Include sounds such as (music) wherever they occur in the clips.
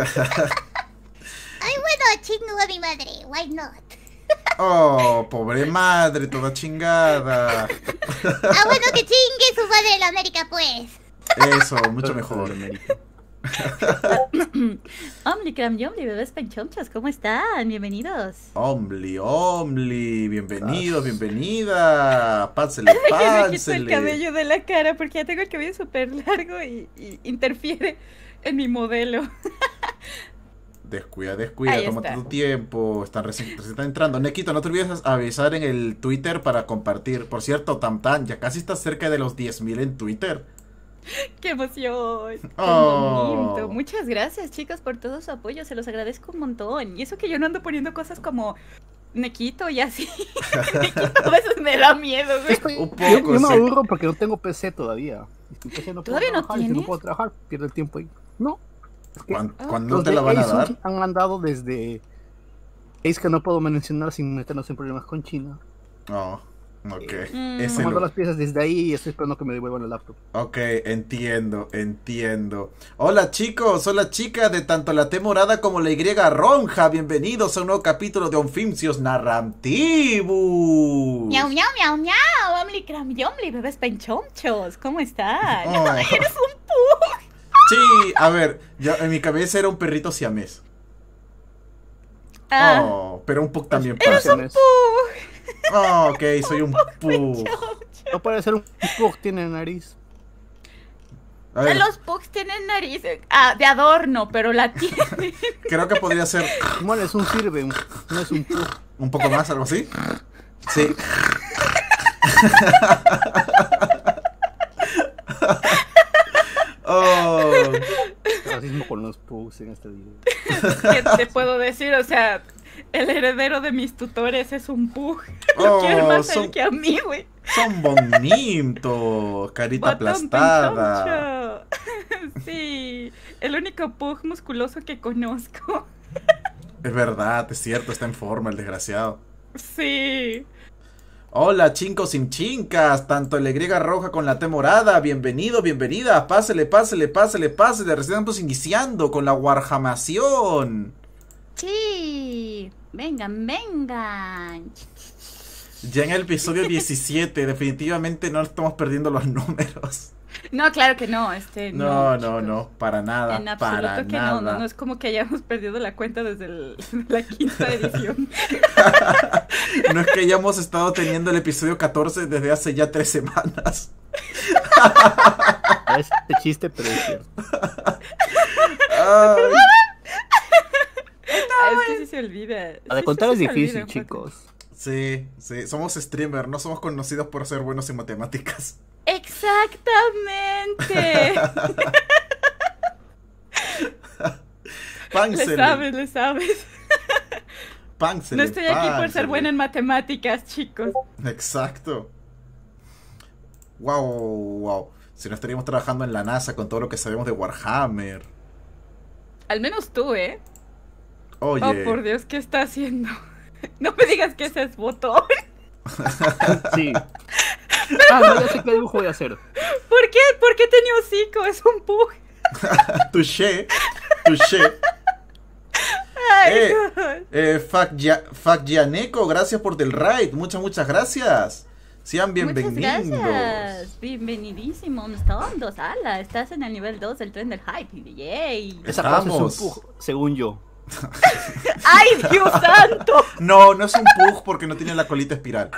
Ay, bueno, chingo a mi madre, why not? Oh, pobre madre, toda chingada. Ah, bueno, que chingue su madre de la América, pues. Eso, mucho mejor. omli, Cram Yomli, bebés penchonchos, ¿cómo están? Bienvenidos. Omli, Omli, bienvenido, ah. bienvenida. Pánsele, pánsele. Me quito el cabello de la cara porque ya tengo el cabello súper largo y interfiere en mi modelo descuida, descuida, como tu tiempo, están recién, están entrando. Nequito, no te olvides avisar en el Twitter para compartir. Por cierto, Tamtan, ya casi estás cerca de los 10.000 en Twitter. (laughs) ¡Qué emoción! (laughs) Oh. Muchas gracias, Chicos, por todo su apoyo. Se los agradezco un montón. Y eso que yo no ando poniendo cosas como Nequito y así. (laughs) Nequito a veces me da miedo, yo, me aburro porque no tengo PC todavía. ¿Todavía no Si no puedo trabajar, pierdo el tiempo ahí. No, ¿Cuándo, ah, te la van a dar? Han mandado desde. Es que no puedo mencionar sin meternos en problemas con China. Oh, ok. Eh, mm. mando las piezas desde ahí y estoy esperando que me devuelvan el laptop. Ok, entiendo, entiendo. Hola chicos, hola chicas de tanto la T morada como la Y ronja. Bienvenidos a un nuevo capítulo de Onfimsios Narrantibus. Miau, miau, miau, miau. Omli, cram, yomli, bebés penchonchos. ¿Cómo están? Oh. (laughs) ¡Eres un pug! Sí, a ver, yo, en mi cabeza era un perrito siamés. Ah. Oh, pero un pug pues, también Eres un pug. Oh, ok, soy un, (laughs) pug. No puede ser un pug, tiene nariz. Los pugs tienen nariz eh, ah, de adorno, pero la tiene. (laughs) Creo que podría ser. Bueno, es un sirve, no es un pug. Un poco más, algo así. Sí. (laughs) Oh. Racismo con los pugs en este video. (laughs) ¿Qué te puedo decir? O sea, el heredero de mis tutores es un pug. (laughs) Lo oh, quiero más él que a mí, güey. Son bonitos, carita aplastada. (laughs) Sí, el único pug musculoso que conozco. Es verdad, es cierto, está en forma el desgraciado. Sí. Hola chincos sin chincas, tanto el Y roja con la T morada, bienvenido, bienvenida, pásele, pásele, pásele, pásele, recién estamos iniciando con la Warhamación. Sí, vengan, vengan. Ya en el episodio 17, definitivamente no estamos perdiendo los (laughs) números. No, claro que no. Este, no, no, no, para nada. En absoluto que No, no, no, es como que hayamos perdido la cuenta desde (laughs) la quinta edición. (laughs) no es que hayamos estado teniendo el episodio 14 desde hace ya tres semanas. (laughs) este chiste, precio ah, es que se olvida. A de contar es difícil, chicos. Sí, sí, somos streamer, no somos conocidos por ser buenos en matemáticas. Exactamente. (laughs) ¡Pánsele! Le sabes, le sabes. no estoy aquí por ser buena en matemáticas, chicos. Exacto. Wow, wow. Si no estaríamos trabajando en la NASA con todo lo que sabemos de Warhammer. Al menos tú, ¿eh? Oye. Oh, por Dios, ¿qué está haciendo? (laughs) No me digas que ese es botón. (laughs) sí. ah, no, ya sé qué dibujo voy a hacer. ¿Por qué? ¿Por qué tenía hocico? Es un pug. (laughs) touché. Touché. Ay, eh, eh fuck ya, gracias por del raid, Muchas, muchas gracias. Sean bienvenidos. Muchas gracias. Bienvenidísimos todos. Ala, estás en el nivel 2 del tren del hype. Yay. Esa Estamos. Cosa es un pug, según yo. (laughs) ¡Ay, Dios santo! No, no es un pug porque no tiene la colita espiral.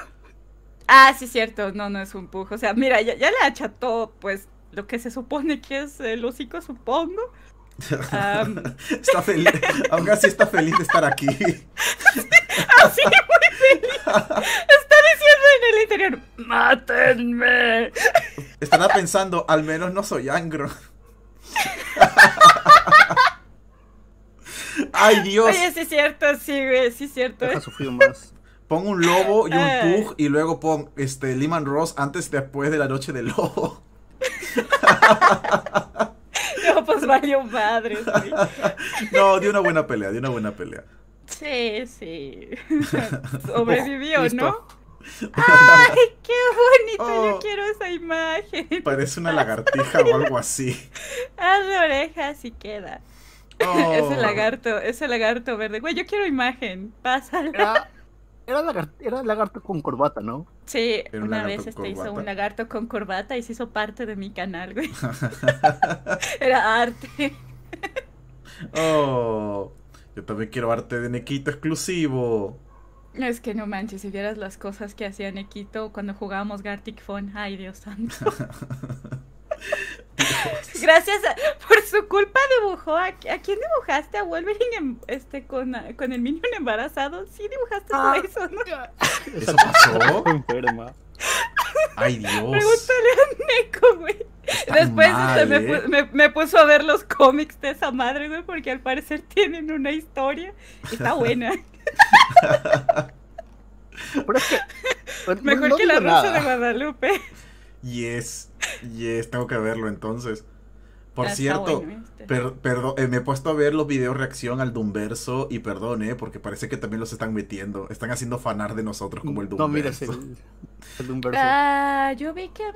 Ah, sí, es cierto. No, no es un pug. O sea, mira, ya, ya le acható, pues, lo que se supone que es el hocico, supongo. (laughs) está feliz. Aún así está feliz de estar aquí. Así (laughs) así, muy feliz. Está diciendo en el interior, ¡mátenme! Estará pensando, al menos no soy angro. ¡Ay, Dios! Oye, sí es cierto, sí, güey, sí es cierto. Deja más. Pon un lobo y un ah. pug y luego pon este, Lehman Ross antes y después de la noche del lobo. (laughs) no, pues valió madre. no, dio una buena pelea, dio una buena pelea. Sí, sí. (laughs) Sobrevivió, oh, ¿no? (laughs) ¡Ay, qué bonito! Yo oh. quiero esa imagen. Parece una lagartija o algo así. Haz de orejas y queda. Es (laughs) el lagarto, es el lagarto verde. Güey, yo quiero imagen. pasa Era, era, lagarto, lagarto con corbata, ¿no? Sí, una vez este hizo un lagarto con corbata y se hizo parte de mi canal, güey. (laughs) era arte. oh, yo también quiero arte de Nequito exclusivo. Es que no manches, si vieras las cosas que hacía Nequito cuando jugábamos Gartic Phone, ay Dios santo. (laughs) (laughs) Gracias por su culpa dibujó a, a quién dibujaste a Wolverine este con, el minion embarazado. Sí dibujaste ah. eso, ¿no? Eso pasó. (laughs) Enferma. Ay Dios. Pregúntale a Neko, güey. Después ¿eh? me, puso a ver los cómics de esa madre, güey, porque al parecer tienen una historia. Está buena. Pues, (laughs) Mejor que la rosa de Guadalupe. Yes, yes, tengo que verlo entonces. Por ah, cierto, este. perdón, eh, me he puesto a ver los videos reacción al Dumberso y perdón, eh, porque parece que también los están metiendo. Están haciendo fanar de nosotros como el Dumberso. No, mira, ah, yo vi que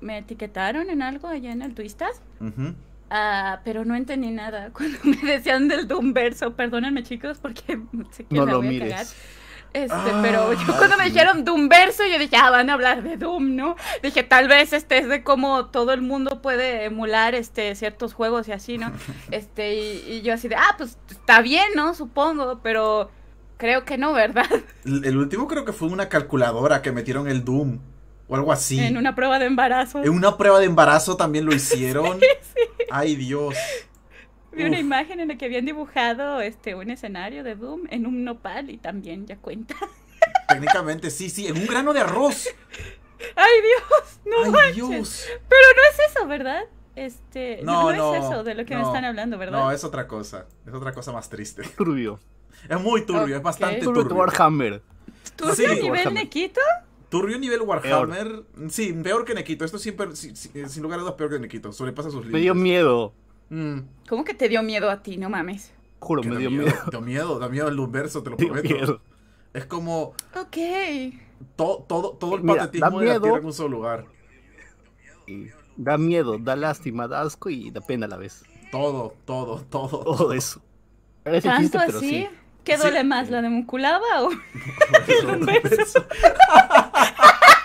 me, etiquetaron en algo allá en el Twistas. Ah, pero no entendí nada (laughs) cuando me decían del Doomverso. Perdónenme, chicos, porque sé que no este, ah, pero yo ah, cuando me dijeron Doom verso, yo dije, ah, van a hablar de Doom, ¿no? Dije, tal vez este es de cómo todo el mundo puede emular este ciertos juegos y así, ¿no? (laughs) Este, y, yo así de, ah, pues está bien, ¿no? Supongo, pero creo que no, ¿verdad? El, último creo que fue una calculadora que metieron el Doom o algo así. En una prueba de embarazo. En una prueba de embarazo también lo (laughs) hicieron. Ay, Dios. Vi una imagen en la que habían dibujado este un escenario de Doom en un nopal y también ya cuenta. (laughs) Técnicamente, sí, sí, en un grano de arroz. Ay, Dios, no Ay, Dios. Pero no es eso, ¿verdad? Este, no, es eso de lo que me están hablando, ¿verdad? No, es otra cosa. Es otra cosa más triste. (laughs) Turbio. Es muy turbio, es bastante turbio. Turbio Warhammer. ¿Turbio nivel Warhammer. Nequito? Turbio nivel Warhammer. Sí, peor que Nequito. Esto siempre, sin lugar a dudas, peor que Nequito. Sobrepasa sus límites. Me dio miedo. Mm. ¿Cómo que te dio miedo a ti? No mames. Juro, me dio miedo. te Dio miedo, da miedo el universo, te lo prometo. Es como. Ok. todo, todo el patetismo de miedo, en un solo lugar. da miedo, da lástima, da asco y da pena a la vez. Todo, todo, todo. Todo eso. ¿Tanto así? ¿Qué duele más, la de o (laughs) (laughs) el universo? (laughs)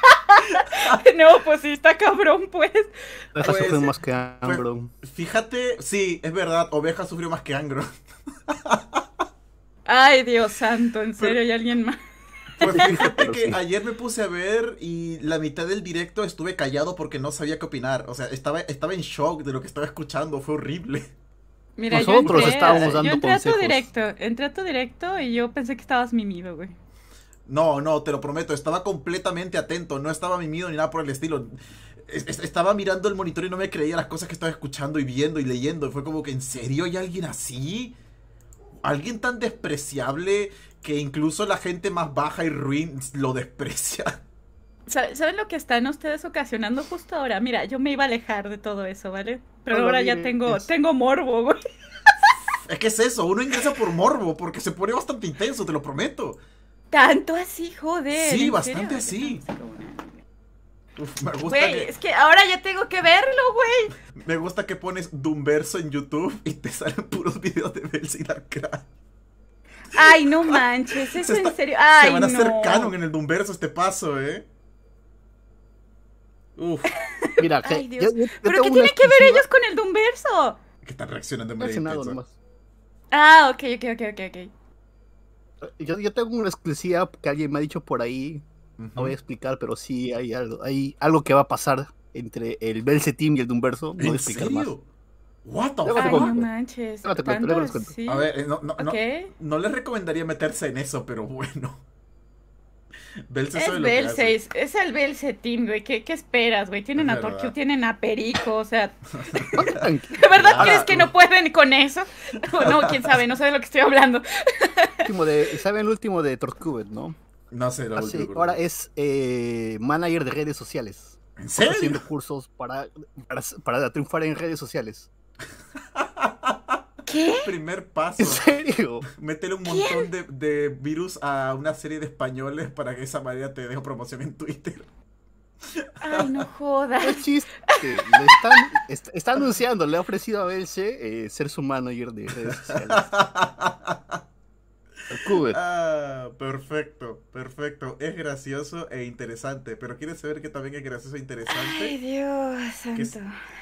(laughs) no, pues sí, está cabrón, pues. Oveja pues, sufrió eh, más que pues, angro Fíjate, sí, es verdad, Oveja sufrió más que angro (laughs) Ay, Dios santo, en pues, serio, hay alguien más. Pues (laughs) fíjate que ayer me puse a ver y la mitad del directo estuve callado porque no sabía qué opinar. O sea, estaba, estaba en shock de lo que estaba escuchando, fue horrible. Nosotros estábamos dando consejos. directo, entré a tu directo y yo pensé que estabas mimido, güey. No, no, te lo prometo, estaba completamente atento, no estaba mimido ni nada por el estilo. Estaba mirando el monitor y no me creía las cosas que estaba escuchando y viendo y leyendo. fue como que, ¿en serio hay alguien así? ¿Alguien tan despreciable que incluso la gente más baja y ruin lo desprecia? (laughs) ¿Saben lo que están ustedes ocasionando justo ahora? Mira, yo me iba a alejar de todo eso, ¿vale? Pero ahora ya tengo, tengo morbo, (laughs) güey. Es que es eso, uno ingresa por morbo porque se pone bastante intenso, te lo prometo. Tanto así, joder. Sí, bastante así. Uf, me gusta es que ahora ya tengo que verlo, güey. Me gusta que pones Dumberso en YouTube y te salen puros videos de Belsa y Darkrai. Ay, no manches, (laughs) eso en serio. Ay, se van a hacer canon en el Doomverso este paso, ¿eh? Uf. (laughs) Mira, qué Ay, Dios. Yo, ¿Pero qué tienen que ver ellos con el Doomverso? Que están reaccionando en Ah, ok, ok, ok, ok, ok. Yo, tengo una exclusiva que alguien me ha dicho por ahí. No voy a explicar, pero sí hay algo, hay algo que va a pasar entre el team y el Dumberso. No voy a explicar más. no no les recomendaría meterse en eso, pero bueno es Belce, es, el Belce team, güey. ¿Qué, esperas, güey? Tienen a Torquio tienen a Perico, o sea. (laughs) ¿De verdad crees que no pueden con eso? No, quién sabe, no sé de lo que estoy hablando. (laughs) último ¿Saben el último de no? No sé, ah, Ahora es eh, manager de redes sociales. Haciendo cursos para, para, para triunfar en redes sociales. (laughs) Primer paso. ¿En serio? un montón de, virus a una serie de españoles para que esa manera te dejo promoción en Twitter. Ay, no jodas. chiste. está, anunciando, le ha ofrecido a Belche eh, ser su manager de redes sociales. (laughs) Ah, perfecto, perfecto. Es gracioso e interesante, pero quieres saber que también es gracioso e interesante. Ay, Dios santo.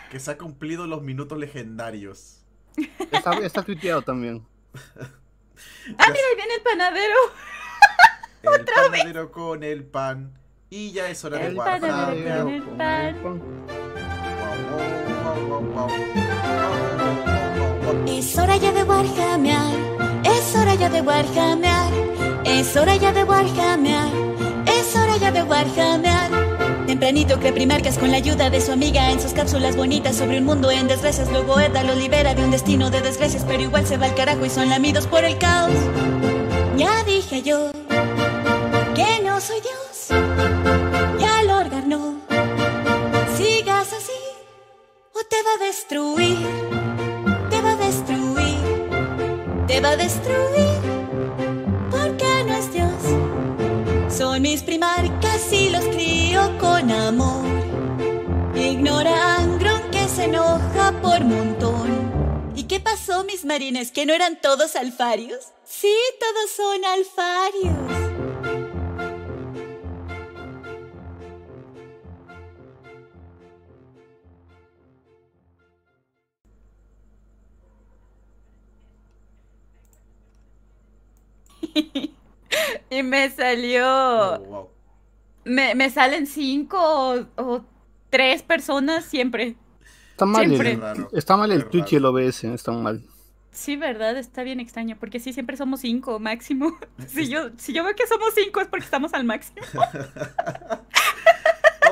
Que, que se ha cumplido los minutos legendarios. Está, está tuiteado también. (laughs) ah, mira, ahí viene el panadero. (laughs) el Otra panadero con el pan. Y ya es hora el de panadero con el pan. Es hora ya de guardarmear es hora ya de guardarmear es hora ya de guardarmear es hora ya de guarjamear tempranito que primarcas con la ayuda de su amiga en sus cápsulas bonitas sobre un mundo en desgracias. Luego Eda lo libera de un destino de desgracias, pero igual se va al carajo y son lamidos por el caos. Ya dije yo que no soy Dios. Ya lo órgano Sigas así o te va a destruir. Te va a destruir. Te va a destruir. Porque no es Dios. Son mis primarcas y con amor. Ignoran Gron que se enoja por montón. ¿Y qué pasó, mis marines? ¿Que no eran todos alfarios? Sí, todos son alfarios. (laughs) y me salió. Oh, me, me salen cinco o, tres personas siempre. Está mal el, está mal el Twitch y el OBS, ¿eh? está mal. Sí, verdad, está bien extraño, porque sí, siempre somos cinco máximo. (laughs) Si yo, si yo veo que somos cinco es porque estamos al máximo. (laughs)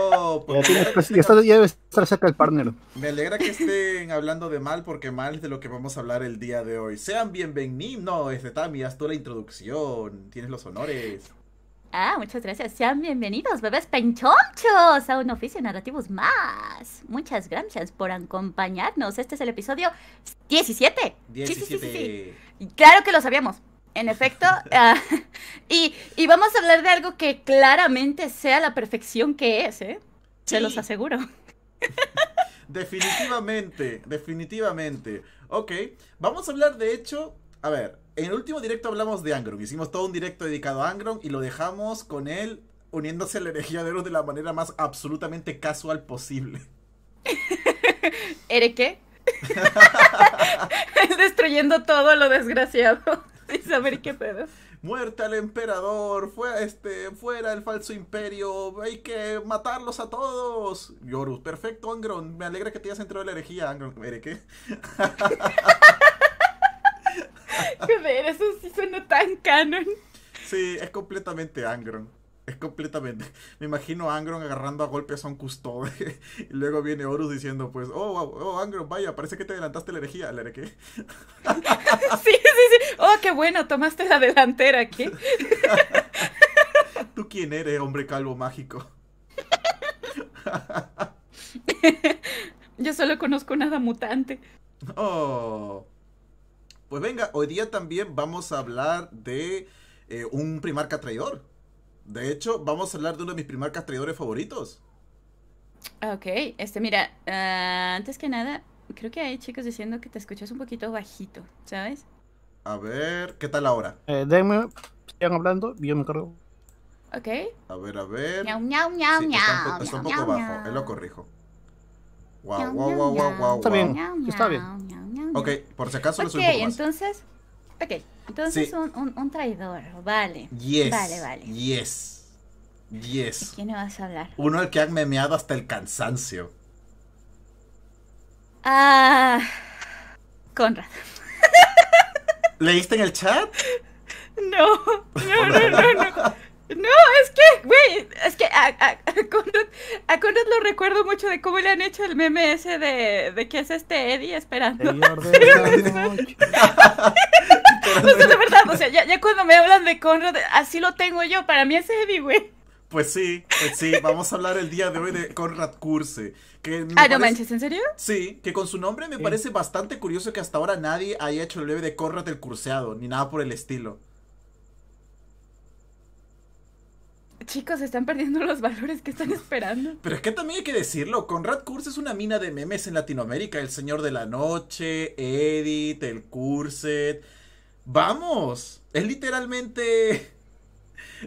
Oh, ya, pues, debe estar cerca del partner. Me alegra que estén hablando de mal, porque mal es de lo que vamos a hablar el día de hoy. Sean bienvenidos. No, este Tami, haz tú la introducción. Tienes los honores. Ah, muchas gracias. Sean bienvenidos, bebés penchonchos, a un oficio narrativos más. Muchas gracias por acompañarnos. Este es el episodio 17. 17. Claro que lo sabíamos. En efecto, (laughs) ah, y, vamos a hablar de algo que claramente sea la perfección que es, ¿eh? Se los aseguro. (laughs) definitivamente, definitivamente. Ok, vamos a hablar de hecho, a ver, en el último directo hablamos de Angron. Hicimos todo un directo dedicado a Angron y lo dejamos con él uniéndose a la herejía de los de la manera más absolutamente casual posible. (laughs) ¿Ere qué? (laughs) Destruyendo todo lo desgraciado. (laughs) Sin saber qué pedo. Muerte al emperador, fuera, este, fuera el falso imperio, hay que matarlos a todos. Yorus, perfecto, Angron, me alegra que te hayas entrado en la herejía, Angron. ¿Ere qué? (laughs) Joder, eso sí suena tan canon. Sí, es completamente Angron. Es completamente. Me imagino Angron agarrando a golpes a un custode. (laughs) Y luego viene Horus diciendo, pues, oh, oh, oh, Angron, vaya, parece que te adelantaste la herejía. ¿La herejía? (laughs) sí, sí, sí. Oh, qué bueno, tomaste la delantera aquí. ¿Tú quién eres, hombre calvo mágico? Yo solo conozco nada mutante. Oh. Pues venga, hoy día también vamos a hablar de eh, un primarca traidor. De hecho, vamos a hablar de uno de mis primarcas traidores favoritos. Ok, este, mira, ah, antes que nada, creo que hay chicos diciendo que te escuchas un poquito bajito, ¿sabes? A ver, ¿qué tal ahora? Eh, denme, sigan hablando, yo me cargo. Ok. A ver, a ver. Miau, miau, miau, miau. Está, un poco bajo, él lo corrijo. Wow, wow, wow, wow, wow, Está bien, está bien. Ok, por si acaso okay, le soy un entonces. Ok, entonces un, un, traidor, vale. Yes. Vale, vale. Yes. Yes. ¿De quién vas a hablar? Uno al que han memeado hasta el cansancio. Ah. Conrad. ¿Leíste en el chat? (laughs) No, no, no, no, no. (laughs) No, es que, güey, es que a, a, Conrad, lo recuerdo mucho de cómo le han hecho el meme ese de, de que es este Eddie esperando. Señor o sea, de verdad, o sea, ya, ya, cuando me hablan de Conrad, así lo tengo yo, para mí es Eddie, güey. Pues sí, pues sí, vamos a hablar el día de hoy de Conrad Curse. Que ah, no manches, ¿en serio? Sí, que con su nombre me parece bastante curioso que hasta ahora nadie haya hecho el meme de Conrad el Curseado, ni nada por el estilo. Chicos, están perdiendo los valores que están esperando. (laughs) Pero es que también hay que decirlo, Conrad Curse es una mina de memes en Latinoamérica. El Señor de la Noche, Edit, el Curset. Vamos, es literalmente... (laughs)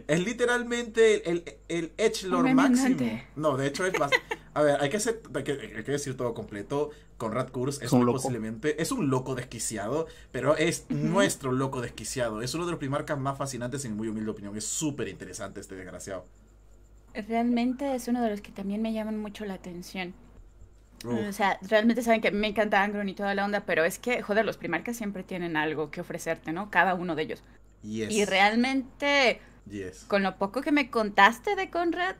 Es literalmente el, el, el Edgelord máximo. No, de hecho es, más... (laughs) A ver, hay que, que, decir todo completo. Conrad Kurz es, un posiblemente es un loco desquiciado, pero es nuestro loco desquiciado. Es uno de los primarcas más fascinantes en muy humilde opinión. Es súper interesante este desgraciado. Realmente es uno de los que también me llaman mucho la atención. O sea, realmente saben que me encanta Angron y toda la onda, pero es que, joder, los primarcas siempre tienen algo que ofrecerte, ¿no? Cada uno de ellos. Y realmente, con lo poco que me contaste de Conrad,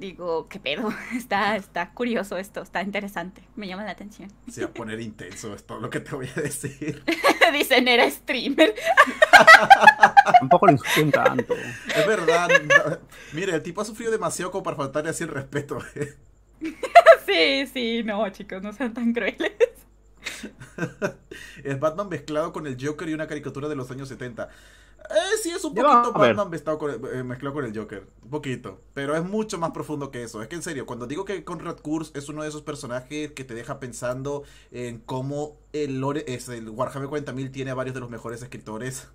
digo, qué pedo, (laughs) está, está curioso esto, está interesante, me llama la atención. Se va a poner intenso, es lo que te voy a decir. (laughs) Dicen, era streamer. (laughs) Tampoco lo tanto. Es verdad. mire, el tipo ha sufrido demasiado como para faltarle así el respeto. Eh. sí, sí, no, chicos, no sean tan crueles. es Batman mezclado con el Joker y una caricatura de los años 70. Eh, sí, es un poquito más eh, mezclado con, el, Joker. Un poquito. Pero es mucho más profundo que eso. Es que en serio, cuando digo que Conrad Kurz es uno de esos personajes que te deja pensando en cómo el, lore, es el Warhammer 40.000 tiene a varios de los mejores escritores,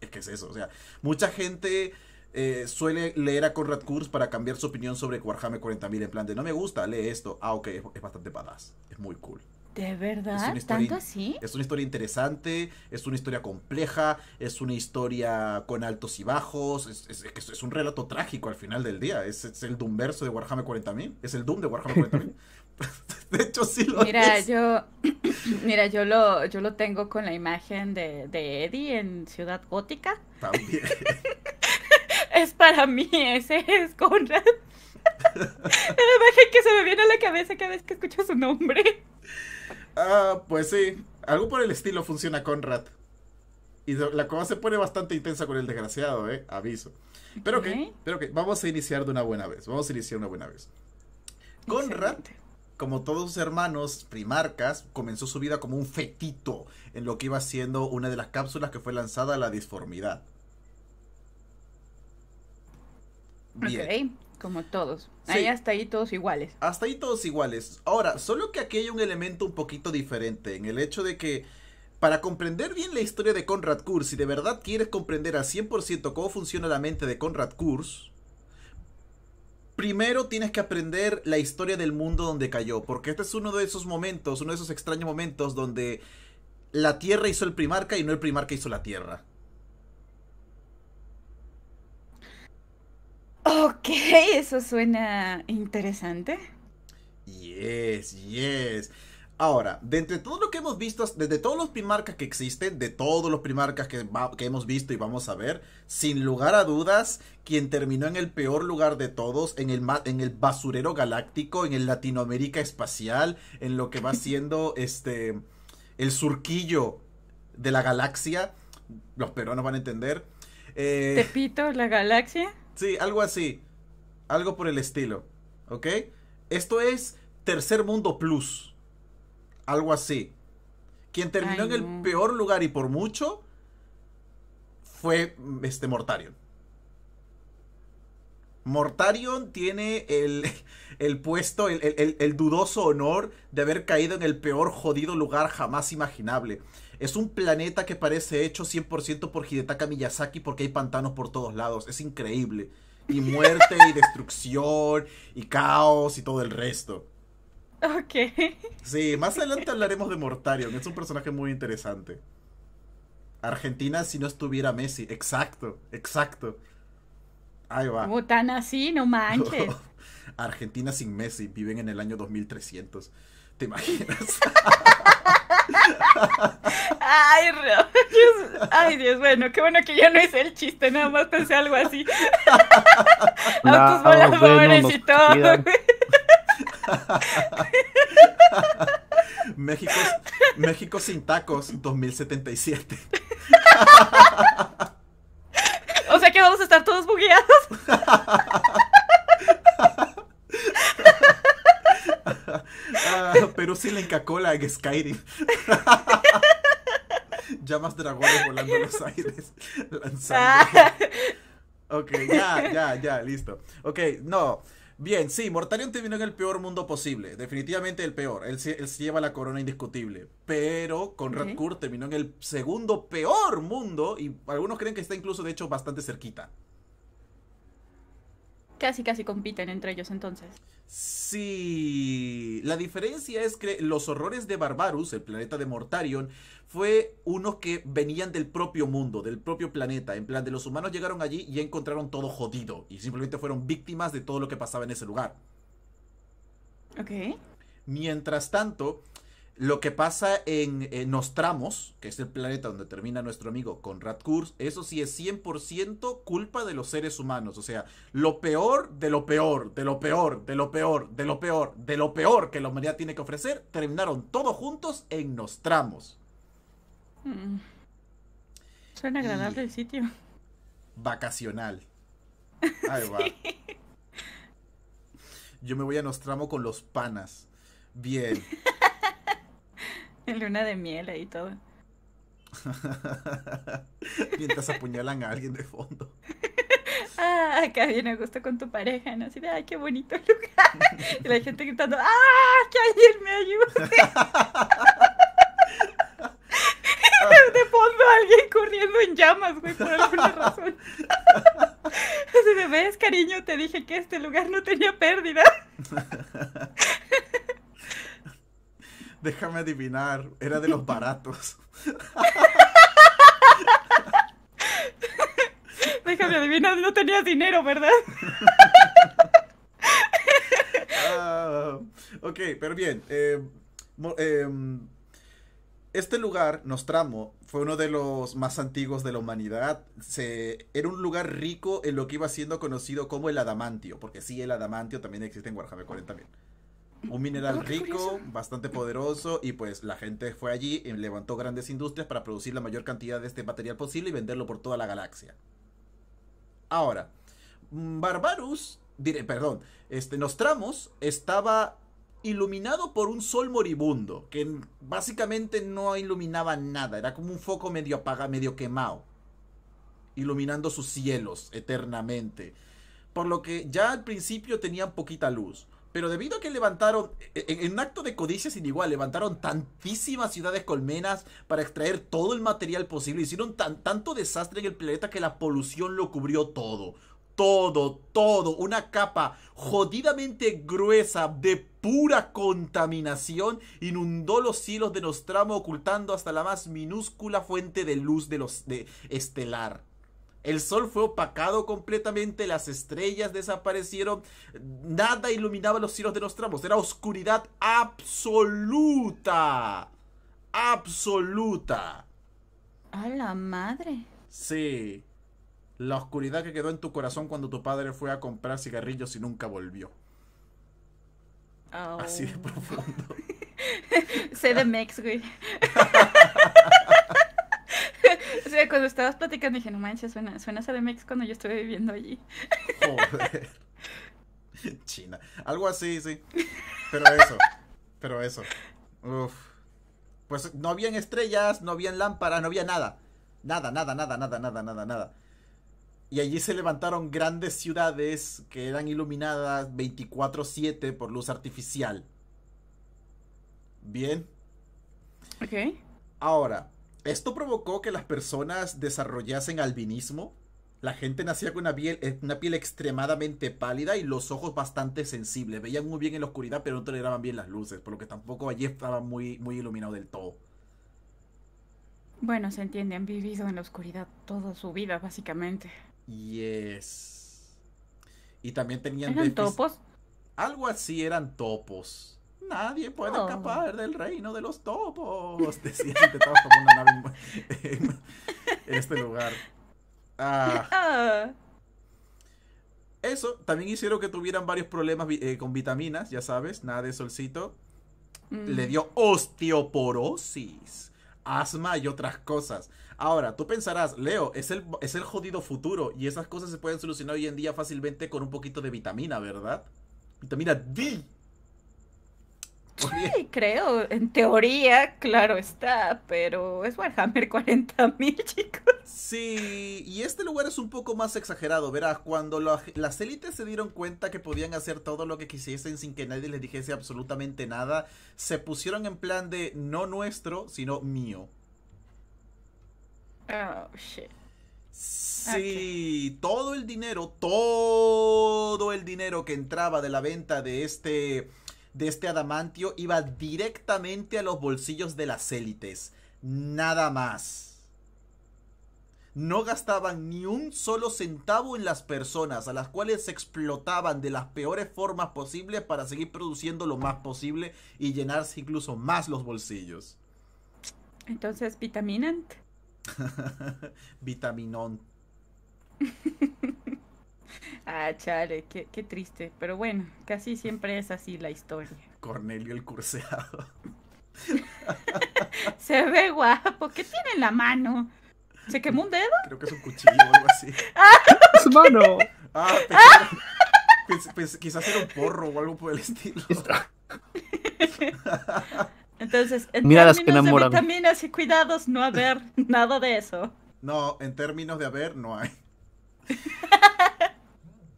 es que es eso. O sea, mucha gente. Eh, suele leer a Conrad Kurz para cambiar su opinión sobre Warhammer 40.000 en plan de no me gusta, lee esto, ah ok, es, es bastante badass, es muy cool. ¿De verdad? Es ¿Tanto así? Es una historia interesante, es una historia compleja, es una historia con altos y bajos, es, un relato trágico al final del día. Es, el Doom verso de Warhammer 40.000, es el Doom de Warhammer 40.000. (laughs) de hecho, sí lo mira, Yo, (clears throat) mira, yo lo, yo lo tengo con la imagen de, Eddie en Ciudad Gótica. También. (laughs) es para mí, ese es Conrad. la (laughs) imagen que se me viene a la cabeza cada vez que escucho su nombre. Ah, pues sí. Algo por el estilo funciona Conrad. Y la cosa se pone bastante intensa con el desgraciado, ¿eh? Aviso. Pero que, pero ok, vamos a iniciar de una buena vez. Vamos a iniciar una buena vez. Conrad, como todos sus hermanos primarcas, comenzó su vida como un fetito en lo que iba siendo una de las cápsulas que fue lanzada a la disformidad. Bien. Como todos. Ahí hasta ahí todos iguales. Hasta ahí todos iguales. Ahora, solo que aquí hay un elemento un poquito diferente, en el hecho de que para comprender bien la historia de Conrad Kurz, si de verdad quieres comprender al 100% cómo funciona la mente de Conrad Kurz, primero tienes que aprender la historia del mundo donde cayó, porque este es uno de esos momentos, uno de esos extraños momentos donde la Tierra hizo el primarca y no el primarca hizo la Tierra. Ok, (laughs) eso suena interesante. Yes, yes. Ahora, de entre todo lo que hemos visto, desde todos los primarcas que existen, de todos los primarcas que, hemos visto y vamos a ver, sin lugar a dudas, quien terminó en el peor lugar de todos, en el, en el basurero galáctico, en el Latinoamérica espacial, en lo que va (laughs) siendo este el surquillo de la galaxia, los peruanos van a entender. Eh, Tepito, la galaxia. Sí, algo así. Algo por el estilo. ¿Ok? Esto es Tercer Mundo Plus. Algo así. Quien terminó en el peor lugar y por mucho fue este Mortarion. Mortarion tiene el, (laughs) puesto, el, el, dudoso honor de haber caído en el peor jodido lugar jamás imaginable. Es un planeta que parece hecho 100% por Hidetaka Miyazaki porque hay pantanos por todos lados. Es increíble. Y (laughs) muerte y destrucción y caos y todo el resto. Ok. Sí, más adelante hablaremos de Mortarion. Es un personaje muy interesante. Argentina si no estuviera Messi. Exacto, exacto. Ahí va. ¿Cómo tan así, no manches. (laughs) Argentina sin Messi. Viven en el año 2300. ¿Te imaginas? (laughs) Ay, Dios. Ay, bueno, qué bueno que yo no hice el chiste, nada más pensé algo así. No, (laughs) Autos voladores y todo. (laughs) México, México sin tacos 2077. (laughs) o sea que vamos a estar todos bugueados. Ah, pero Perú sin la Inca en Skyrim. Llamas (laughs) dragones volando en los (laughs) aires, ah. lanzando. ok, ya, ya, ya, listo. Ok, no. Bien, sí, Mortarion terminó en el peor mundo posible. Definitivamente el peor. Él lleva la corona indiscutible. Pero con Red terminó en el segundo peor mundo. Y algunos creen que está incluso, de hecho, bastante cerquita. Casi, casi compiten entre ellos entonces. Sí, la diferencia es que los horrores de Barbarus, el planeta de Mortarion, fue uno que venían del propio mundo, del propio planeta. En plan, de los humanos llegaron allí y encontraron todo jodido. Y simplemente fueron víctimas de todo lo que pasaba en ese lugar. Ok. Mientras tanto, lo que pasa en, Nostramos, que es el planeta donde termina nuestro amigo con Kurz, eso sí es 100% culpa de los seres humanos. O sea, lo peor de lo peor, de lo peor, de lo peor, de lo peor, de lo peor que la humanidad tiene que ofrecer, terminaron todos juntos en Nostramos. Mm. Suena agradable el sitio. Vacacional. (laughs) Ahí va. Yo me voy a Nostramo con los panas. Bien. (laughs) (laughs) Luna de miel ahí todo. (laughs) Mientras apuñalan a alguien de fondo. (laughs) Ah, acá viene a gusto con tu pareja, ¿no? Así de, ay, qué bonito lugar. Y la gente gritando, ¡ah! Que alguien me ayude. de fondo alguien corriendo en llamas, güey, por alguna razón. Así de, ves, cariño, te dije que este lugar no tenía pérdida. Déjame adivinar, era de los baratos. Déjame adivinar, no tenías dinero, ¿verdad? Ah, ok, pero bien. Eh, em, este lugar, Nostramo, fue uno de los más antiguos de la humanidad. Se, era un lugar rico en lo que iba siendo conocido como el adamantio, porque sí, el adamantio también existe en Warhammer 40.000 un mineral rico, bastante poderoso y pues la gente fue allí y levantó grandes industrias para producir la mayor cantidad de este material posible y venderlo por toda la galaxia. Ahora, Barbarus, diré, perdón, este Nostramos estaba iluminado por un sol moribundo que básicamente no iluminaba nada, era como un foco medio apagado, medio quemado, iluminando sus cielos eternamente. Por lo que ya al principio tenían poquita luz. Pero debido a que levantaron, e-, e-, en, un acto de codicia sin igual, levantaron tantísimas ciudades colmenas para extraer todo el material posible, hicieron tanto desastre en el planeta que la polución lo cubrió todo. Todo, todo, una capa jodidamente gruesa de pura contaminación inundó los cielos de Nostramo ocultando hasta la más minúscula fuente de luz de los de estelar. El sol fue opacado completamente, las estrellas desaparecieron, nada iluminaba los cielos de los tramos, era oscuridad absoluta. Absoluta. A la madre. Sí. La oscuridad que quedó en tu corazón cuando tu padre fue a comprar cigarrillos y nunca volvió. Así de oh. profundo. (laughs) Sé de mix, (laughs) (laughs) o cuando estabas platicando dije, no manches, suena, suena México cuando yo estuve viviendo allí. Joder. (laughs) China. Algo así, sí. (laughs) Pero eso. pero eso. Uf. Pues no habían estrellas, no habían lámparas, no había nada. Nada, nada, nada, nada, nada, nada, nada. Y allí se levantaron grandes ciudades que eran iluminadas 24/7 por luz artificial. Bien. Ok. Ahora, esto provocó que las personas desarrollasen albinismo. La gente nacía con eh, una piel, extremadamente pálida y los ojos bastante sensibles. Veían muy bien en la oscuridad, pero no toleraban bien las luces, por lo que tampoco allí estaba muy, iluminado del todo. Bueno, se entiende, han vivido en la oscuridad toda su vida, básicamente. Yes. Y también tenían. ¿Eran topos? Algo así eran topos. Nadie puede escapar del reino de los topos. (laughs) como una nave en, este lugar. Ah. (laughs) Ah. Eso también hicieron que tuvieran varios problemas eh, con vitaminas, ya sabes, nada de solcito. Mm. Le dio osteoporosis, asma y otras cosas. Ahora, tú pensarás, Leo, es el, es el jodido futuro y esas cosas se pueden solucionar hoy en día fácilmente con un poquito de vitamina, ¿verdad? Vitamina D. Sí, (laughs) creo, en teoría, claro está, pero es Warhammer 40.000, (laughs) chicos. Sí, y este lugar es un poco más exagerado, verás, cuando las élites se dieron cuenta que podían hacer todo lo que quisiesen sin que nadie les dijese absolutamente nada, se pusieron en plan de no nuestro, sino mío. Oh, shit. Sí, todo el dinero, todo el dinero que entraba de la venta de este de este adamantio iba directamente a los bolsillos de las élites. Nada más. No gastaban ni un solo centavo en las personas, a las cuales se explotaban de las peores formas posibles para seguir produciendo lo más posible y llenarse incluso más los bolsillos. Entonces, vitaminant. (laughs) Vitaminón. (laughs) (laughs) Ah, chale, qué, triste. Pero bueno, casi siempre es así la historia. Cornelio el curseado. (laughs) Se ve guapo. ¿Qué tiene en la mano? ¿Se quemó un dedo? Creo que es un cuchillo o algo así. (laughs) ¡Su mano! Ah, ah. quizás era un porro o algo por el estilo. Entonces, en Mira las que enamoran. de vitaminas cuidados, no haber nada de eso. No, en términos de haber, no hay.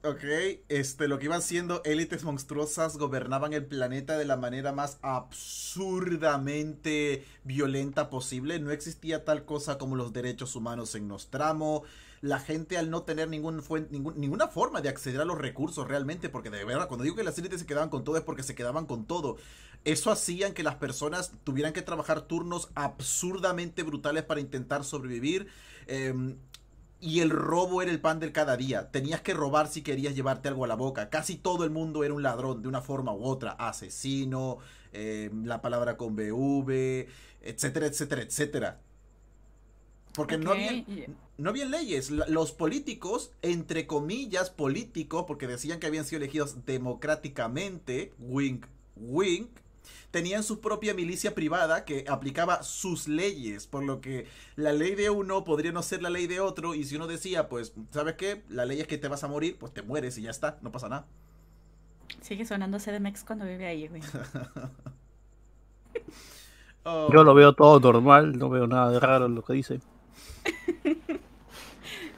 Ok, este, lo que iban siendo élites monstruosas gobernaban el planeta de la manera más absurdamente violenta posible. No existía tal cosa como los derechos humanos en Nostramo. La gente al no tener ningún ninguna forma de acceder a los recursos realmente, porque de verdad, cuando digo que las élites se quedaban con todo es porque se quedaban con todo. Eso hacían que las personas tuvieran que trabajar turnos absurdamente brutales para intentar sobrevivir. Em, y el robo era el pan del cada día. Tenías que robar si querías llevarte algo a la boca. Casi todo el mundo era un ladrón de una forma u otra. Asesino, eh, la palabra con BV, etcétera, etcétera, etcétera. Porque no, había, no había leyes. Los políticos, entre comillas, políticos, porque decían que habían sido elegidos democráticamente, wink, wink, tenían su propia milicia privada que aplicaba sus leyes, por lo que la ley de uno podría no ser la ley de otro, y si uno decía, pues, ¿sabes qué? La ley es que te vas a morir, pues te mueres y ya está, no pasa nada. Sigue sonando CDMX cuando vive ahí, güey. (laughs) Oh. Yo lo veo todo normal, no veo nada de raro en lo que dice. (laughs)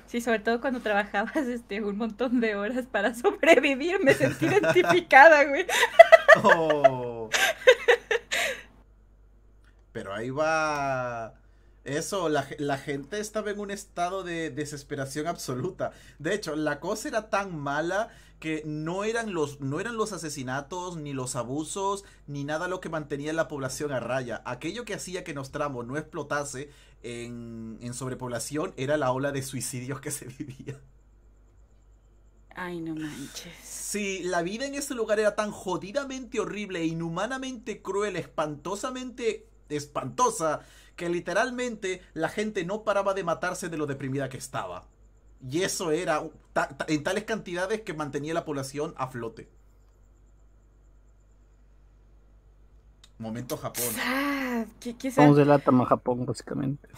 Sí, sobre todo cuando trabajabas este, un montón de horas para sobrevivir, me sentí identificada, güey. (laughs) Oh. (laughs) pero. ahí va. Eso, la, gente estaba en un estado de desesperación absoluta. De hecho, la cosa era tan mala que no eran los, no eran los asesinatos, ni los abusos, ni nada lo que mantenía la población a raya. Aquello que hacía que Nostramo no explotase en, en sobrepoblación era la ola de suicidios que se vivía. Ay, no manches. Si la vida en ese lugar era tan jodidamente horrible, e inhumanamente cruel, espantosamente espantosa, que literalmente la gente no paraba de matarse de lo deprimida que estaba. Y eso era en tales cantidades que mantenía la población a flote. Momento Japón. Vamos de Japón, básicamente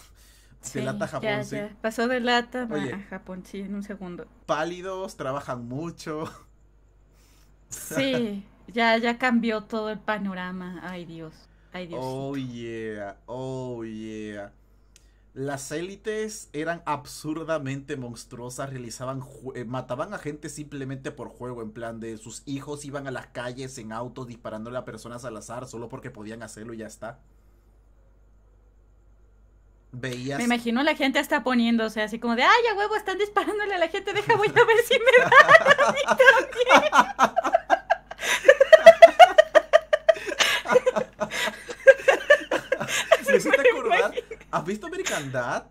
lata a Japón, Pasó de lata a Japón, sí, en un segundo. Pálidos, trabajan mucho. (laughs) Sí, ya, ya cambió todo el panorama. Ay, Dios. Ay, Dios. Oh, yeah. Oh, yeah. Las élites eran absurdamente monstruosas, realizaban eh, mataban a gente simplemente por juego, en plan de sus hijos iban a las calles en autos disparándole a personas al azar solo porque podían hacerlo y ya está. Me imagino la gente está poniéndose así como de, ay, a huevo, están disparándole a la gente, deja, voy a ver si me (laughs) da. (laughs) (laughs) ¿Has visto American Dad?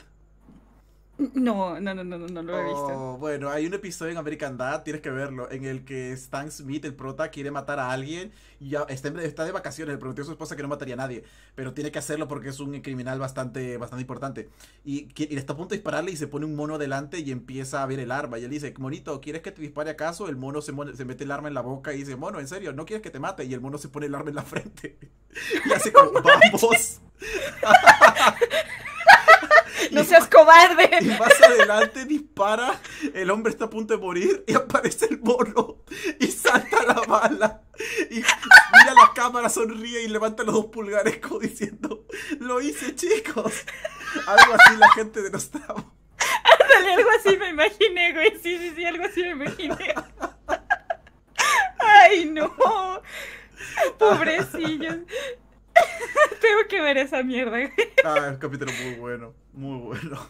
No, no, no, no, no, lo he visto. Oh, bueno, hay un episodio en American Dad, tienes que verlo, en el que Stan Smith, el prota, quiere matar a alguien y ya está, está de vacaciones, le prometió a su esposa que no mataría a nadie, pero tiene que hacerlo porque es un criminal bastante, bastante importante. Y, y está a punto de dispararle y se pone un mono delante y empieza a ver el arma. Y él dice, monito, ¿quieres que te dispare acaso? El mono se, mete el arma en la boca y dice, mono, ¿en serio? ¿No quieres que te mate? Y el mono se pone el arma en la frente. (laughs) y hace como, (laughs) (laughs) (laughs) no seas cobarde. Y más adelante dispara, el hombre está a punto de morir y aparece el mono y salta la bala. Y mira la cámara, sonríe y levanta los dos pulgares como diciendo, lo hice chicos. Algo así la gente de Nostramo. Ándale, algo así me imaginé, güey. Sí, sí, sí, algo así me imaginé. (laughs) Ay, no. Ah. Pobrecillos. (laughs) Tengo que ver esa mierda. ah, un capítulo muy bueno, muy bueno.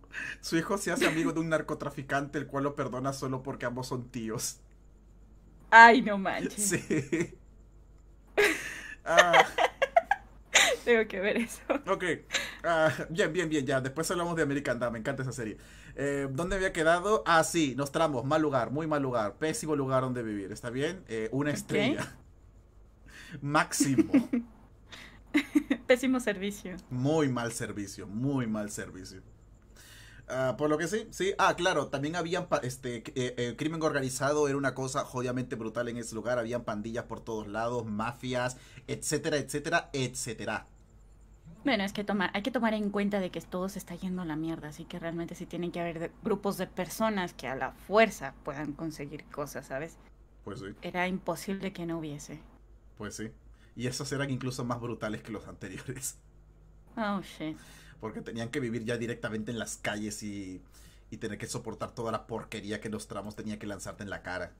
(laughs) Su hijo se hace amigo de un narcotraficante, el cual lo perdona solo porque ambos son tíos. Ay, no manches. Sí. (laughs) Ah. Tengo que ver eso. Ok. Ah, bien, bien, bien, ya. Después hablamos de American Dad. Me encanta esa serie. Eh, ¿Dónde había quedado? Ah, sí, nos tramos. Mal lugar, muy mal lugar. Pésimo lugar donde vivir. ¿Está bien? Eh, una estrella. Máximo. (laughs) Pésimo servicio. Muy mal servicio, muy mal servicio. Ah, por lo que sí, sí. Ah, claro, también habían, este, eh, eh, crimen organizado era una cosa jodidamente brutal en ese lugar. Habían pandillas por todos lados, mafias, etcétera, etcétera, etcétera. Bueno, es que tomar, hay que tomar en cuenta de que todo se está yendo a la mierda, así que realmente sí tienen que haber grupos de personas que a la fuerza puedan conseguir cosas, ¿sabes? Pues sí. Era imposible que no hubiese. Pues sí. Y esos eran incluso más brutales que los anteriores. Oh, shit. Porque tenían que vivir ya directamente en las calles y, y tener que soportar toda la porquería que los tramos tenían que lanzarte en la cara.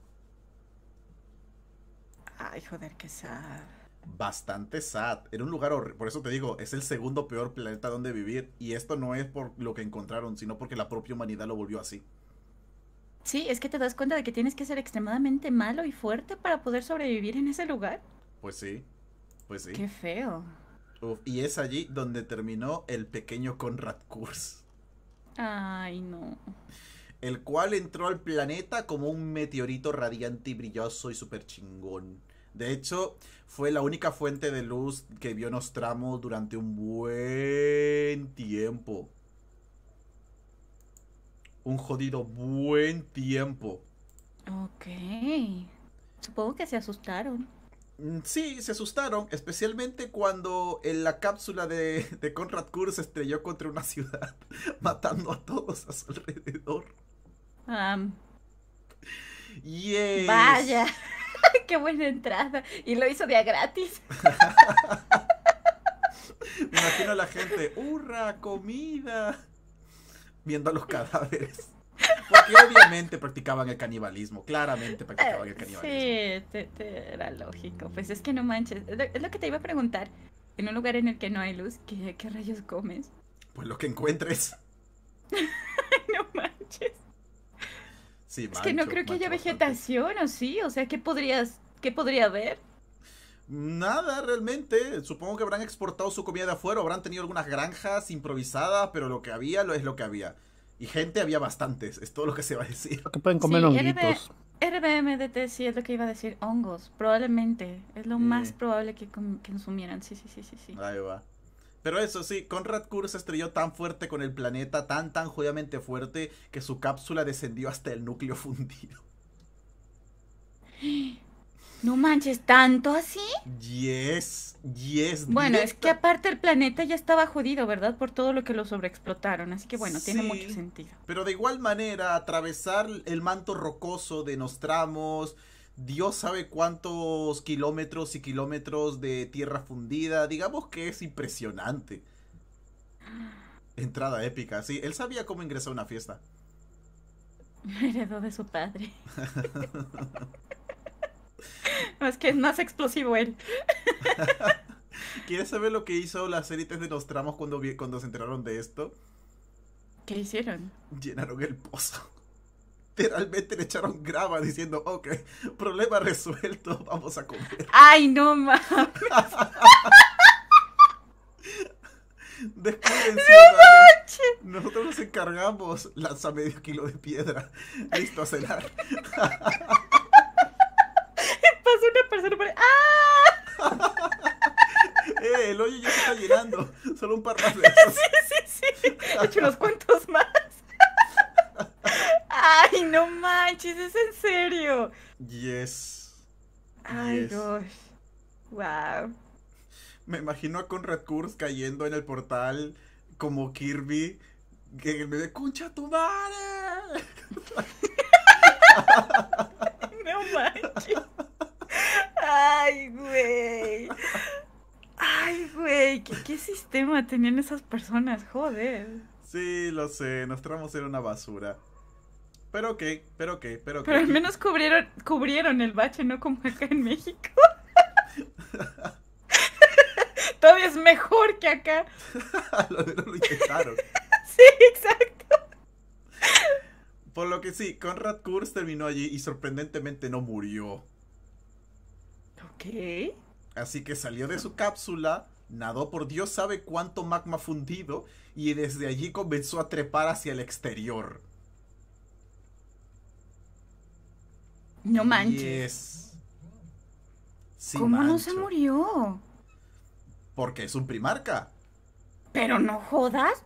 Ay, joder, qué sad. Bastante sad. Era un lugar horrible. Por eso te digo, es el segundo peor planeta donde vivir. Y esto no es por lo que encontraron, sino porque la propia humanidad lo volvió así. Sí, es que te das cuenta de que tienes que ser extremadamente malo y fuerte para poder sobrevivir en ese lugar. Pues sí. Pues sí. Qué feo. y es allí donde terminó el pequeño Conrad Kurz. Ay, no. El cual entró al planeta como un meteorito radiante y brilloso y super chingón. De hecho, fue la única fuente de luz que vio Nostramo durante un buen tiempo. Un jodido buen tiempo. Ok. Supongo que se asustaron. Mm, sí, se asustaron, especialmente cuando en la cápsula de, de Conrad Kurz estrelló contra una ciudad, (laughs) matando a todos a su alrededor. Y Vaya, (laughs) qué buena entrada. Y lo hizo de gratis. (laughs) Me imagino a la gente, ¡hurra, comida! Viendo a los cadáveres. Porque obviamente practicaban el canibalismo, claramente practicaban el canibalismo. Eh, sí, era lógico. Pues es que no manches. Es lo que te iba a preguntar. En un lugar en el que no hay luz, ¿qué, rayos comes? Pues lo que encuentres. (laughs) no manches. es que no creo que haya vegetación o sí. O sea, ¿qué podrías, qué podría haber? Nada, realmente. Supongo que habrán exportado su comida de afuera, habrán tenido algunas granjas improvisadas, pero lo que había lo es lo que había. Y gente había bastantes, es todo lo que se va a decir. Que pueden comer honguitos. RBMDT, sí, es lo que iba a decir, hongos, probablemente. Es lo más probable que consumieran, sí, sí, sí, sí, sí. Ahí va. Pero eso sí, Conrad Kurz se estrelló tan fuerte con el planeta, tan, tan jodidamente fuerte, que su cápsula descendió hasta el núcleo fundido. (gasps) (laughs) No manches, ¿tanto así? Yes, yes. Bueno, es que aparte el planeta ya estaba jodido, ¿verdad? Por todo lo que lo sobreexplotaron, así que bueno, tiene mucho sentido. Pero de igual manera, atravesar el manto rocoso de Nostramos, Dios sabe cuántos kilómetros y kilómetros de tierra fundida, digamos que es impresionante. Entrada épica, sí, él sabía cómo ingresar a una fiesta. (laughs) Heredó de su padre. (laughs) (laughs) es que es más explosivo él. (laughs) ¿Quieres saber lo que hizo las élites de los tramos cuando, cuando se enteraron de esto? ¿Qué hicieron? Llenaron el pozo. (laughs) Literalmente le echaron grava diciendo, ok, problema resuelto, vamos a comer. Ay, no mames. Después, no nosotros nos encargamos, lanza medio kilo de piedra, listo a cenar pasó una persona ¡Ah! (laughs) eh, el hoyo ya se está llenando. Solo un par de veces. (laughs) sí, sí, sí. He hecho unos cuantos más. (laughs) Ay, no manches, es en serio. Yes. Ay, gosh. Wow. Me imagino a Conrad Kurz cayendo en el portal como Kirby. Que me de ¡Concha tu madre! no manches. Ay, güey. Ay, güey. ¿qué, sistema tenían esas personas? Joder. Sí, lo sé. nos tramos era una basura. Pero ok, pero qué, pero qué. Pero al menos cubrieron, cubrieron el bache, ¿no? Como acá en México. (laughs) Todavía es mejor que acá. (laughs) lo, lo intentaron. (laughs) sí, exacto. Por lo que sí, Conrad Kurz terminó allí y sorprendentemente no murió. ¿Qué? Así que salió de su cápsula, nadó por Dios sabe cuánto magma fundido y desde allí comenzó a trepar hacia el exterior. No manches. ¿Cómo no se murió? Porque es un primarca. Pero no jodas.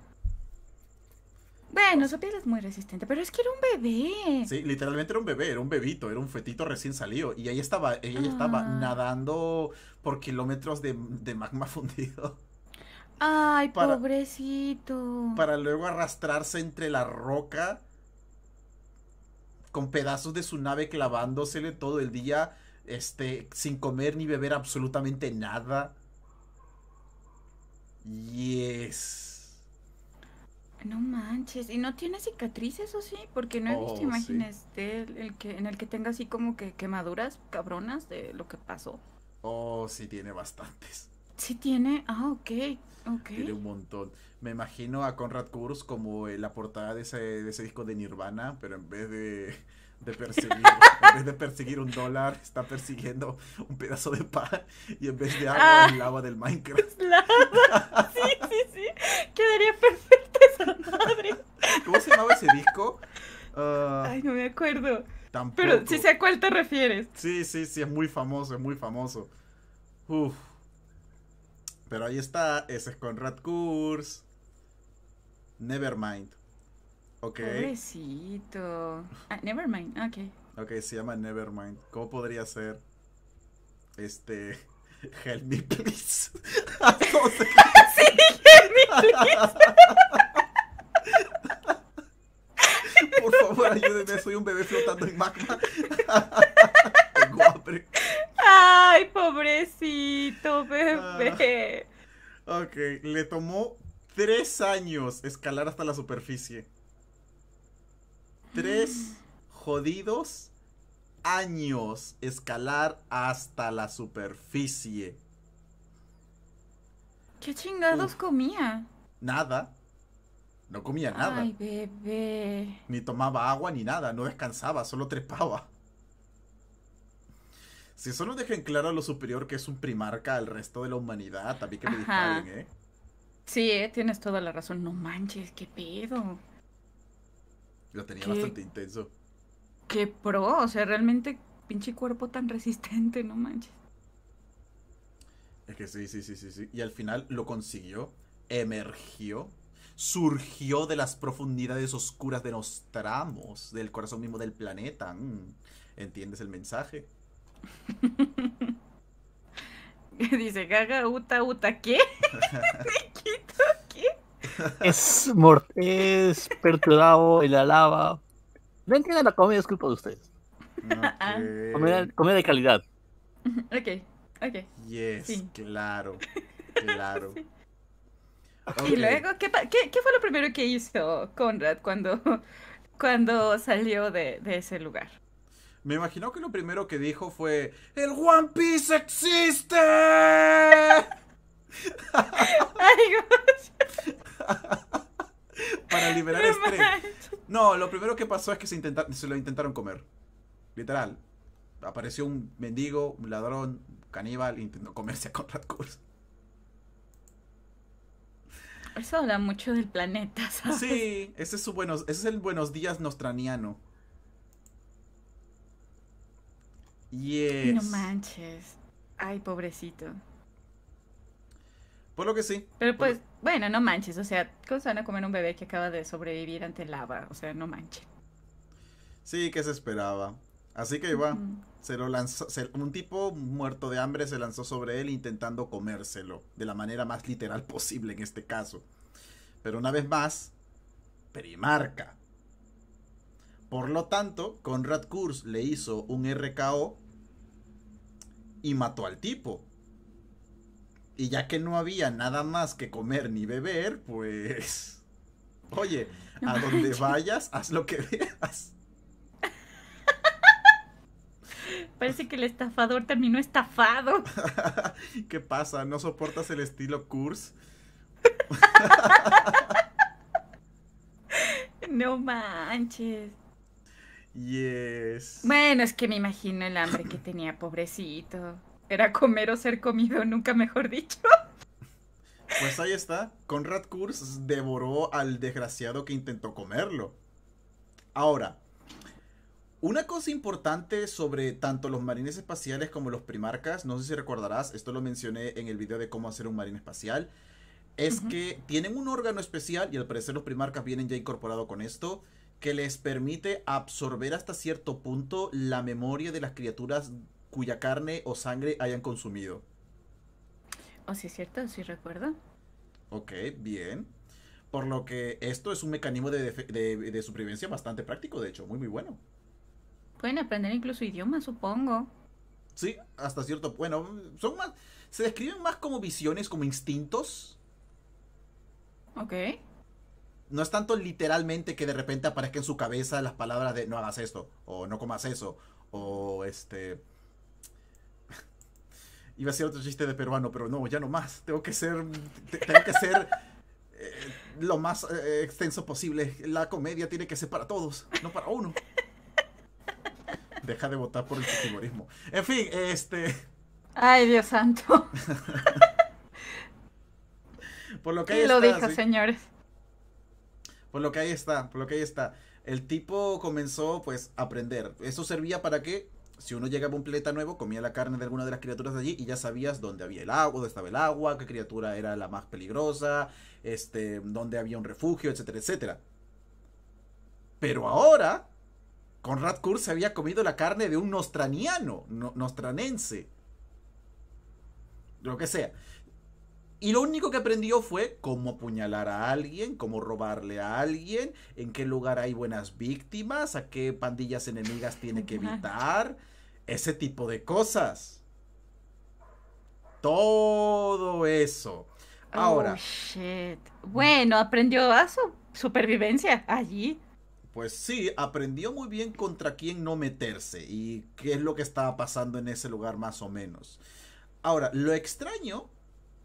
Bueno, su piel es muy resistente, pero es que era un bebé. Sí, literalmente era un bebé, era un bebito, era un fetito recién salido. Y ahí estaba, ella estaba ah. nadando por kilómetros de, magma (laughs) fundido. Ay, pobrecito. Para luego arrastrarse entre la roca con pedazos de su nave clavándosele todo el día, este, sin comer ni beber absolutamente nada. Yes. No manches, ¿y no tiene cicatrices o sí? Porque no he visto oh, imágenes de él que, en el que tenga así como que quemaduras cabronas de lo que pasó. Oh, sí tiene bastantes. Sí tiene, ah, ok, ok. Tiene un montón. Me imagino a Conrad Kurz como la portada de ese, de ese disco de Nirvana, pero en vez de de perseguir. (laughs) en vez de perseguir un dólar, está persiguiendo un pedazo de pan y en vez de agua, ah. lava del Minecraft. lava. (laughs) Sí, sí, sí. Quedaría perfecta esa madre. ¿Cómo se llamaba ese disco? Ah, Ay, no me acuerdo. Tampoco. Pero si sé a cuál te refieres. Sí, sí, sí, es muy famoso, es muy famoso. Uf. Pero ahí está, ese es Conrad Kurz. Nevermind. Ok. Pobrecito. Ah, Nevermind, ok. Ok, se llama Nevermind. ¿Cómo podría ser? Este. (laughs) Help me, please. (laughs) Ah, (laughs) sí, help me, please. Por favor, ayúdenme, soy un bebé flotando en magma. Tengo Ay, pobrecito bebé. Ah. ok, le tomó tres años escalar hasta la superficie tres mm. jodidos años escalar hasta la superficie. ¿Qué chingados comía? Nada. No comía nada. Ay, bebé. Ni tomaba agua ni nada, no descansaba, solo trepaba. Si solo dejen claro a lo superior que es un primarca al resto de la humanidad, también que me disparen, ¿eh? Sí, eh, tienes toda la razón. No manches, qué pedo. Lo tenía bastante intenso. Qué pro, o sea, realmente pinche cuerpo tan resistente, no manches. Es que sí, sí, sí, sí, sí. Y al final lo consiguió, emergió, surgió de las profundidades oscuras de los tramos del corazón mismo del planeta. Mm, ¿Entiendes el mensaje? (laughs) Dice, gaga, uta, uta, ¿qué? (laughs) (laughs) es, es perturbado en la lava. No entiendan la comida, es culpa de ustedes. Comida, de calidad. (laughs) Ok, ok. Yes, claro, claro. (laughs) Y luego, ¿qué, fue lo primero que hizo Conrad cuando, cuando salió de, de ese lugar? Me imagino que lo primero que dijo fue: ¡El One Piece existe! (laughs) Para liberar no estrés. No, lo primero que pasó es que se, lo intentaron comer. Literal. Apareció un mendigo, un ladrón, un caníbal, intentó comerse a Conrad Kurz. Eso habla mucho del planeta, Sí, ese es, su buenos, es el buenos días nostraniano. Yes. No manches. Ay, pobrecito. Por lo que sí. Pero pues, bueno, no manches. O sea, ¿cómo se van a comer un bebé que acaba de sobrevivir ante lava? O sea, no manches. Sí, que se esperaba. Así que va. Se lo lanzó. un tipo muerto de hambre se lanzó sobre él intentando comérselo. De la manera más literal posible en este caso. Pero una vez más, Primarca. Por lo tanto, Conrad Kurz le hizo un RKO y mató al tipo. Y ya que no había nada más que comer ni beber, pues... (laughs) Oye, a donde vayas, haz lo que veas. (laughs) Parece que el estafador terminó estafado. (laughs) ¿Qué pasa? ¿No soportas el estilo Kurs? no manches. Yes. Bueno, es que me imagino el hambre que tenía, pobrecito. Era comer o ser comido, nunca mejor dicho. Pues ahí está. Conrad Kurz devoró al desgraciado que intentó comerlo. Ahora, una cosa importante sobre tanto los marines espaciales como los primarcas, no sé si recordarás, esto lo mencioné en el video de cómo hacer un marine espacial, es que tienen un órgano especial, y al parecer los primarcas vienen ya incorporado con esto, que les permite absorber hasta cierto punto la memoria de las criaturas cuya carne o sangre hayan consumido. Oh, sí, es cierto, sí recuerdo. Ok, bien. Por lo que esto es un mecanismo de, de, supervivencia bastante práctico, de hecho, muy, muy bueno. Pueden aprender incluso idiomas, supongo. Sí, hasta cierto. Bueno, son más. Se describen más como visiones, como instintos. Ok. No es tanto literalmente que de repente aparezca en su cabeza las palabras de no hagas esto, o no comas eso, o este Iba a ser otro chiste de peruano, pero no, ya no más. Tengo que ser, que ser eh, lo más eh, extenso posible. La comedia tiene que ser para todos, no para uno. Deja de votar por el fujimorismo. En fin, este... Ay, Dios santo. (laughs) por lo que ahí lo dijo, señores. Por lo que ahí está, por lo que ahí está. El tipo comenzó pues a aprender. ¿Eso servía para qué? si uno llegaba a un planeta nuevo, comía la carne de alguna de las criaturas de allí y ya sabías dónde había el agua, dónde estaba el agua, qué criatura era la más peligrosa, este, dónde había un refugio, etcétera, etcétera. Pero ahora, Conrad se había comido la carne de un nostraniano, nostranense. Lo que sea. Y lo único que aprendió fue cómo apuñalar a alguien, cómo robarle a alguien, en qué lugar hay buenas víctimas, a qué pandillas enemigas tiene que evitar, ese tipo de cosas. Todo eso. Ahora. Oh, shit. Bueno, aprendió a su supervivencia allí. Pues sí, aprendió muy bien contra quién no meterse y qué es lo que estaba pasando en ese lugar más o menos. Ahora, lo extraño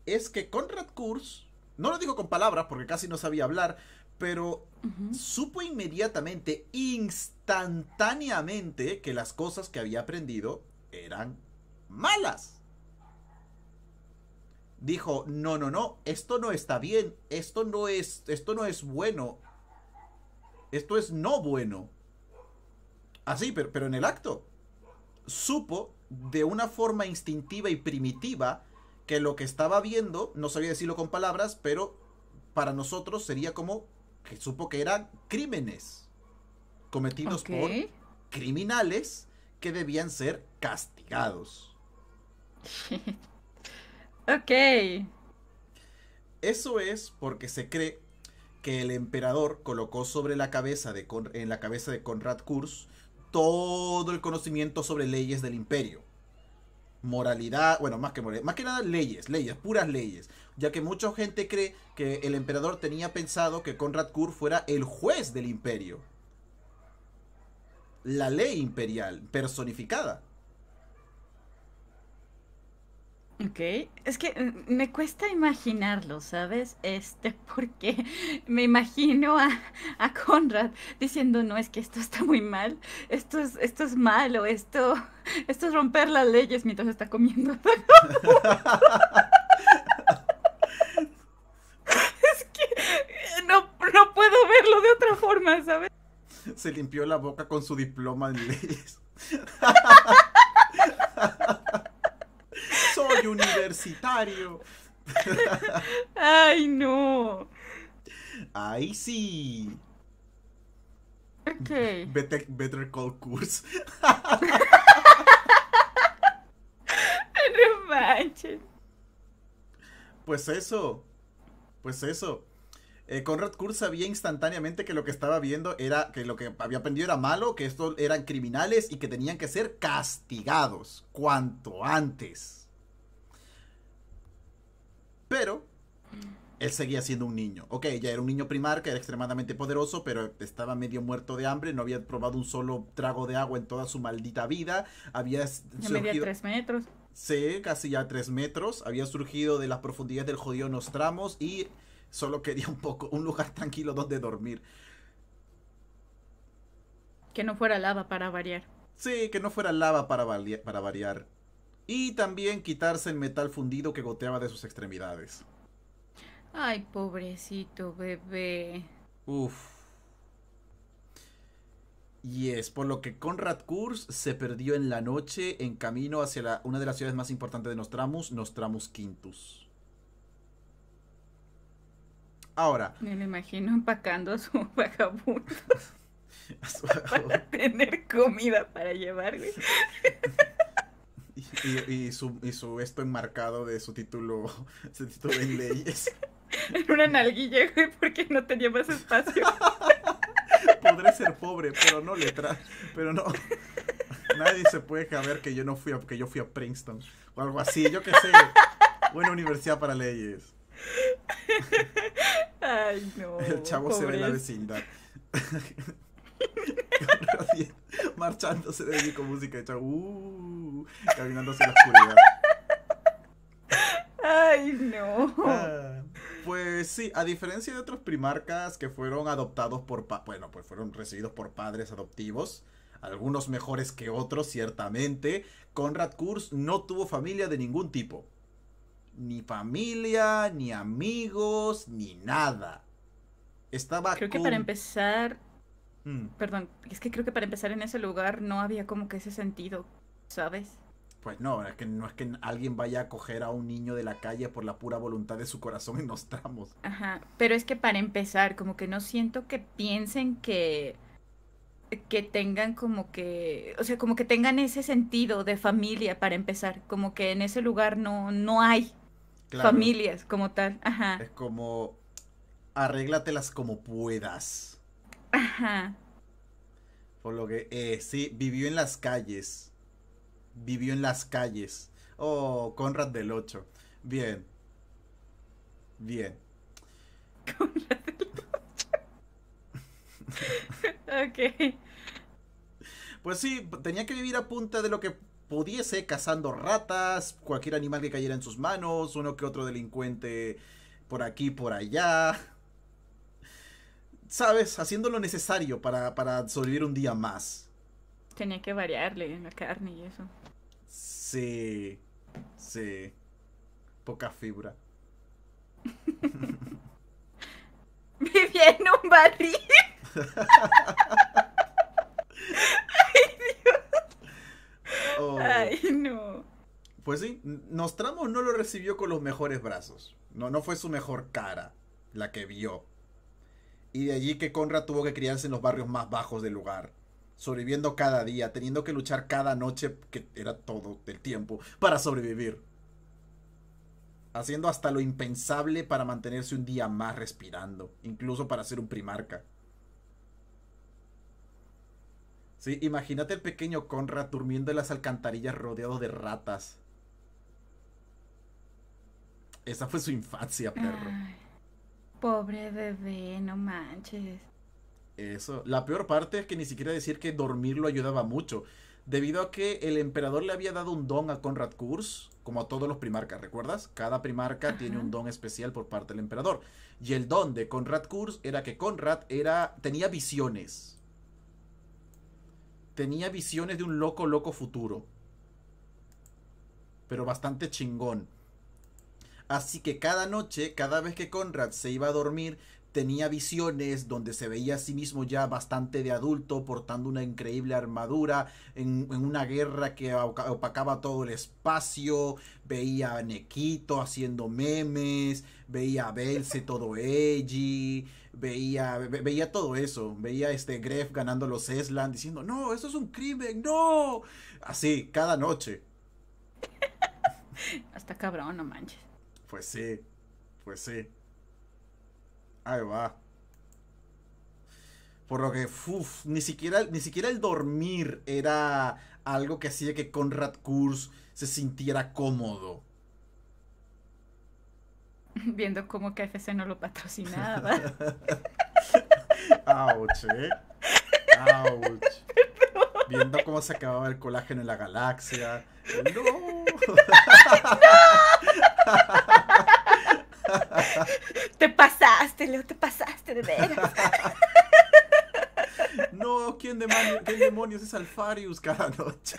es que Conrad Kurz, no lo dijo con palabras porque casi no sabía hablar, pero supo inmediatamente, instantáneamente, que las cosas que había aprendido eran malas. Dijo, no, no, no, esto no está bien, esto no es, esto no es bueno, esto es no bueno. Así, pero, pero en el acto. Supo de una forma instintiva y primitiva que lo que estaba viendo, no sabía decirlo con palabras, pero para nosotros sería como que supo que eran crímenes cometidos por criminales que debían ser castigados. (laughs) ok. Eso es porque se cree que el emperador colocó sobre la cabeza de en la cabeza de Conrad Kurz todo el conocimiento sobre leyes del imperio moralidad, bueno, más que más que nada leyes, leyes, puras leyes, ya que mucha gente cree que el emperador tenía pensado que Conrad Kur fuera el juez del imperio. La ley imperial personificada. Ok, es que mm, me cuesta imaginarlo, ¿sabes? Este, (laughs) porque me imagino a, Conrad diciendo, no, es que esto está muy mal, esto es, esto es malo, esto, (laughs) esto es romper las leyes mientras está comiendo. (laughs) es que eh, no, no puedo verlo de otra forma, ¿sabes? Se limpió la boca con su diploma en leyes. Soy universitario. Ay, no. Ay, sí. Ok. Better, better Call course. (laughs) no manches. Pues eso. Pues eso. Eh, Conrad Kurz sabía instantáneamente que lo que estaba viendo era que lo que había aprendido era malo, que estos eran criminales y que tenían que ser castigados cuanto antes. Pero él seguía siendo un niño. Ok, ya era un niño primar que era extremadamente poderoso, pero estaba medio muerto de hambre, no había probado un solo trago de agua en toda su maldita vida. Había. surgido... tres metros. Sí, casi ya tres metros. Había surgido de las profundidades del jodido Nostramos y Solo quería un poco, un lugar (laughs) tranquilo donde dormir. Que no fuera lava para variar. Sí, que no fuera lava para, variar. Y también quitarse el metal fundido que goteaba de sus extremidades. Ay, pobrecito bebé. Uf. Y es por lo que Conrad Kurz se perdió en la noche en camino hacia una de las ciudades más importantes de Nostramus, Nostramus Quintus. Ahora. Me lo imagino empacando a su (laughs) vagabundo. (laughs) su Para tener comida para llevar, güey. (laughs) Y, su, y su esto enmarcado de su título, su título en leyes. En una nalguilla, güey, porque no tenía más espacio. Podré ser pobre, pero no letra, pero no. Nadie se puede saber que yo no fui a, yo fui a Princeton o algo así, yo qué sé. Buena universidad para leyes. Ay, no. El chavo se ve en la vecindad. (laughs) (laughs) Marchándose de mí con música de uh, caminando hacia la oscuridad. Ay, no. Ah, pues sí, a diferencia de otros primarcas que fueron adoptados por, bueno, pues fueron recibidos por padres adoptivos, algunos mejores que otros, ciertamente, Conrad Kurz no tuvo familia de ningún tipo ni familia, ni amigos, ni nada. Estaba. Creo que para empezar. Mm. Perdón, es que creo que para empezar en ese lugar no había como que ese sentido, ¿sabes? Pues no, es que no es que alguien vaya a coger a un niño de la calle por la pura voluntad de su corazón y los tramos. Ajá, pero es que para empezar, como que no siento que piensen que que tengan como que, o sea, como que tengan ese sentido de familia para empezar, como que en ese lugar no no hay, familias como tal. Ajá. Es como, arréglatelas como puedas. Ajá. Por lo que, eh, sí, vivió en las calles. Vivió en las calles. Oh, Conrad del 8. Bien. Bien. Conrad del (laughs) ok. Pues sí, tenía que vivir a punta de lo que pudiese cazando ratas, cualquier animal que cayera en sus manos, uno que otro delincuente por aquí, por allá. ¿Sabes? Haciendo lo necesario para, para sobrevivir un día más. Tenía que variarle en la carne y eso. Sí, sí. Poca fibra. (laughs) Vivía en un barril. (laughs) Oh. no. Pues sí, Nostramos no lo recibió con los mejores brazos. No, no fue su mejor cara la que vio. Y de allí que Conrad tuvo que criarse en los barrios más bajos del lugar, sobreviviendo cada día, teniendo que luchar cada noche, que era todo el tiempo, para sobrevivir. Haciendo hasta lo impensable para mantenerse un día más respirando, incluso para ser un primarca. Sí, imagínate el pequeño Conrad durmiendo en las alcantarillas rodeado de ratas. Esa fue su infancia, perro. pobre bebé, no manches. Eso. La peor parte es que ni siquiera decir que dormir lo ayudaba mucho. Debido a que el emperador le había dado un don a Conrad Kurz, como a todos los primarcas, ¿recuerdas? Cada primarca tiene un don especial por parte del emperador. Y el don de Conrad Kurz era que Conrad era, tenía visiones tenía visiones de un loco, loco futuro. Pero bastante chingón. Así que cada noche, cada vez que Conrad se iba a dormir, tenía visiones donde se veía a sí mismo ya bastante de adulto, portando una increíble armadura, en, una guerra que opacaba todo el espacio, veía a Nequito haciendo memes, veía a Belce todo edgy, veía, veía todo eso, veía este Greff ganando los land diciendo, no, eso es un crimen, no. Así, cada noche. (laughs) Hasta cabrón, no manches. Pues sí, pues sí. Ahí va. Por lo que, ni siquiera, ni siquiera el dormir era algo que hacía que Conrad Kurz se sintiera cómodo. (laughs) viendo cómo KFC no lo patrocinaba. (laughs) Eh. (laughs) Viendo cómo se acababa el colágeno en la galaxia. ¡No! te pasaste, Leo, te pasaste de veras. no, ¿quién, demonio, demonios es Alfarius cada noche?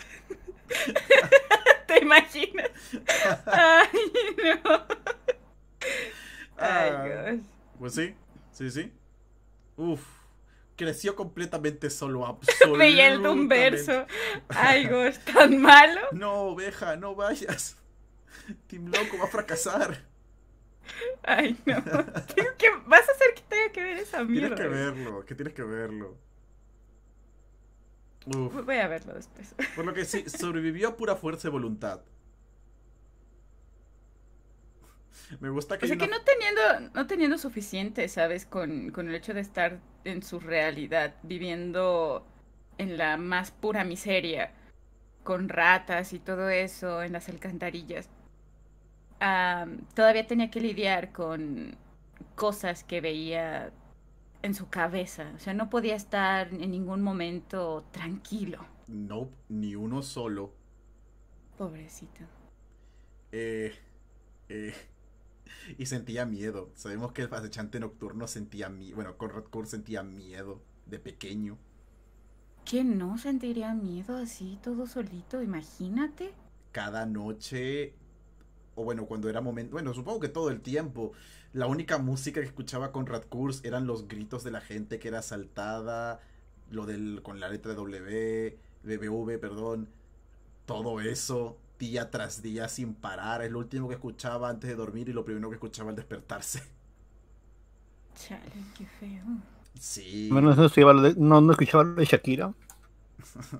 ¿Te imaginas? Ay, no. (laughs) Ay, ah, Dios. pues sí, sí, sí. Uf, creció completamente solo, (laughs) absolutamente. Veía el un verso. Ay, tan malo. No, oveja, no vayas. (laughs) Team Loco va a fracasar. Ay, no. Que, vas a hacer que tenga que ver esa mierda. Tienes que verlo, que tienes que verlo. Uf. Voy a verlo después. Por lo que sí, sobrevivió a pura fuerza de voluntad. Me gusta que. O sea, que no teniendo, no teniendo suficiente, ¿sabes? Con, el hecho de estar en su realidad, viviendo en la más pura miseria, con ratas y todo eso, en las alcantarillas. todavía tenía que lidiar con cosas que veía en su cabeza. O sea, no podía estar en ningún momento tranquilo. No, nope, ni uno solo. Pobrecito. Eh, eh, (laughs) y sentía miedo. Sabemos que el acechante nocturno sentía miedo. Bueno, Conrad Kurz sentía miedo de pequeño. ¿quién no sentiría miedo así todo solito? Imagínate. Cada noche, o bueno, cuando era momento, bueno, supongo que todo el tiempo, la única música que escuchaba Conrad Kurz eran los gritos de la gente que era asaltada, lo del con la letra W, BBV, perdón, todo eso día tras día sin parar. Es lo último que escuchaba antes de dormir y lo primero que escuchaba al despertarse. Chale, qué feo. Sí. no, escuchaba lo de Shakira.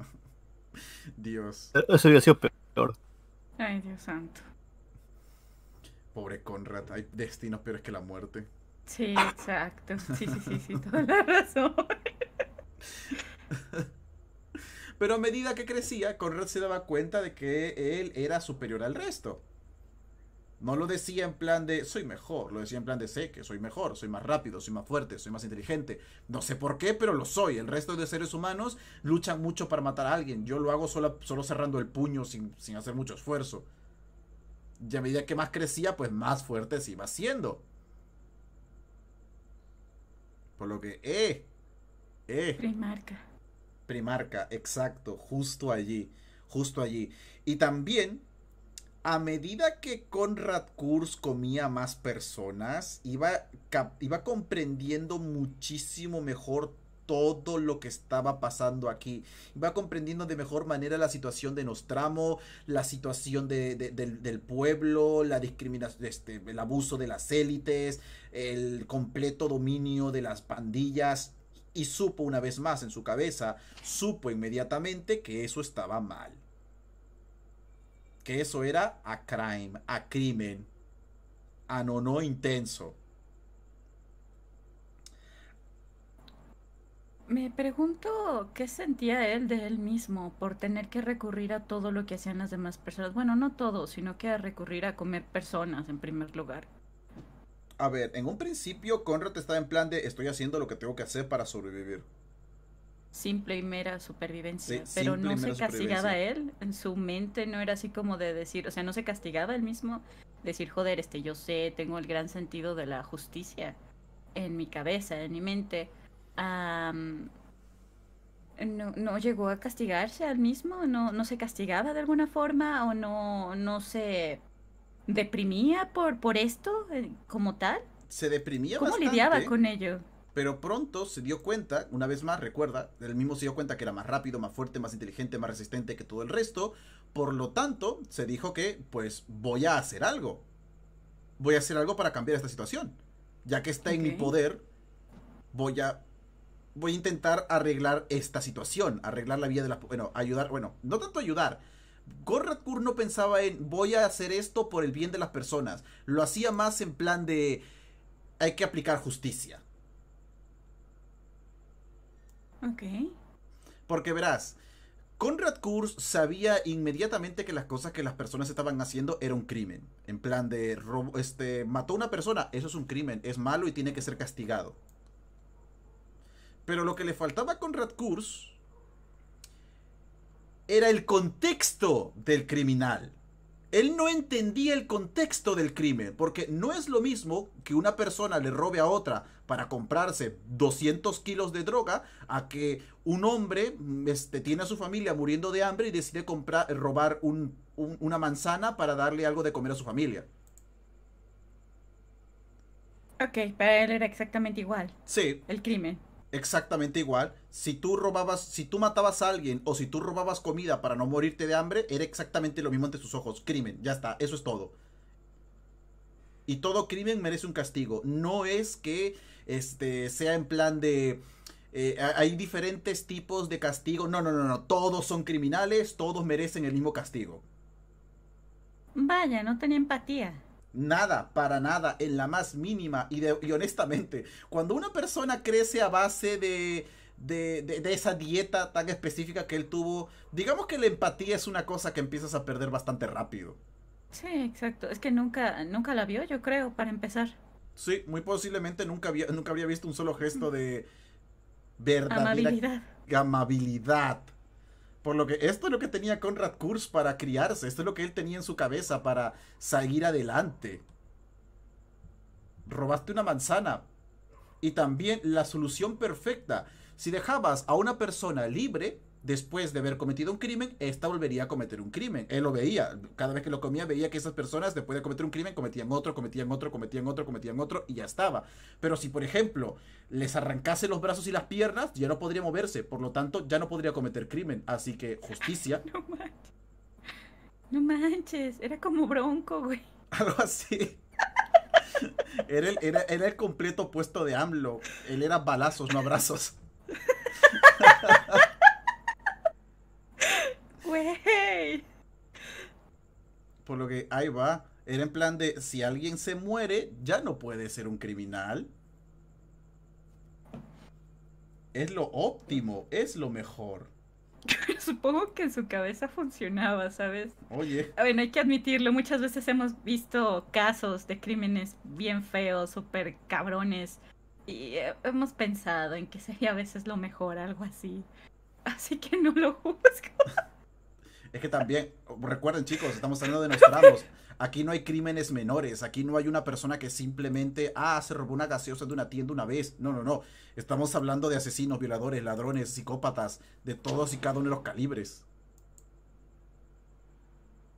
(laughs) Dios. Eso había sido peor. Ay, Dios santo. Pobre Conrad, hay destinos peores que la muerte. Sí, exacto. Sí, sí, sí, sí, toda la razón. (laughs) Pero a medida que crecía, Conrad se daba cuenta de que él era superior al resto. No lo decía en plan de soy mejor, lo decía en plan de sé que soy mejor, soy más rápido, soy más fuerte, soy más inteligente. No sé por qué, pero lo soy. El resto de seres humanos luchan mucho para matar a alguien. Yo lo hago solo, cerrando el puño sin, hacer mucho esfuerzo. Y a medida que más crecía, pues más fuerte se iba siendo. Por lo que, eh, eh. Primarca, exacto, justo allí, justo allí. Y también, a medida que Conrad Kurz comía más personas, iba, comprendiendo muchísimo mejor todo lo que estaba pasando aquí. Iba comprendiendo de mejor manera la situación de Nostramo, la situación del, pueblo, la discriminación, este, el abuso de las élites, el completo dominio de las pandillas y supo una vez más en su cabeza, supo inmediatamente que eso estaba mal. Que eso era a crime, a crimen, a ah, no no intenso. Me pregunto qué sentía él de él mismo por tener que recurrir a todo lo que hacían las demás personas. Bueno, no todo, sino que a recurrir a comer personas en primer lugar. A ver, en un principio Conrad estaba en plan de estoy haciendo lo que tengo que hacer para sobrevivir. Simple y mera supervivencia. pero no se castigaba él. En su mente no era así como de decir, o sea, no se castigaba él mismo. Decir, joder, este, yo sé, tengo el gran sentido de la justicia en mi cabeza, en mi mente. no, no, llegó a castigarse al mismo, no, no se castigaba de alguna forma o no, no se deprimía por, por esto eh, como tal? Se deprimía ¿Cómo lidiaba con ello? Pero pronto se dio cuenta, una vez más, recuerda, él mismo se dio cuenta que era más rápido, más fuerte, más inteligente, más resistente que todo el resto. Por lo tanto, se dijo que, pues, voy a hacer algo. Voy a hacer algo para cambiar esta situación. Ya que está en mi poder, voy a voy a intentar arreglar esta situación, arreglar la vía de la... Bueno, ayudar, bueno, no tanto ayudar, Kurz no pensaba en voy a hacer esto por el bien de las personas. Lo hacía más en plan de hay que aplicar justicia. Ok. Porque verás, Conrad Kurz sabía inmediatamente que las cosas que las personas estaban haciendo era un crimen. En plan de robo, este, mató a una persona, eso es un crimen, es malo y tiene que ser castigado. Pero lo que le faltaba a Conrad Kurz era el contexto del criminal. Él no entendía el contexto del crimen, porque no es lo mismo que una persona le robe a otra para comprarse 200 kilos de droga a que un hombre mm, este, tiene a su familia muriendo de hambre y decide comprar, robar una manzana para darle algo de comer a su familia. Ok, pero él era exactamente igual. Sí. El crimen exactamente igual. Si tú robabas, si tú matabas a alguien o si tú robabas comida para no morirte de hambre, era exactamente lo mismo ante sus ojos. Crimen, ya está, eso es todo. Y todo crimen merece un castigo. No es que este sea en plan de eh, hay diferentes tipos de castigo. No, no, no, no. Todos son criminales, todos merecen el mismo castigo. Vaya, no tenía empatía. Nada, para nada, en la más mínima. Y, de, honestamente, cuando una persona crece a base de, de, esa dieta tan específica que él tuvo, digamos que la empatía es una cosa que empiezas a perder bastante rápido. Sí, exacto. Es que nunca, nunca la vio, yo creo, para empezar. Sí, muy posiblemente nunca, había, nunca habría visto un solo gesto mm. de verdad. amabilidad. amabilidad por lo que esto es lo que tenía Conrad Kurz para criarse, esto es lo que él tenía en su cabeza para seguir adelante. Robaste una manzana. Y también la solución perfecta. Si dejabas a una persona libre, después de haber cometido un crimen, esta volvería a cometer un crimen. Él lo veía, cada vez que lo comía veía que esas personas después de cometer un crimen cometían otro, cometían otro, cometían otro, cometían otro y ya estaba. Pero si por ejemplo les arrancase los brazos y las piernas, ya no podría moverse, por lo tanto ya no podría cometer crimen, así que justicia. (laughs) No manches, no manches. era como bronco, güey. (laughs) Algo así. (laughs) Era el, el completo opuesto de AMLO. Él era balazos, no abrazos. Por lo que ahí va. Era en plan de si alguien se muere, ya no puede ser un criminal. Es lo óptimo, es lo mejor. (laughs) Supongo que en su cabeza funcionaba, ¿sabes? Oye. Bueno, hay que admitirlo, muchas veces hemos visto casos de crímenes bien feos, súper cabrones, y eh, hemos pensado en que sería a veces lo mejor, algo así. Así que no lo juzgo. (laughs) Es que también, recuerden chicos, estamos hablando de Nostradamus. Aquí no hay crímenes menores, aquí no hay una persona que simplemente, ah, se robó una gaseosa de una tienda una vez. No, no, no. Estamos hablando de asesinos, violadores, ladrones, psicópatas, de todos y cada uno de los calibres.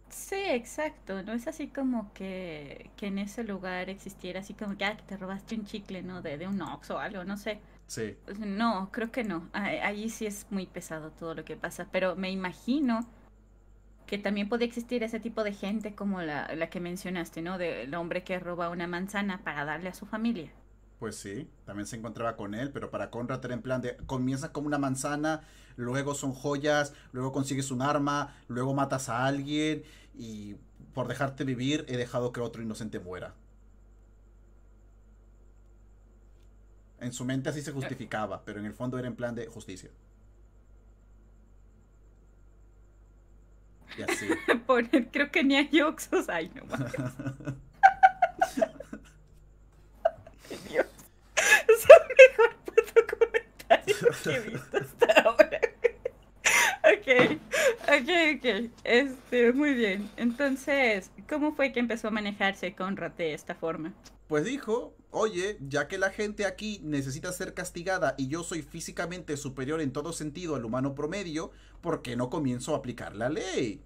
Sí, exacto. No es así como que, que en ese lugar existiera así como que, ah, que te robaste un chicle, ¿no? De, de un ox o algo, no sé. Sí. Pues, no, creo que no. Ahí sí es muy pesado todo lo que pasa, pero me imagino que también puede existir ese tipo de gente como la, que mencionaste, ¿no? Del hombre que roba una manzana para darle a su familia. Pues sí, también se encontraba con él, pero para Conrad era en plan de comienzas con una manzana, luego son joyas, luego consigues un arma, luego matas a alguien y por dejarte vivir he dejado que otro inocente muera. En su mente así se justificaba, pero en el fondo era en plan de justicia. Ya (laughs) Poner, creo que ni hay Oxos. Ay, no mames. Dios. (laughs) Es el mejor puto comentario que he visto hasta ahora. ok, ok, ok. Este, muy bien. Entonces, ¿cómo fue que empezó a manejarse con Rate de esta forma? pues dijo, oye, ya que la gente aquí necesita ser castigada y yo soy físicamente superior en todo sentido al humano promedio, ¿por qué no comienzo a aplicar la ley?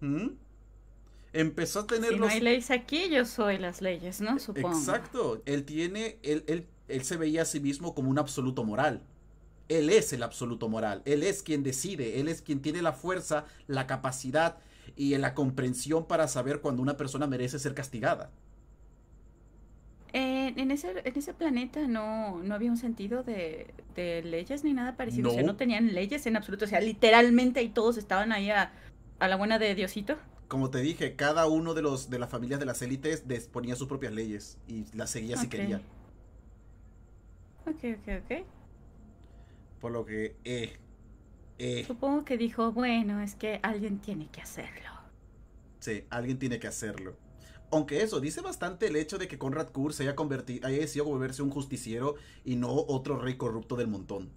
¿Mm? Empezó a tener no hay leyes aquí, yo soy las leyes, ¿no? Supongo. Exacto. Él tiene, él, él, él se veía a sí mismo como un absoluto moral. Él es el absoluto moral, él es quien decide, él es quien tiene la fuerza, la capacidad y en la comprensión para saber cuando una persona merece ser castigada. Eh, en, ese, en ese planeta no, no había un sentido de, leyes ni nada parecido. No. O sea, no tenían leyes en absoluto. O sea, literalmente ahí todos estaban ahí a, la buena de Diosito. Como te dije, cada uno de los de las familias de las élites ponía sus propias leyes y las seguía si quería. Ok, ok, ok. Por lo que eh, eh, Supongo que dijo, bueno, es que alguien tiene que hacerlo. Sí, alguien tiene que hacerlo. Aunque eso, dice bastante el hecho de que Conrad Kurz se haya, convertido, haya decidido volverse un justiciero y no otro rey corrupto del montón.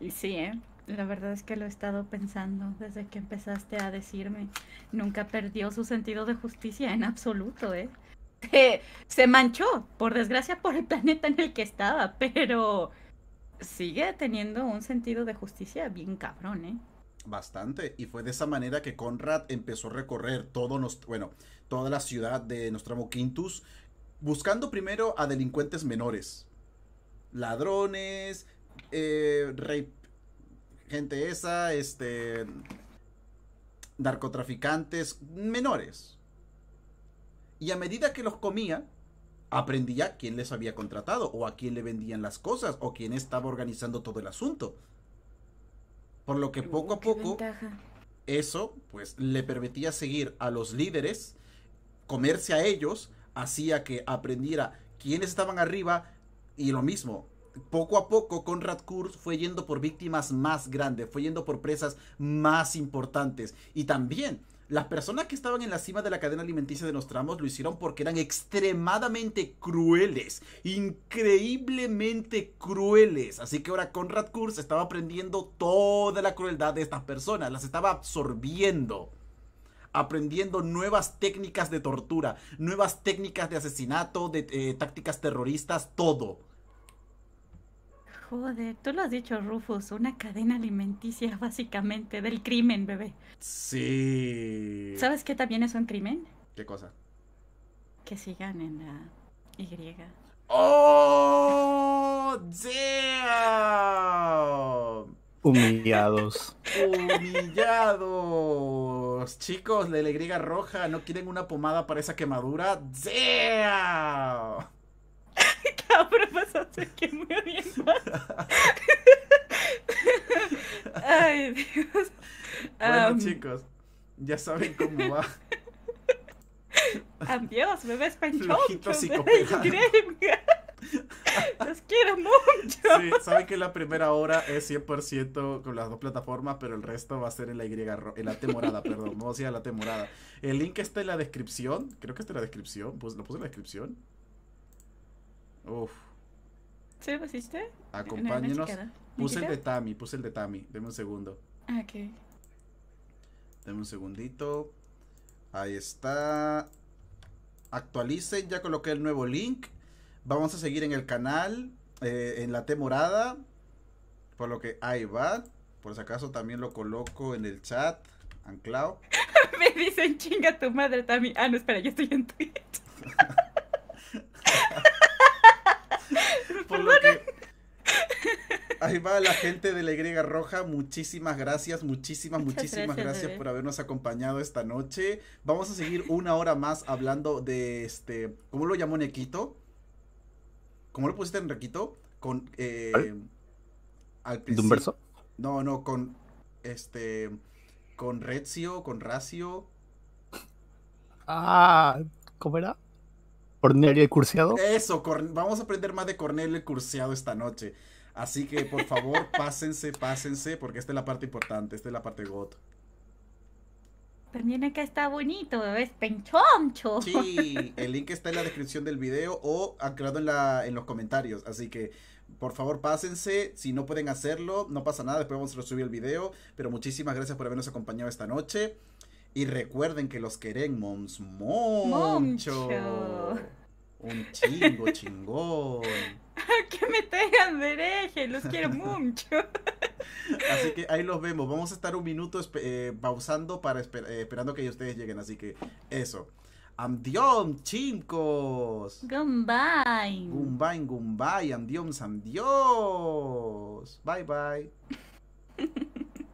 Y sí, ¿eh? La verdad es que lo he estado pensando desde que empezaste a decirme. Nunca perdió su sentido de justicia en absoluto, ¿eh? (laughs) se manchó, por desgracia, por el planeta en el que estaba, pero sigue teniendo un sentido de justicia bien cabrón, ¿eh? Bastante. Y fue de esa manera que Conrad empezó a recorrer todo bueno, toda la ciudad de Nostramo Quintus, buscando primero a delincuentes menores. Ladrones, eh, gente esa, este, narcotraficantes menores. Y a medida que los comía, Aprendía quién les había contratado o a quién le vendían las cosas o quién estaba organizando todo el asunto. Por lo que poco a poco eso pues le permitía seguir a los líderes, comerse a ellos, hacía que aprendiera quiénes estaban arriba y lo mismo. Poco a poco Conrad Kurz fue yendo por víctimas más grandes, fue yendo por presas más importantes y también las personas que estaban en la cima de la cadena alimenticia de tramos lo hicieron porque eran extremadamente crueles, increíblemente crueles. Así que ahora Conrad Kurz estaba aprendiendo toda la crueldad de estas personas, las estaba absorbiendo aprendiendo nuevas técnicas de tortura, nuevas técnicas de asesinato, de eh, tácticas terroristas, todo Joder, tú lo has dicho, Rufus, una cadena alimenticia (laughs) básicamente del crimen, bebé. Sí. ¿Sabes qué también es un crimen? ¿Qué cosa? Que sigan en la Y. ¡Oh! ¡Damn! Humillados. (laughs) Humillados. Chicos, la Y roja, ¿no quieren una pomada para esa quemadura? ¡Damn! (laughs) que muy bien. (laughs) Ay, Dios. Bueno, chicos, ya saben cómo va. (laughs) Adiós, bebés, español. Los quiero mucho. Sí, saben que la primera hora es 100% con las dos plataformas, pero el resto va a ser en la Y, en la temporada, perdón, no decía la temporada. El link está en la descripción, creo que está en la descripción, pues lo puse en la descripción. Uf. ¿Se lo Acompáñenos. Puse el de Tami, puse el de Tami. Deme un segundo. Ah, ok. Deme un segundito. Ahí está. Actualicen, ya coloqué el nuevo link. Vamos a seguir en el canal, eh, en la T morada. Por lo que ahí va. Por si acaso también lo coloco en el chat, anclado. (laughs) Me dicen chinga tu madre, Tami. Ah, no, espera, yo estoy en Twitch. (laughs) Ahí va la gente de la Y Roja. Muchísimas gracias, muchísimas, muchísimas gracias, por habernos acompañado esta noche. Vamos a seguir una hora más hablando de este. ¿Cómo lo llamó Nequito? ¿Cómo lo pusiste en Con. Eh, verso? No, no, con. Este. Con Rezio, con Racio. Ah, ¿cómo era? Cornelio el Curseado. Eso, vamos a aprender más de Cornelio el Curseado esta noche. Así que por favor, (laughs) pásense, pásense, porque esta es la parte importante, esta es la parte got. También acá está bonito, es penchoncho. Sí, el link está en la descripción del video o anclado en, la, en los comentarios. Así que por favor pásense, si no pueden hacerlo, no pasa nada, después vamos a subir el video. Pero muchísimas gracias por habernos acompañado esta noche. Y recuerden que los queremos mucho. Un chingo, chingón. (laughs) que me tengan derecho, los quiero mucho. (laughs) así que ahí los vemos. Vamos a estar un minuto eh, pausando para eh, esperando que ustedes lleguen. Así que eso. ¡Adiós, chicos. goodbye Gumbay, goodbye ¡Adiós! ¡Adiós! Bye, bye.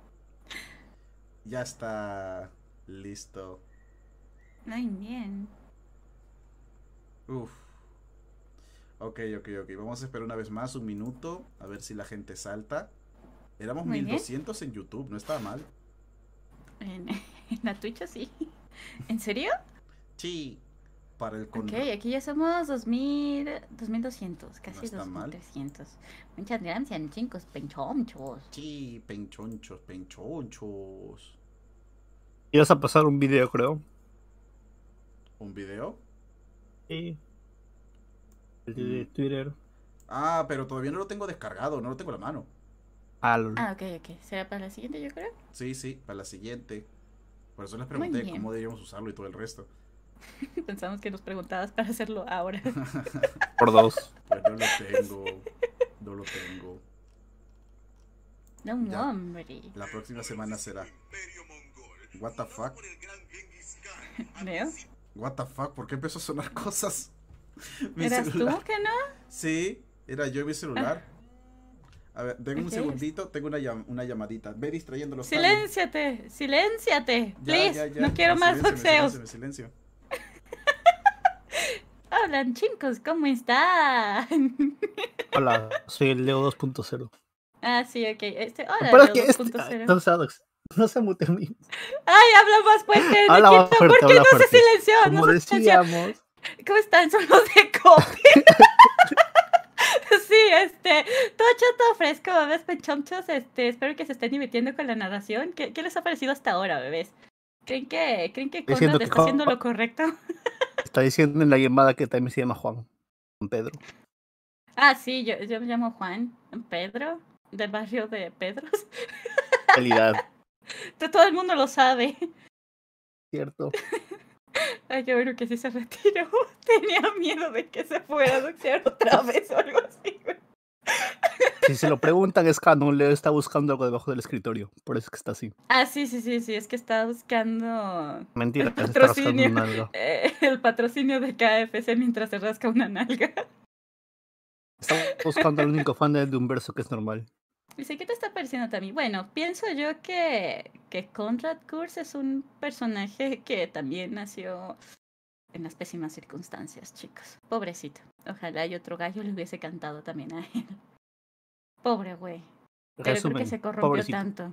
(laughs) ya está. Listo. Muy bien. Uf. Ok, ok, ok. Vamos a esperar una vez más un minuto a ver si la gente salta. Éramos 1200 en YouTube, no estaba mal. En, (laughs) la Twitch sí. (laughs) ¿En serio? sí. Para el con... Ok, aquí ya somos 2000, 2200, casi 2300. Muchas gracias, chicos, penchonchos. Sí, penchonchos, penchonchos. Ibas a pasar un video, creo. ¿Un video? Sí. El de mm. Twitter. Ah, pero todavía no lo tengo descargado, no lo tengo en la mano. Ah, ah, ok, ok. ¿Será para la siguiente, yo creo? Sí, sí, para la siguiente. Por eso les pregunté cómo deberíamos usarlo y todo el resto. (laughs) Pensamos que nos preguntabas para hacerlo ahora. (laughs) Por dos. Pues no lo tengo. No lo tengo. No, hombre. La próxima semana será. What the fuck. ¿Leo? What the fuck, ¿por qué empezó a sonar (laughs) cosas? ¿Eras tú que no? Sí, era yo y mi celular. Ah. A ver, denme un segundito, tengo una, una llamadita. Ve distrayéndolos. Silénciate, silénciate, please. No quiero más boxeos. Silencio, (laughs) Hola chicos, ¿cómo están? (laughs) Hola, soy el Leo 2.0. Ah, sí, ok. Este, hola, Leo 2.0. Entonces. Este, (laughs) No se mute Ay, habla más fuerte. Habla ¿Por qué no se silenció? no decíamos. ¿Cómo están? Son los de COVID. (laughs) sí, este, todo chato fresco, bebés pechonchos, este, espero que se estén divirtiendo con la narración. ¿Qué, qué les ha parecido hasta ahora, bebés? ¿Creen que, creen que está haciendo lo correcto? (laughs) está diciendo en la llamada que también se llama Juan, Juan Pedro. Ah, sí, yo, yo me llamo Juan Pedro, del barrio de Pedros. Calidad. Todo el mundo lo sabe. Cierto. (laughs) Ay, yo creo que sí se retiró. (laughs) Tenía miedo de que se fuera a otra (laughs) vez o algo así. Si se lo preguntan, es Canon, Leo está buscando algo debajo del escritorio. Por eso es que está así. Ah, sí, sí, sí, sí. Es que está buscando. Mentira, patrocinio, está eh, el patrocinio de KFC mientras se rasca una nalga. Está buscando al único fan de un verso que es normal. Dice, ¿qué te está pareciendo también? Bueno, pienso yo que, que Conrad Kurz es un personaje que también nació en las pésimas circunstancias, chicos. Pobrecito. Ojalá y otro gallo le hubiese cantado también a él. Pobre güey. Pero creo que se corrompió tanto.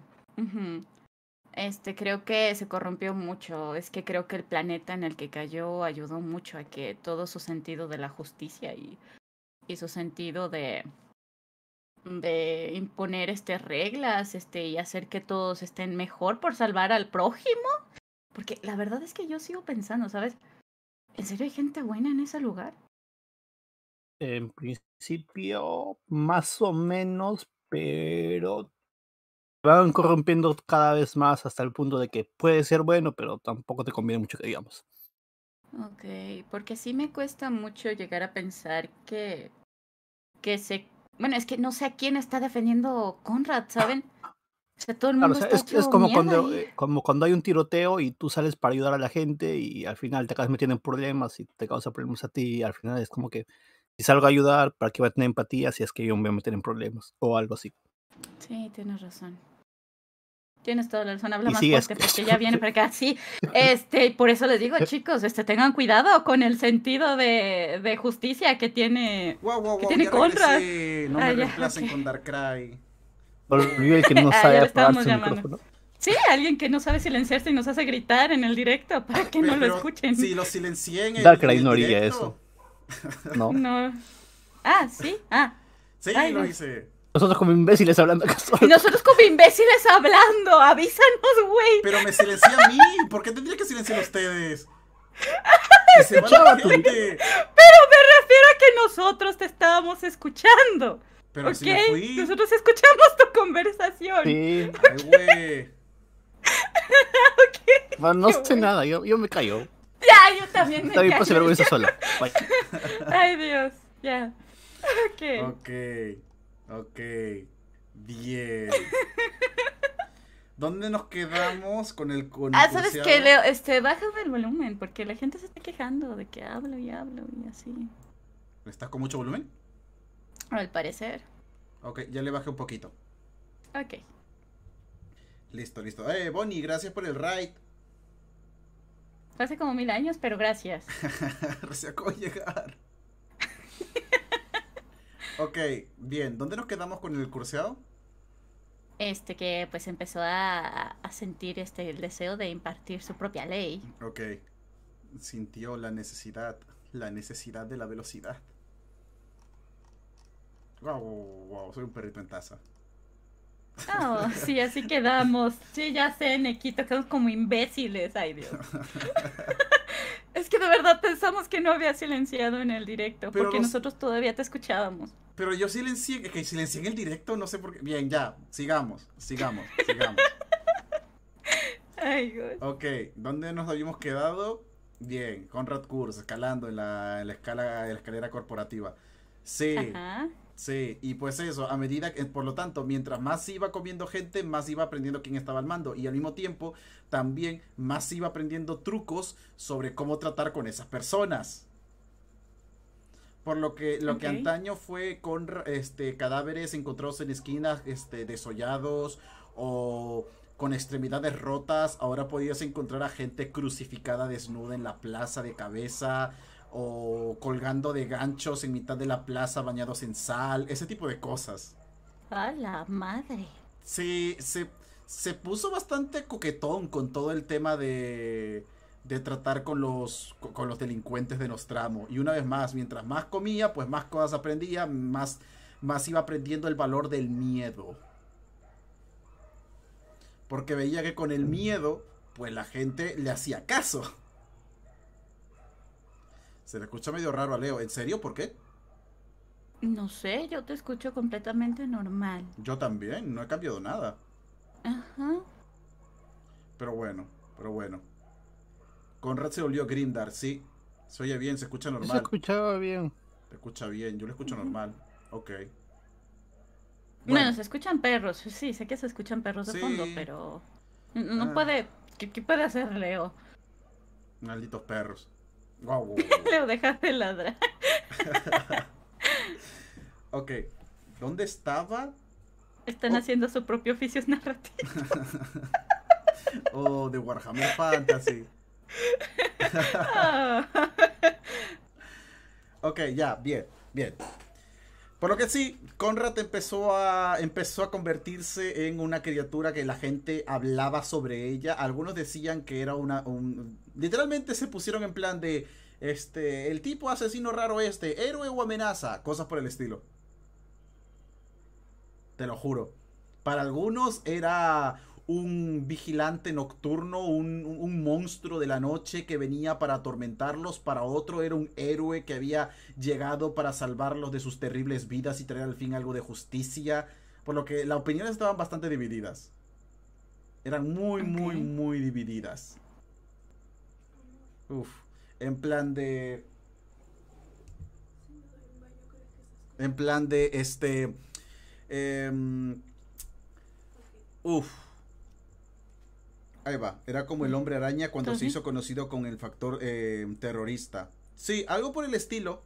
Este, creo que se corrompió mucho. Es que creo que el planeta en el que cayó ayudó mucho a que todo su sentido de la justicia y, y su sentido de, de imponer este, reglas este, y hacer que todos estén mejor por salvar al prójimo. Porque la verdad es que yo sigo pensando, ¿sabes? ¿En serio hay gente buena en ese lugar? En principio, más o menos, pero van corrompiendo cada vez más hasta el punto de que puede ser bueno, pero tampoco te conviene mucho que digamos. Ok, porque sí me cuesta mucho llegar a pensar que, que se bueno, es que no sé a quién está defendiendo Conrad, ¿saben? O sea, todo el mundo es, como, cuando, eh, como cuando hay un tiroteo y tú sales para ayudar a la gente y al final te acabas metiendo en problemas y te causa problemas a ti al final es como que si salgo a ayudar, ¿para qué va a tener empatía si es que yo me voy a meter en problemas o algo así? Sí, tienes razón tienes toda la razón, habla más porque ya (laughs) viene para acá, sí. Este, por eso les digo, chicos, este, tengan cuidado con el sentido de, justicia que tiene, wow, wow, wow, que tiene No me reemplacen con Darkrai. Por el que no (laughs) ah, sabe apagar Sí, alguien que no sabe silenciarse y nos hace gritar en el directo para que no lo escuchen. Si lo silencié en el, Darkrai no haría eso. (laughs) No. Ah, sí, ah. Sí, lo hice. Nosotros como imbéciles hablando acá nosotros como imbéciles hablando, avísanos, güey. Pero me silencié a mí, ¿por qué tendría que silenciar a ustedes? Que se Pero me refiero a que nosotros te estábamos escuchando. Pero Si fui. Nosotros escuchamos tu conversación. Sí. güey. (laughs) no sé nada, yo, me callo. Ya, yo también me También puedo vergüenza sola. (laughs) Ay, Dios. Ya. Yeah. Ok. Ok. Ok, bien. (laughs) ¿Dónde nos quedamos con el con Ah, ¿sabes que Leo? Este, baja el volumen, porque la gente se está quejando de que hablo y hablo y así. ¿Estás con mucho volumen? Al parecer. Ok, ya le bajé un poquito. Ok. Listo, listo. Eh, Bonnie, gracias por el ride. Hace como mil años, pero gracias. (laughs) Recién acabo de llegar. Ok, bien. ¿Dónde nos quedamos con el curseado? Este que pues empezó a, sentir este el deseo de impartir su propia ley. Ok. Sintió la necesidad, la necesidad de la velocidad. Wow, wow, soy un perrito en taza. Oh, sí, así quedamos. Sí, ya sé, Nequito, quedamos como imbéciles. Ay, Dios. (laughs) Es que de verdad pensamos que no había silenciado en el directo, porque nosotros todavía te escuchábamos. Pero yo silencié, que silencié en el directo, no sé por qué. Bien, ya, sigamos, sigamos, sigamos. (laughs) Ay, Dios. Ok, ¿dónde nos habíamos quedado? Bien, Conrad Kurz, escalando en la, escala, en la escalera corporativa. Sí. Ajá. Sí, y pues eso, a medida que, por lo tanto, mientras más iba comiendo gente, más iba aprendiendo quién estaba al mando. Y al mismo tiempo, también más iba aprendiendo trucos sobre cómo tratar con esas personas. Por lo que lo que antaño fue con este cadáveres encontrados en esquinas, este, desollados, o con extremidades rotas, ahora podías encontrar a gente crucificada desnuda en la plaza de cabeza o colgando de ganchos en mitad de la plaza bañados en sal, ese tipo de cosas. A la madre. Sí, se, se puso bastante coquetón con todo el tema de, de tratar con los, con los delincuentes de Nostramo. Y una vez más, mientras más comía, pues más cosas aprendía, más, más iba aprendiendo el valor del miedo. Porque veía que con el miedo, pues la gente le hacía caso. Se le escucha medio raro a Leo. ¿En serio? ¿Por qué? No sé, yo te escucho completamente normal. Yo también, no he cambiado nada. Ajá. Pero bueno, pero bueno. Conrad se volvió grindar, sí. Se oye bien, se escucha normal. Se escuchaba bien. Se escucha bien, yo le escucho normal. Ok. Bueno. se escuchan perros, sí, sé que se escuchan perros de fondo, pero... No ah. puede... ¿Qué puede hacer Leo? Malditos perros. Wow, Le dejas de ok. ¿Dónde estaba? Están oh. haciendo su propio oficio narrativo. (laughs) oh, de Warhammer Fantasy. (laughs) (laughs) ok, ya, bien, bien. Por lo que sí, Conrad empezó a, empezó a convertirse en una criatura que la gente hablaba sobre ella. Algunos decían que era una... literalmente se pusieron en plan de... Este, el tipo asesino raro este, héroe o amenaza, cosas por el estilo. Te lo juro. Para algunos era un vigilante nocturno, un, monstruo de la noche que venía para atormentarlos, para otro era un héroe que había llegado para salvarlos de sus terribles vidas y traer al fin algo de justicia, por lo que las opiniones estaban bastante divididas. Eran muy, muy, muy divididas. Uf, en plan de... En plan de este... Eh, uf ahí va, era como el hombre araña cuando se hizo conocido con el factor eh, terrorista. Sí, algo por el estilo.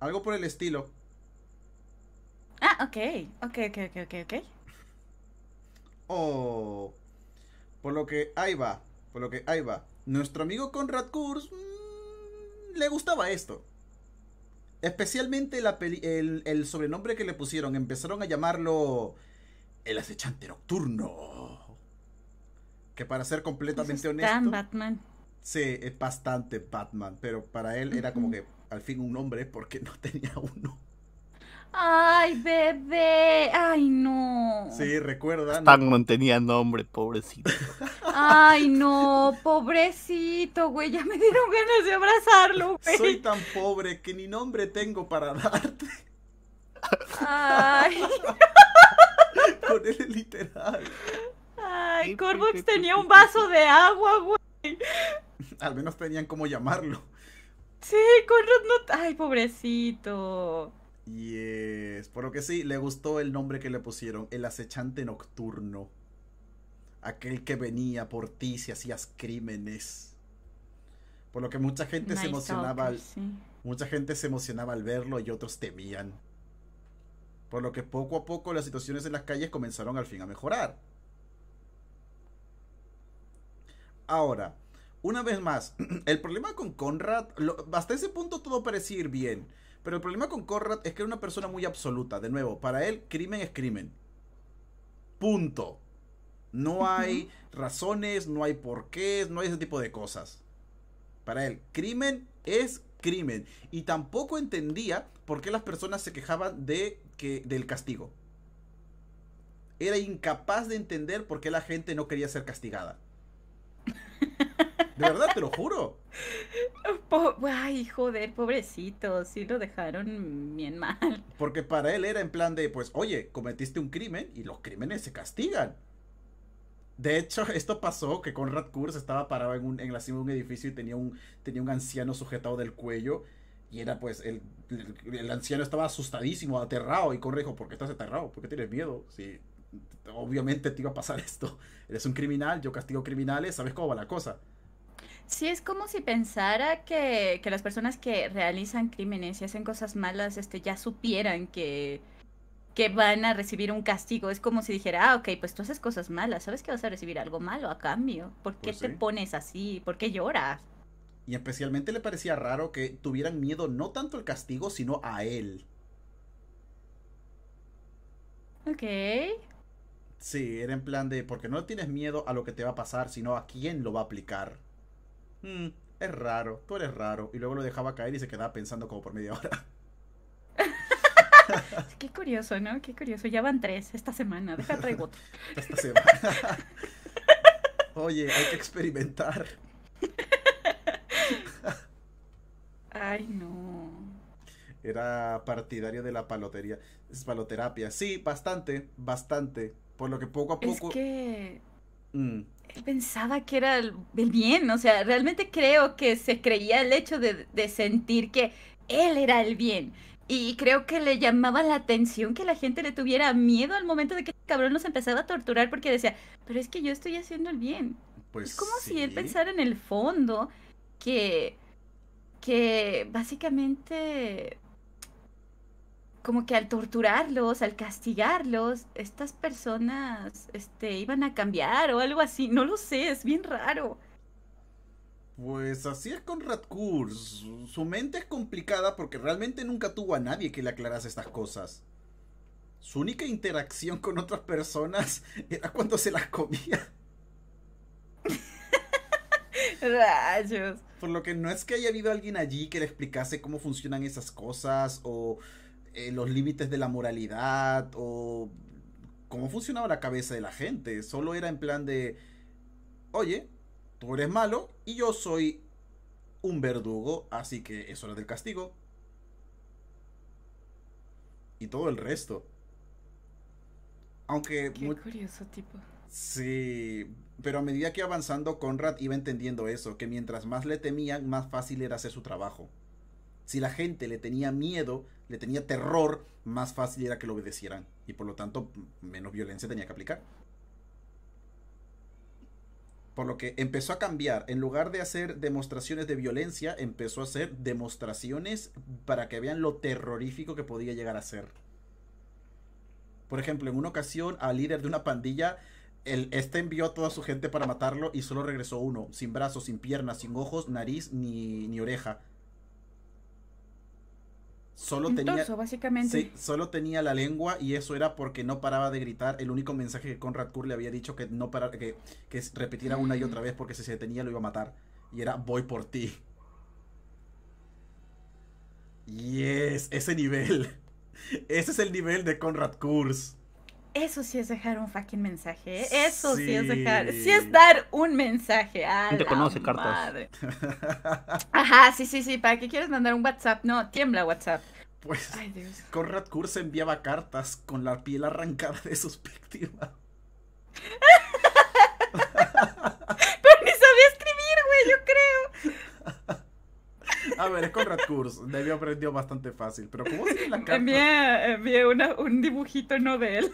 Algo por el estilo. Ah, ok, ok, ok, ok, ok, Oh. Por lo que ahí va, por lo que ahí va. Nuestro amigo Conrad Kurz mm, le gustaba esto. Especialmente el sobrenombre que le pusieron. Empezaron a llamarlo el acechante nocturno que para ser completamente pues honesto. Batman. Sí, es bastante Batman, pero para él era como que al fin un hombre porque no (laughs) tenía uno. Ay, bebé, ay no. Sí, recuerda. Batman no tenía nombre, pobrecito. Ay, no, pobrecito, güey, ya me dieron ganas de abrazarlo, Soy tan pobre que ni nombre tengo para darte. Ay. (laughs) Con él literal. Ay, Corvox tenía un vaso de agua, güey. (laughs) Al menos tenían cómo llamarlo. Sí, Corvox no. Ay, pobrecito. Yes, por lo que sí, le gustó el nombre que le pusieron, el acechante nocturno. Aquel que venía por ti si hacías crímenes. Por lo que mucha gente se emocionaba mucha gente se emocionaba al verlo y otros temían. Por lo que poco a poco las situaciones en las calles comenzaron al fin a mejorar. Ahora, una vez más, (clears throat) el problema con Conrad, hasta ese punto todo parecía ir bien. Pero el problema con Conrad es que era una persona muy absoluta. De nuevo, para él, crimen es crimen. Punto. No hay razones, no hay porqués, no hay ese tipo de cosas. Para él, crimen es crimen. Y tampoco entendía por qué las personas se quejaban de que, del castigo. Era incapaz de entender por qué la gente no quería ser castigada. De verdad, te lo juro. Ay, joder, pobrecito, Si lo dejaron bien mal. Porque para él era en plan de, pues, oye, cometiste un crimen y los crímenes se castigan. De hecho, esto pasó que Conrad Kurz estaba parado en, en la cima de un edificio y tenía un, tenía un anciano sujetado del cuello. Y era pues, el, anciano estaba asustadísimo, aterrado. Y Conrad dijo, ¿por qué estás aterrado? ¿Por qué tienes miedo? Sí, obviamente te iba a pasar (laughs) esto. Eres un criminal, yo castigo criminales, ¿sabes cómo va la cosa? Sí, es como si pensara que, las personas que realizan crímenes y hacen cosas malas este, ya supieran que, que van a recibir un castigo. Es como si dijera, ah, ok, pues tú haces cosas malas, sabes que vas a recibir algo malo a cambio. ¿Por qué pues te pones así? ¿Por qué lloras? Y especialmente le parecía raro que tuvieran miedo no tanto al castigo, sino a él. Ok. Sí, era en plan de, porque no tienes miedo a lo que te va a pasar, sino a quién lo va a aplicar. Mm. es raro, tú eres raro. Y luego lo dejaba caer y se quedaba pensando como por media hora. (laughs) Qué curioso, ¿no? Qué curioso. Ya van tres esta semana. Deja traigo otro. (laughs) esta semana. (laughs) Oye, hay que experimentar. Ay, no. Era partidario de la palotería, paloterapia. Sí, bastante, bastante. Por lo que poco a poco... Es que... Mm. Él pensaba que era el, bien, o sea, realmente creo que se creía el hecho de, sentir que él era el bien. Y creo que le llamaba la atención que la gente le tuviera miedo al momento de que el cabrón nos empezaba a torturar porque decía, pero es que yo estoy haciendo el bien. Pues es como si él pensara en el fondo que, que básicamente como que al torturarlos, al castigarlos, estas personas este, iban a cambiar o algo así. No lo sé, es bien raro. Pues así es con Radkurs, Su mente es complicada porque realmente nunca tuvo a nadie que le aclarase estas cosas. Su única interacción con otras personas (laughs) era cuando se las comía. (laughs) Rayos. Por lo que no es que haya habido alguien allí que le explicase cómo funcionan esas cosas o eh, los límites de la moralidad o cómo funcionaba la cabeza de la gente. Solo era en plan de, oye, tú eres malo y yo soy un verdugo, así que es hora del castigo. Y todo el resto. Aunque... muy... curioso tipo. Sí, pero a medida que avanzando, Conrad iba entendiendo eso, que mientras más le temían, más fácil era hacer su trabajo. Si la gente le tenía miedo, le tenía terror, más fácil era que lo obedecieran. Y por lo tanto, menos violencia tenía que aplicar. Por lo que empezó a cambiar. En lugar de hacer demostraciones de violencia, empezó a hacer demostraciones para que vean lo terrorífico que podía llegar a ser. Por ejemplo, en una ocasión al líder de una pandilla, el, este envió a toda su gente para matarlo y solo regresó uno, sin brazos, sin piernas, sin ojos, nariz ni, ni oreja solo tenía solo tenía la lengua y eso era porque no paraba de gritar. El único mensaje que Conrad kurz le había dicho que no para que, repetiera una y otra mm. vez porque si se detenía lo iba a matar y era voy por ti. Yes, ese nivel. (laughs) Ese es el nivel de Conrad Kurz. Eso sí es dejar un fucking mensaje. ¿eh? Eso sí. es dejar. Sí es dar un mensaje. A la conoce cartas? Madre. (laughs) Ajá, sí, sí, sí. ¿Para qué quieres mandar un WhatsApp? No, tiembla WhatsApp. Pues Conrad Kurz enviaba cartas con la piel arrancada de sus víctimas. (laughs) Pero ni sabía escribir, güey, yo creo. (laughs) A ver, es Conrad Kurz. Debió aprendido bastante fácil. Pero ¿cómo se la carta? Envié, envié un dibujito, no de él.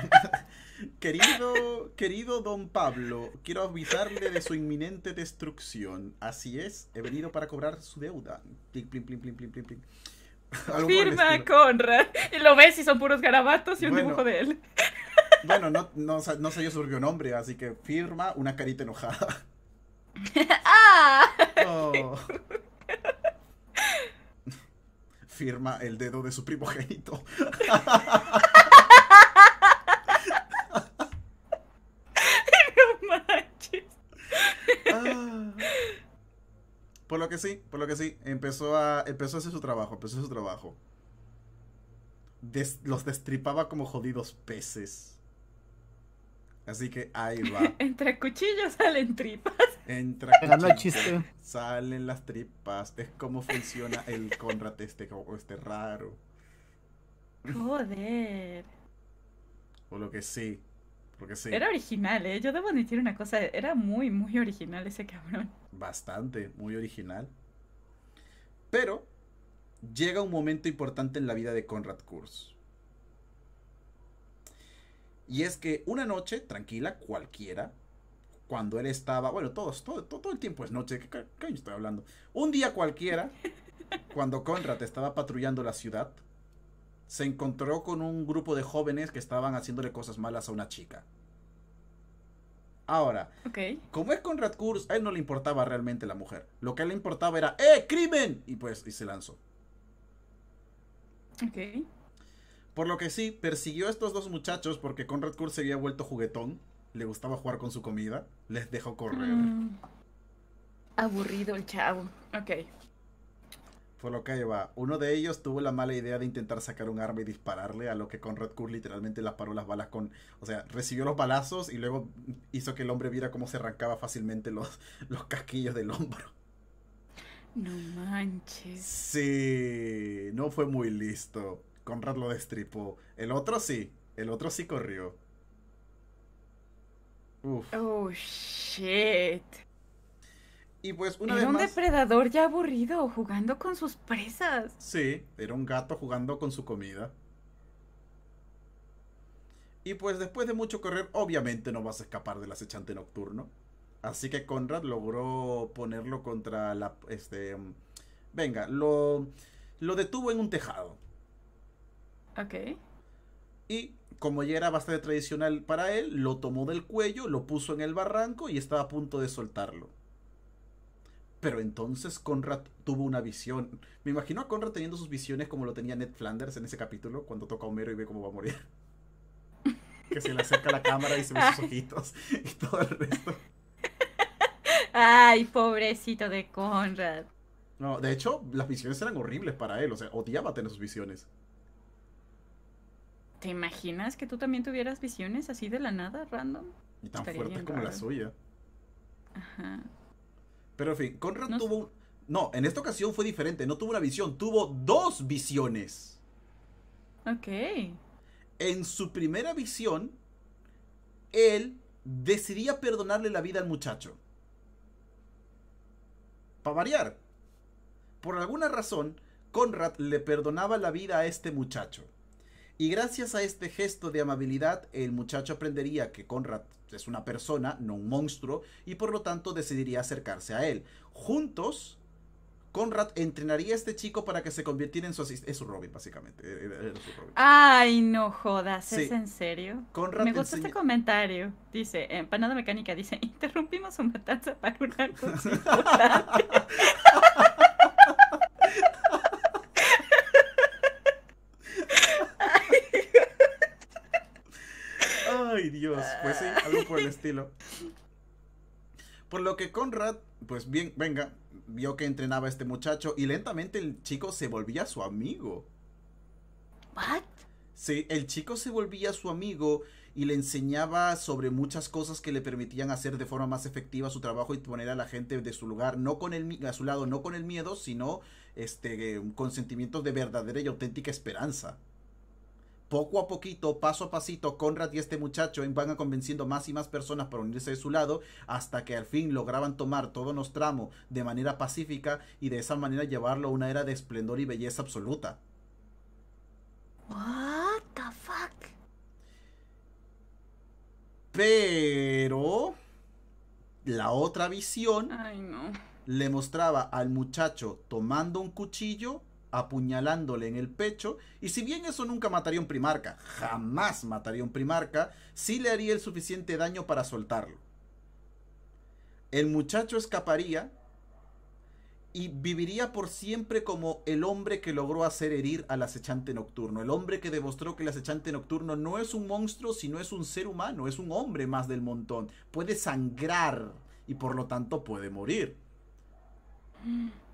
(laughs) querido, querido don Pablo, quiero avisarle de su inminente destrucción. Así es, he venido para cobrar su deuda. (laughs) Firma Conrad. Lo ves y son puros garabatos y un dibujo de él. (laughs) Bueno, no, no, no sé yo su nombre, así que firma una carita enojada. ¡Ah! Oh. firma el dedo de su primogénito. Ah. Por lo que sí, por lo que sí, empezó a, empezó a hacer su trabajo, empezó a hacer su trabajo. los destripaba como jodidos peces. Así que ahí va. (laughs) Entre cuchillos salen tripas. Entre cuchillos salen las tripas. Es como funciona el Conrad este, este raro. Joder. Por lo que sí, era original, ¿eh? Yo debo admitir una cosa, era muy, muy original ese cabrón. Bastante, muy original. Pero llega un momento importante en la vida de Conrad Kurz. Y es que una noche, tranquila, cualquiera, cuando él estaba, bueno, todos, todo, todo, el tiempo es noche, ¿qué, estoy hablando? Un día cualquiera, cuando Conrad estaba patrullando la ciudad, se encontró con un grupo de jóvenes que estaban haciéndole cosas malas a una chica. Ahora, como es Conrad Kurz, a él no le importaba realmente la mujer. Lo que él le importaba era ¡Eh, crimen! Y pues, y se lanzó. Ok. Por lo que sí, persiguió a estos dos muchachos porque Conrad Kurz se había vuelto juguetón. Le gustaba jugar con su comida. Les dejó correr. Mm. Aburrido el chavo. Ok. Fue lo que lleva. Uno de ellos tuvo la mala idea de intentar sacar un arma y dispararle, a lo que Conrad Kurt literalmente las paró las balas con. O sea, recibió los balazos y luego hizo que el hombre viera cómo se arrancaba fácilmente los, (laughs) los casquillos del hombro. No manches. Sí, no fue muy listo. Conrad lo destripó. El otro sí, el otro sí corrió. Uf. Oh shit. Y pues era un depredador ya aburrido, jugando con sus presas. Sí, era un gato jugando con su comida. Y pues después de mucho correr, obviamente no vas a escapar del acechante nocturno. Así que Conrad logró ponerlo contra la. Este. Venga, lo. Lo detuvo en un tejado. Ok. Y como ya era bastante tradicional para él, lo tomó del cuello, lo puso en el barranco y estaba a punto de soltarlo. Pero entonces Conrad tuvo una visión. Me imagino a Conrad teniendo sus visiones como lo tenía Ned Flanders en ese capítulo, cuando toca a Homero y ve cómo va a morir. Que se le acerca la cámara y se ve sus ojitos y todo el resto. Ay, pobrecito de Conrad. No, de hecho, las visiones eran horribles para él, o sea, odiaba tener sus visiones. ¿Te imaginas que tú también tuvieras visiones así de la nada, random? Y tan fuertes como la suya. Ajá. Pero en fin, Conrad tuvo No, en esta ocasión fue diferente, no tuvo una visión, tuvo dos visiones. Ok. En su primera visión, él decidía perdonarle la vida al muchacho. Para variar. Por alguna razón, Conrad le perdonaba la vida a este muchacho. Y gracias a este gesto de amabilidad, el muchacho aprendería que Conrad es una persona, no un monstruo, y por lo tanto decidiría acercarse a él. Juntos, Conrad entrenaría a este chico para que se convirtiera en su asistente. Es su Robin, básicamente. Eh, eh, Ay, no jodas, ¿es en serio? Me gustó este comentario. Dice, empanada eh, mecánica, dice, interrumpimos un matanza para un algo (laughs) (laughs) Por lo que Conrad, pues bien, venga, vio que entrenaba a este muchacho y lentamente el chico se volvía su amigo. ¿What? Sí, el chico se volvía su amigo y le enseñaba sobre muchas cosas que le permitían hacer de forma más efectiva su trabajo y poner a la gente de su lugar, no con el a su lado, no con el miedo, sino este con sentimientos de verdadera y auténtica esperanza poco a poquito, paso a pasito, Conrad y este muchacho van convenciendo más y más personas para unirse de su lado hasta que al fin lograban tomar todos los tramo de manera pacífica y de esa manera llevarlo a una era de esplendor y belleza absoluta. What the fuck? Pero la otra visión le mostraba al muchacho tomando un cuchillo apuñalándole en el pecho, y si bien eso nunca mataría un primarca, jamás mataría un primarca, sí le haría el suficiente daño para soltarlo. El muchacho escaparía y viviría por siempre como el hombre que logró hacer herir al acechante nocturno, el hombre que demostró que el acechante nocturno no es un monstruo, sino es un ser humano, es un hombre más del montón, puede sangrar y por lo tanto puede morir.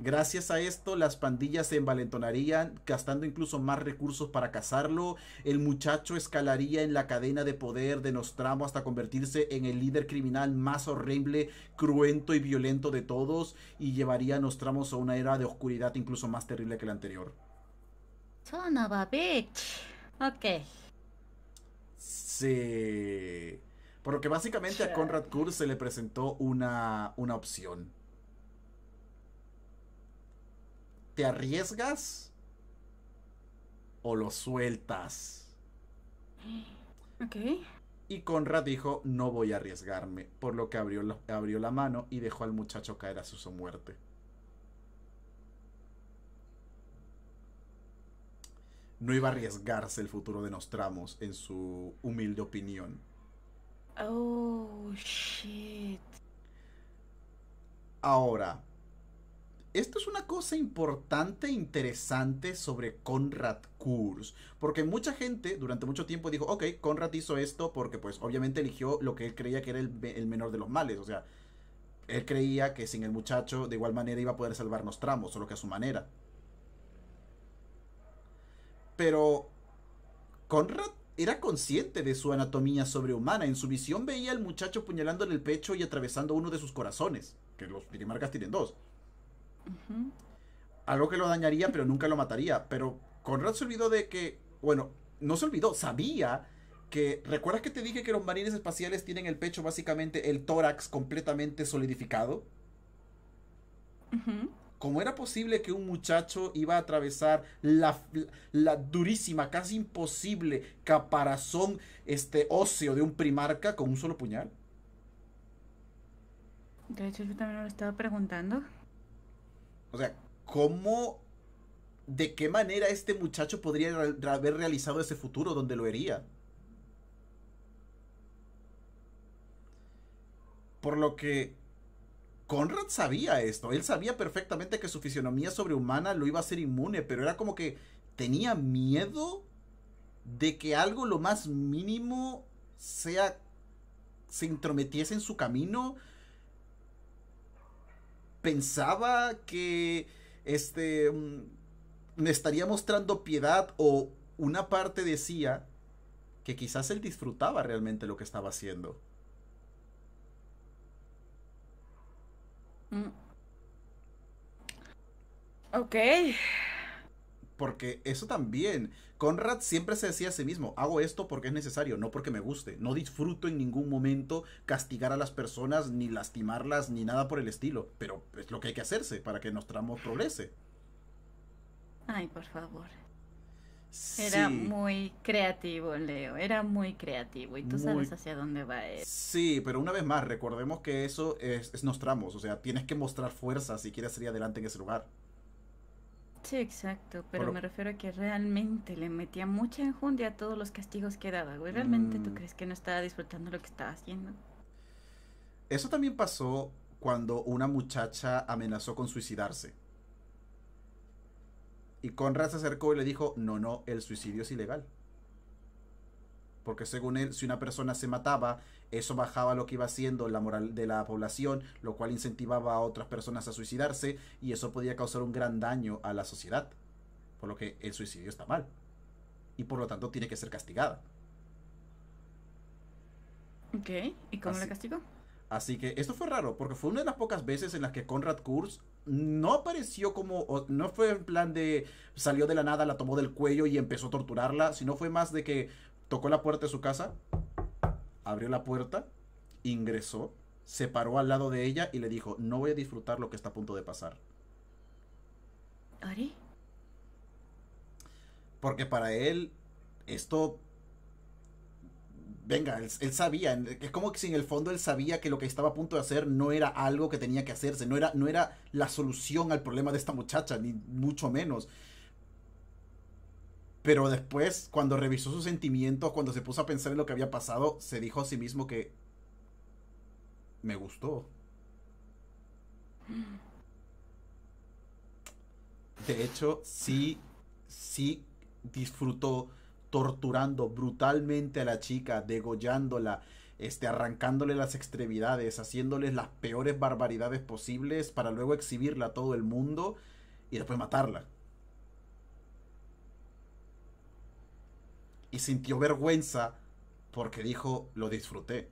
Gracias a esto, las pandillas se envalentonarían, gastando incluso más recursos para cazarlo. El muchacho escalaría en la cadena de poder de Nostramo hasta convertirse en el líder criminal más horrible, cruento y violento de todos, y llevaría a Nostramo a una era de oscuridad incluso más terrible que la anterior. Son Sí. Por básicamente a Conrad Kurz se le presentó una opción. ¿Te arriesgas o lo sueltas? Ok. Y Conrad dijo, no voy a arriesgarme, por lo que abrió, abrió la mano y dejó al muchacho caer a su muerte. No iba a arriesgarse el futuro de Nostramos, en su humilde opinión. Oh, shit. Ahora, esto es una cosa importante, e interesante sobre Conrad Kurz, porque mucha gente durante mucho tiempo dijo, ok, Conrad hizo esto porque pues obviamente eligió lo que él creía que era el, menor de los males, o sea, él creía que sin el muchacho de igual manera iba a poder salvarnos tramos, solo que a su manera. Pero Conrad era consciente de su anatomía sobrehumana, en su visión veía al muchacho puñalando en el pecho y atravesando uno de sus corazones, que los pirimarcas tienen dos. Algo que lo dañaría, pero nunca lo mataría. Pero Conrad se olvidó de que, bueno, no se olvidó, sabía que, ¿recuerdas que te dije que los marines espaciales tienen el pecho básicamente, el tórax completamente solidificado? ¿Cómo era posible que un muchacho iba a atravesar la, durísima, casi imposible caparazón este, óseo de un primarca con un solo puñal? De hecho, yo también lo estaba preguntando. O sea, ¿cómo, de qué manera este muchacho podría haber realizado ese futuro donde lo hería? Por lo que Conrad sabía esto, él sabía perfectamente que su fisionomía sobrehumana lo iba a hacer inmune, pero era como que tenía miedo de que algo lo más mínimo sea se intrometiese en su camino pensaba que este mm, me estaría mostrando piedad o una parte decía que quizás él disfrutaba realmente lo que estaba haciendo. Mm. Ok. Porque eso también. Conrad siempre se decía a sí mismo, hago esto porque es necesario, no porque me guste. No disfruto en ningún momento castigar a las personas, ni lastimarlas, ni nada por el estilo. Pero es lo que hay que hacerse para que nuestro progrese. Ay, por favor. Era muy creativo, Leo. Era muy creativo. Y tú sabes hacia dónde va él. Sí, pero una vez más, recordemos que eso es, es Nostramos. O sea, tienes que mostrar fuerza si quieres salir adelante en ese lugar. Sí, exacto, pero me refiero a que realmente le metía mucha enjundia a todos los castigos que daba, güey. ¿Realmente tú mm. crees que no estaba disfrutando lo que estaba haciendo? Eso también pasó cuando una muchacha amenazó con suicidarse. Y Conrad se acercó y le dijo, no, no, el suicidio es ilegal. Porque según él, si una persona se mataba, eso bajaba lo que iba haciendo la moral de la población, lo cual incentivaba a otras personas a suicidarse y eso podía causar un gran daño a la sociedad. Por lo que el suicidio está mal y por lo tanto tiene que ser castigada. Ok, ¿y cómo la castigó? Así que esto fue raro, porque fue una de las pocas veces en las que Conrad Kurz no apareció como, no fue en plan de salió de la nada, la tomó del cuello y empezó a torturarla, sino fue más de que tocó la puerta de su casa, abrió la puerta, ingresó, se paró al lado de ella y le dijo, no voy a disfrutar lo que está a punto de pasar. Porque para él esto... Venga, él, sabía, es como que si en el fondo él sabía que lo que estaba a punto de hacer no era algo que tenía que hacerse, no era, no era la solución al problema de esta muchacha, ni mucho menos. Pero después, cuando revisó sus sentimientos, cuando se puso a pensar en lo que había pasado, se dijo a sí mismo que me gustó. De hecho, sí, sí disfrutó torturando brutalmente a la chica, degollándola, este, arrancándole las extremidades, haciéndoles las peores barbaridades posibles para luego exhibirla a todo el mundo y después matarla. y sintió vergüenza porque dijo, lo disfruté.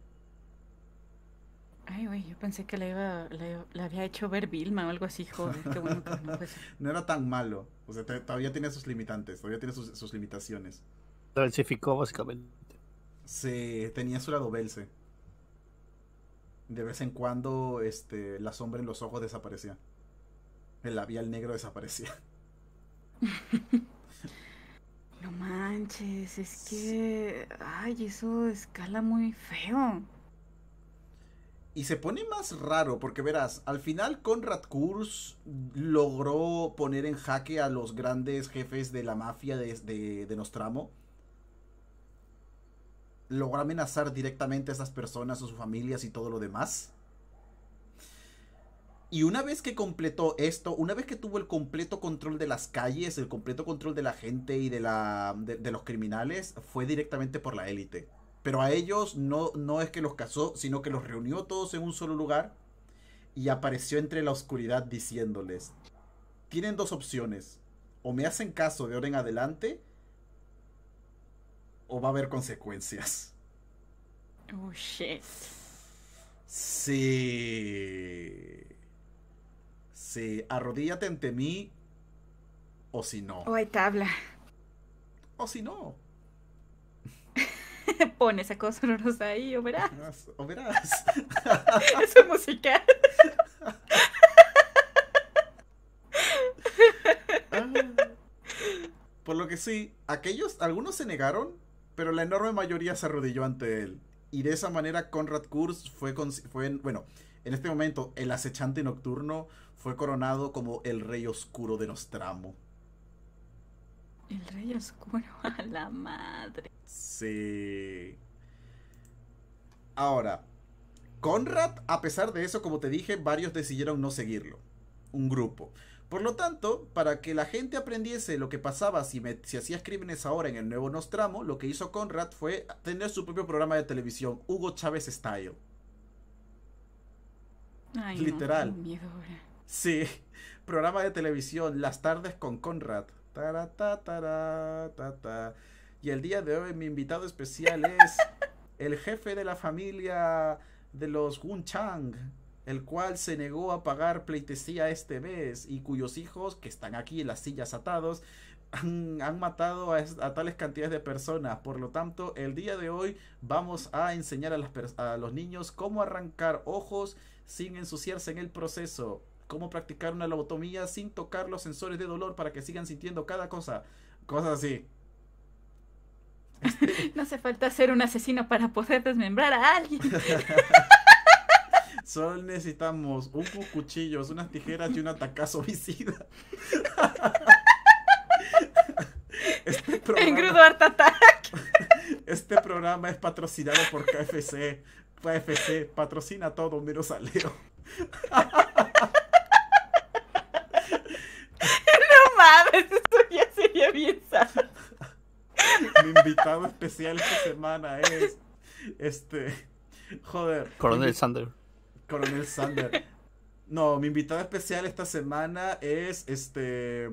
Ay, güey, yo pensé que le, iba, le, había hecho ver Vilma o algo así, joder, qué bueno (laughs) no era tan malo, o sea, todavía tiene sus limitantes, todavía tiene sus, limitaciones. Transificó, básicamente. Se tenía su lado Belce. De vez en cuando, este, la sombra en los ojos desaparecía. El labial negro desaparecía. (laughs) No manches, es que. Ay, eso escala muy feo. Y se pone más raro, porque verás, al final Conrad Kurz logró poner en jaque a los grandes jefes de la mafia de, de, de Nostramo. Logró amenazar directamente a esas personas, a sus familias y todo lo demás. Y una vez que completó esto, una vez que tuvo el completo control de las calles, el completo control de la gente y de, la, de, los criminales, fue directamente por la élite. Pero a ellos no, no es que los casó, sino que los reunió todos en un solo lugar y apareció entre la oscuridad diciéndoles, tienen dos opciones, o me hacen caso de ahora en adelante, o va a haber consecuencias. Oh, shit. Sí. Si arrodíllate ante mí o si no. O hay tabla. O si no. (laughs) Pon esa cosa ahí, o verás. O verás. (laughs) Es un musical. Ah. por lo que sí, aquellos, algunos se negaron, pero la enorme mayoría se arrodilló ante él. Y de esa manera Conrad Kurz fue, fue bueno, en este momento el acechante nocturno fue coronado como el rey oscuro de Nostramo. El rey oscuro (laughs) a la madre. Sí. Ahora, Conrad, a pesar de eso, como te dije, varios decidieron no seguirlo. Un grupo. Por lo tanto, para que la gente aprendiese lo que pasaba si, si hacías crímenes ahora en el nuevo Nostramo, lo que hizo Conrad fue tener su propio programa de televisión, Hugo Chávez Style. Literal. Eh. Sí, (laughs) programa de televisión, Las tardes con Conrad. Y el día de hoy mi invitado especial (laughs) es el jefe de la familia de los Gun Chang, el cual se negó a pagar pleitesía este mes y cuyos hijos, que están aquí en las sillas atados, han, matado a, tales cantidades de personas. Por lo tanto, el día de hoy vamos a enseñar a los niños cómo arrancar ojos sin ensuciarse en el proceso cómo practicar una lobotomía sin tocar los sensores de dolor para que sigan sintiendo cada cosa. Cosas así. (laughs) no hace falta ser un asesino para poder desmembrar a alguien. (laughs) Solo necesitamos un cuchillos, unas tijeras y un atacazo homicida. (laughs) Este programa, este programa es patrocinado por KFC. KFC patrocina todo menos a Leo no mames, esto ya sería bien sano. Mi invitado especial esta semana es. Este. Joder. Coronel Sander. Coronel Sander. No, mi invitado especial esta semana es este.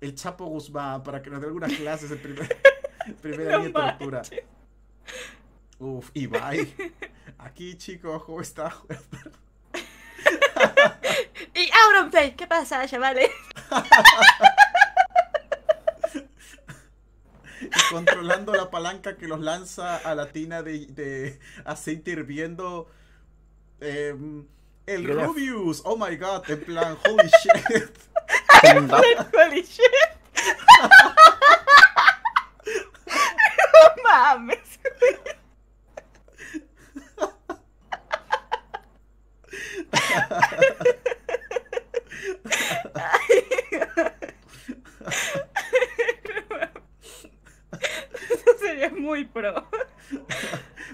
El Chapo Guzmán, para que nos dé algunas clases El primer, (laughs) primera no de tortura. Uf, bye. Aquí, chicos, ¿cómo está? (laughs) y Auronplay, ¿qué pasa, chavales? y controlando la palanca que los lanza a la tina de, aceite hirviendo. Em, el Rubius, oh my god, en plan, holy shit. (laughs) holy shit. no mames. (laughs) Eso sería muy pro.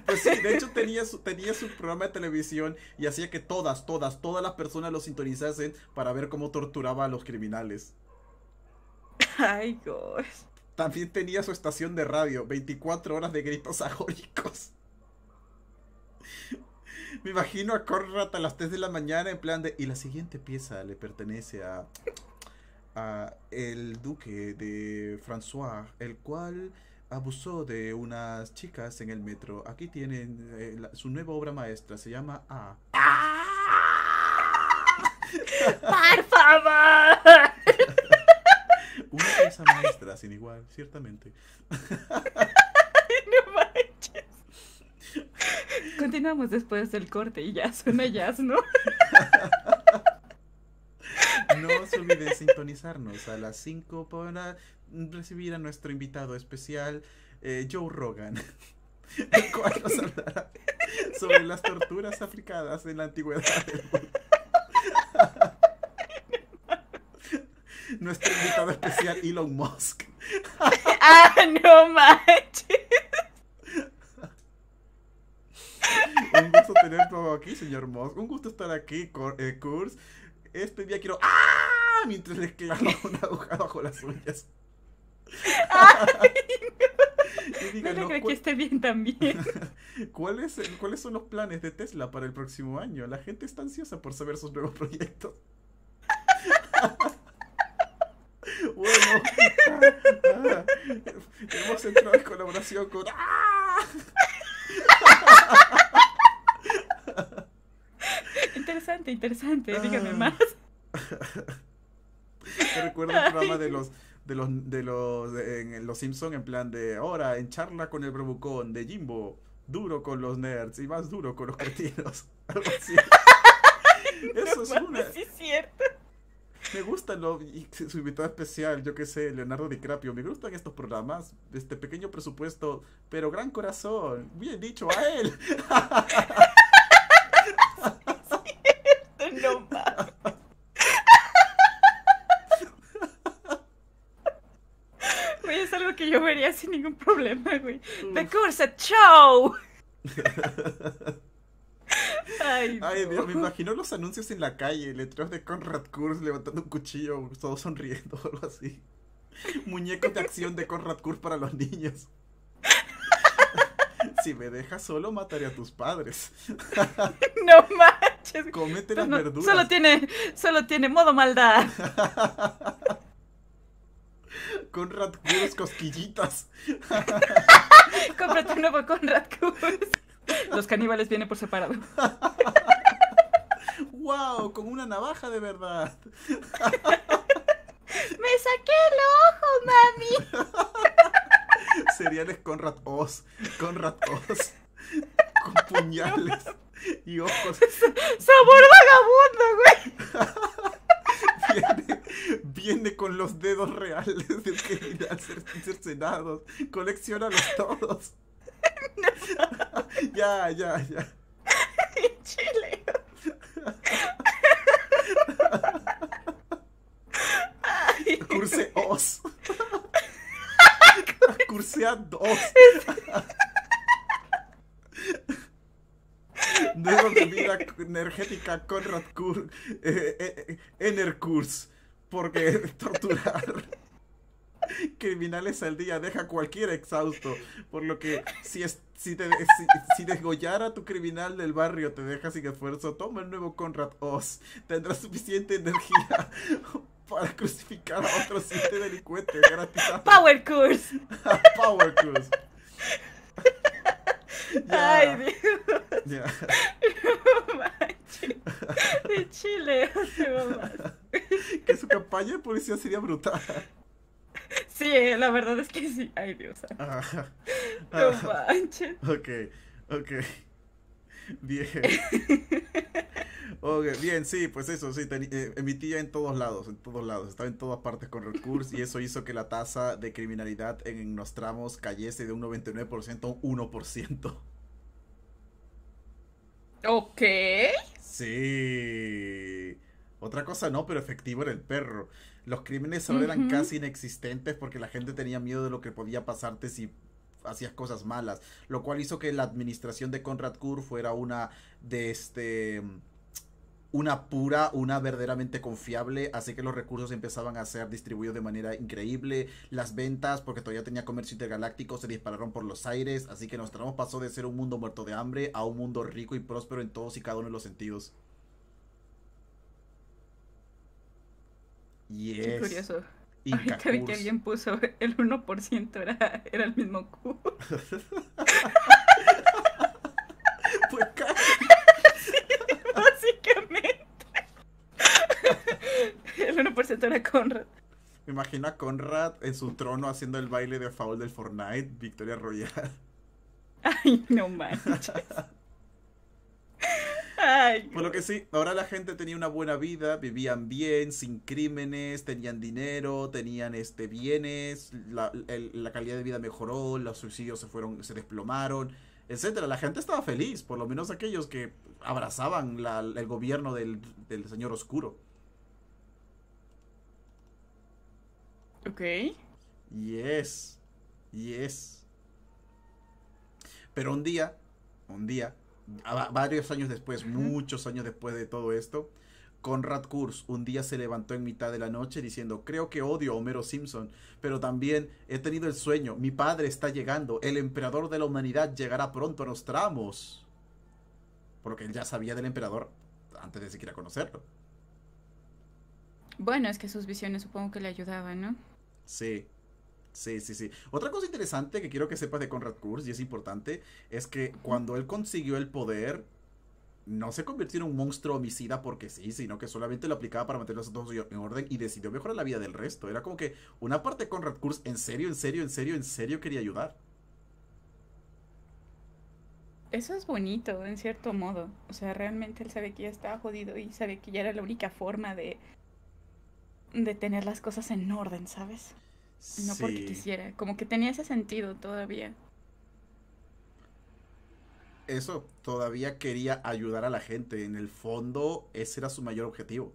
Pues sí, de hecho tenía su, tenía su programa de televisión y hacía que todas, todas, todas las personas lo sintonizasen para ver cómo torturaba a los criminales. Ay, gosh. También tenía su estación de radio, 24 horas de gritos agóricos. Me imagino a Conrad a las 3 de la mañana en plan de... Y la siguiente pieza le pertenece a el duque de François, el cual abusó de unas chicas en el metro. Aquí tienen eh, su nueva obra maestra, se llama A. ¡Ah! (laughs) ¡Por favor! Una pieza maestra, sin igual, ciertamente. (laughs) Continuamos después del corte y ya suena jazz, ¿no? (laughs) (laughs) No se olviden sintonizarnos a las 5 para recibir a nuestro invitado especial, eh, Joe Rogan, (laughs) el cual nos hablará sobre las torturas africanas en la antigüedad (laughs) Nuestro invitado especial, Elon Musk. ¡Ah, no manches! Un gusto tenerlo aquí, señor Musk. Un gusto estar aquí, eh, Kurs este día quiero ¡Ah! mientras le clavo (laughs) una aguja bajo las uñas. Ay, (laughs) no. Diga, no, no creo que esté bien también. (laughs) ¿Cuál ¿Cuáles son los planes de Tesla para el próximo año? La gente está ansiosa por saber sus nuevos proyectos. bueno, hemos entrado en colaboración con. ¡Ah! Interesante, interesante, dígame ah. más. Te (laughs) recuerdo el programa de los de los de los en, los Simpson en plan de ahora en charla con el Bravucón de Jimbo, duro con los nerds y más duro con los cretinos. (laughs) (laughs) Eso es una. cierto. Me gusta su invitado especial, yo qué sé, Leonardo DiCrapio Me gustan estos programas, este pequeño presupuesto, pero gran corazón. Bien dicho a él no es algo que yo vería sin ningún problema, güey. The course, Show. Ay, me imagino los anuncios en la calle, Letras de Conrad Kurz levantando un cuchillo, todo sonriendo o algo así. Muñecos de acción de Conrad Kurz para los niños. si me dejas solo, mataré a tus padres. (laughs) no más. Comete pues las verduras. Solo tiene, solo tiene modo maldad. (laughs) Con Kurz, cosquillitas. (laughs) Cómprate un nuevo Conrad Los caníbales vienen por separado. ¡Wow! (laughs) Con una navaja de verdad. ¡Me saqué el ojo, mami! Seriales con ratos Con ratos Con puñales y ojos. (laughs) ¡Sabor vagabundo, güey! viene, con los dedos reales del que irá ser cercenados. los todos. (laughs) ya, ya, ya. (laughs) Chile. Curse os. a dos de Vida bebida energética Conrad Kur, eh, eh, eh, Ener Enerkurs, porque (laughs) torturar criminales al día deja cualquier exhausto, por lo que si, es, si, desgollar a tu criminal del barrio te deja sin esfuerzo, toma el nuevo Conrad Oz, tendrás suficiente energía (laughs) para crucificar a otros siete delincuentes gratis. Power course (laughs) Power course Ay, Dios. (laughs) De Chile, (laughs) Que su campaña de policía sería brutal. Sí, la verdad es que sí. Ay, Dios. Ajá. No manches. Ok, ok. (laughs) Bien. bien, sí, pues eso, sí, eh, emitía en todos lados, en todos lados, estaba en todas partes con recursos y eso hizo que la tasa de criminalidad en, los tramos cayese de un 99% a un 1%. Ok. Sí. Otra cosa no, pero efectivo era el perro. Los crímenes eran casi inexistentes porque la gente tenía miedo de lo que podía pasarte si hacías cosas malas, lo cual hizo que la administración de Conrad Kur fuera una de este una pura, una verdaderamente confiable, así que los recursos empezaban a ser distribuidos de manera increíble, las ventas, porque todavía tenía comercio intergaláctico, se dispararon por los aires, así que Nostradamus pasó de ser un mundo muerto de hambre a un mundo rico y próspero en todos y cada uno de los sentidos. Yes. Ahorita vi que alguien puso (laughs) el 1% era, era el mismo Q. (laughs) pues sí, básicamente. el 1% era Conrad. Me imagino a Conrad en su trono haciendo el baile de foul del Fortnite, Victoria Royal. Ay, no manches. (laughs) Por lo que sí, ahora la gente tenía una buena vida, vivían bien, sin crímenes, tenían dinero, tenían este bienes, la, calidad de vida mejoró, los suicidios se fueron, se desplomaron, etcétera. La gente estaba feliz, por lo menos aquellos que abrazaban el gobierno del, del señor oscuro. Ok. Yes. Yes. Pero un día, un día, varios años después, muchos años después de todo esto, Conrad Kurz un día se levantó en mitad de la noche diciendo, creo que odio a Homero Simpson, pero también he tenido el sueño, mi padre está llegando, el emperador de la humanidad llegará pronto a los tramos. Porque él ya sabía del emperador antes de siquiera conocerlo. Bueno, es que sus visiones supongo que le ayudaban, ¿no? Sí. Sí, sí, sí. Otra cosa interesante que quiero que sepas de Conrad Kurz, y es importante, es que cuando él consiguió el poder, no se convirtió en un monstruo homicida porque sí, sino que solamente lo aplicaba para mantener los dos en orden y decidió mejorar la vida del resto. Era como que una parte de Conrad Kurz en serio, en serio, en serio, en serio quería ayudar. Eso es bonito, en cierto modo. O sea, realmente él sabe que ya estaba jodido y sabe que ya era la única forma de, de tener las cosas en orden, ¿sabes? No porque quisiera, como que tenía ese sentido todavía. Eso, todavía quería ayudar a la gente. En el fondo, ese era su mayor objetivo.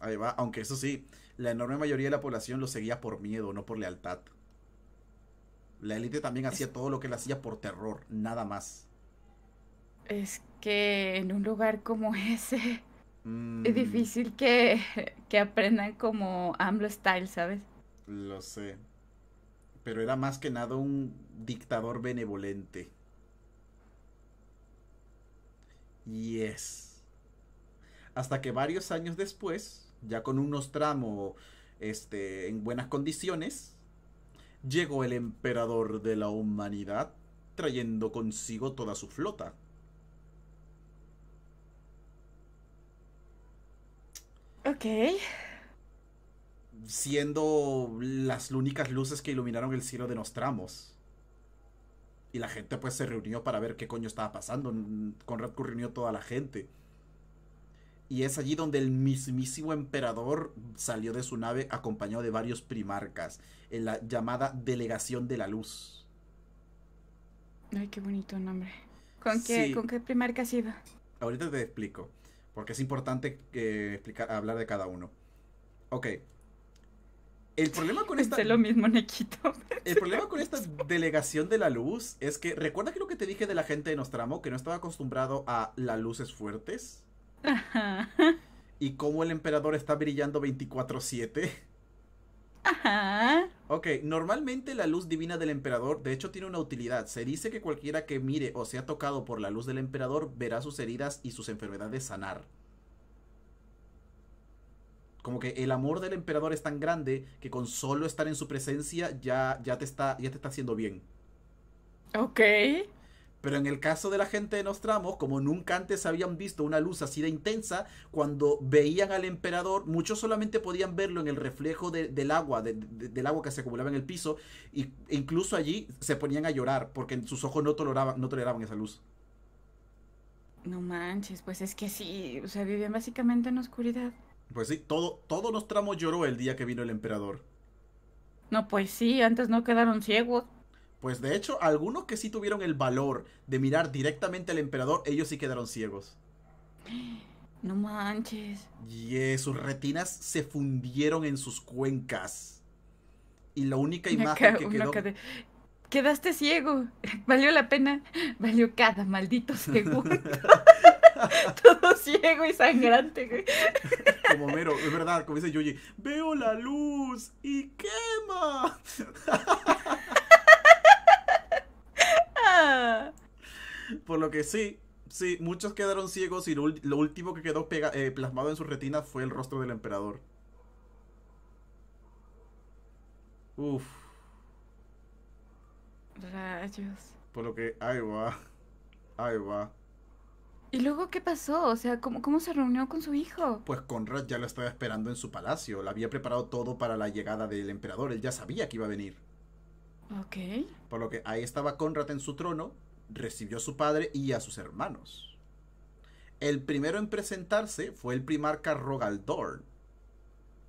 Ahí va, aunque eso sí, la enorme mayoría de la población lo seguía por miedo, no por lealtad. La élite también hacía todo lo que la hacía por terror, nada más. Es que en un lugar como (laughs) ese, es mm. difícil (laughs) que, aprendan como AMLO style, ¿sabes? Lo sé. Pero era más que nada un dictador benevolente. Yes. Hasta que varios años después, ya con unos Nostramo este, en buenas condiciones, llegó el emperador de la humanidad trayendo consigo toda su flota. Ok. Siendo las únicas luces que iluminaron el cielo de Nostramos. Y la gente pues se reunió para ver qué coño estaba pasando. Conrad reunió toda la gente. Y es allí donde el mismísimo emperador salió de su nave acompañado de varios primarcas en la llamada Delegación de la Luz. Ay, qué bonito nombre. ¿Con qué, ¿con qué iba? Ahorita te explico porque es importante eh, explicar, hablar de cada uno. Ok. El problema con esta. Pensé lo mismo, Nequito. (laughs) El problema con esta delegación de la luz es que. ¿Recuerdas que lo que te dije de la gente de Nostramo? Que no estaba acostumbrado a las luces fuertes. Ajá. Y cómo el emperador está brillando 24-7. Ajá. Ok, normalmente la luz divina del emperador, de hecho, tiene una utilidad. Se dice que cualquiera que mire o sea tocado por la luz del emperador verá sus heridas y sus enfermedades sanar. Como que el amor del emperador es tan grande que con solo estar en su presencia ya, ya, te, está, ya te está haciendo bien. Ok. Pero en el caso de la gente de Nostramos, como nunca antes habían visto una luz así de intensa, cuando veían al emperador, muchos solamente podían verlo en el reflejo del agua, del agua que se acumulaba en el piso, y, e incluso allí se ponían a llorar, porque en sus ojos no toleraban, no toleraban esa luz. No manches, pues es que sí, o sea, vivían básicamente en oscuridad. Pues sí, todo, todo Nostramos lloró el día que vino el emperador. No, pues sí, antes no quedaron ciegos. Pues de hecho, algunos que sí tuvieron el valor de mirar directamente al emperador, ellos sí quedaron ciegos. No manches. Y sus retinas se fundieron en sus cuencas. Y la única imagen que quedó. Quedaste ciego. (laughs) Valió la pena. Valió cada maldito segundo. (laughs) Todo ciego y sangrante, Como mero, es verdad, como dice Yuji, veo la luz y quema. (laughs) (laughs) Por lo que sí, sí, muchos quedaron ciegos y lo, último que quedó eh, plasmado en su retina fue el rostro del emperador. Uf. Rayos. Por lo que ahí va. Ahí va. ¿Y luego qué pasó? O sea, ¿cómo, ¿cómo, se reunió con su hijo? Pues Conrad ya lo estaba esperando en su palacio. Le había preparado todo para la llegada del emperador. Él ya sabía que iba a venir. Ok. Por lo que ahí estaba Conrad en su trono, recibió a su padre y a sus hermanos. El primero en presentarse fue el primarca Rogaldorn,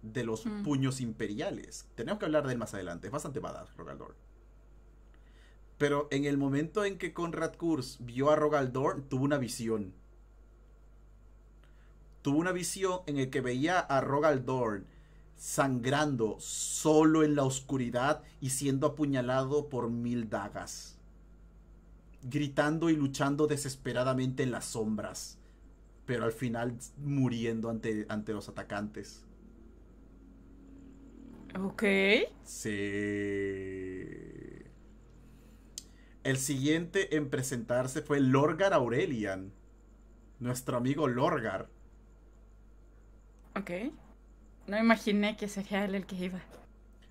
de los mm. puños imperiales. Tenemos que hablar de él más adelante, es bastante badass Rogaldorn. Pero en el momento en que Conrad Kurz vio a Rogaldorn, tuvo una visión. Tuvo una visión en el que veía a Rogaldorn sangrando solo en la oscuridad y siendo apuñalado por mil dagas, gritando y luchando desesperadamente en las sombras, pero al final muriendo ante, ante los atacantes. Ok. Sí. El siguiente en presentarse fue Lorgar Aurelian, nuestro amigo Lorgar. Ok. No imaginé que sería él el que iba.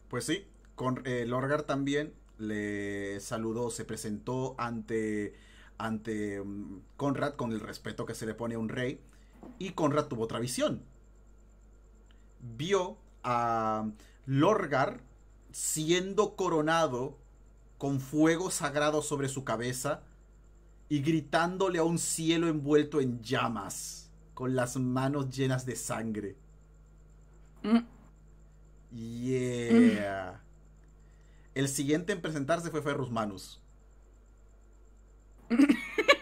Pues sí, con eh, Lorgar también le saludó, se presentó ante, ante mm, Conrad con el respeto que se le pone a un rey. Y Conrad tuvo otra visión. Vio a Lorgar siendo coronado con fuego sagrado sobre su cabeza y gritándole a un cielo envuelto en llamas, con las manos llenas de sangre. Mm. Yeah. El siguiente en presentarse fue Ferrus Manus.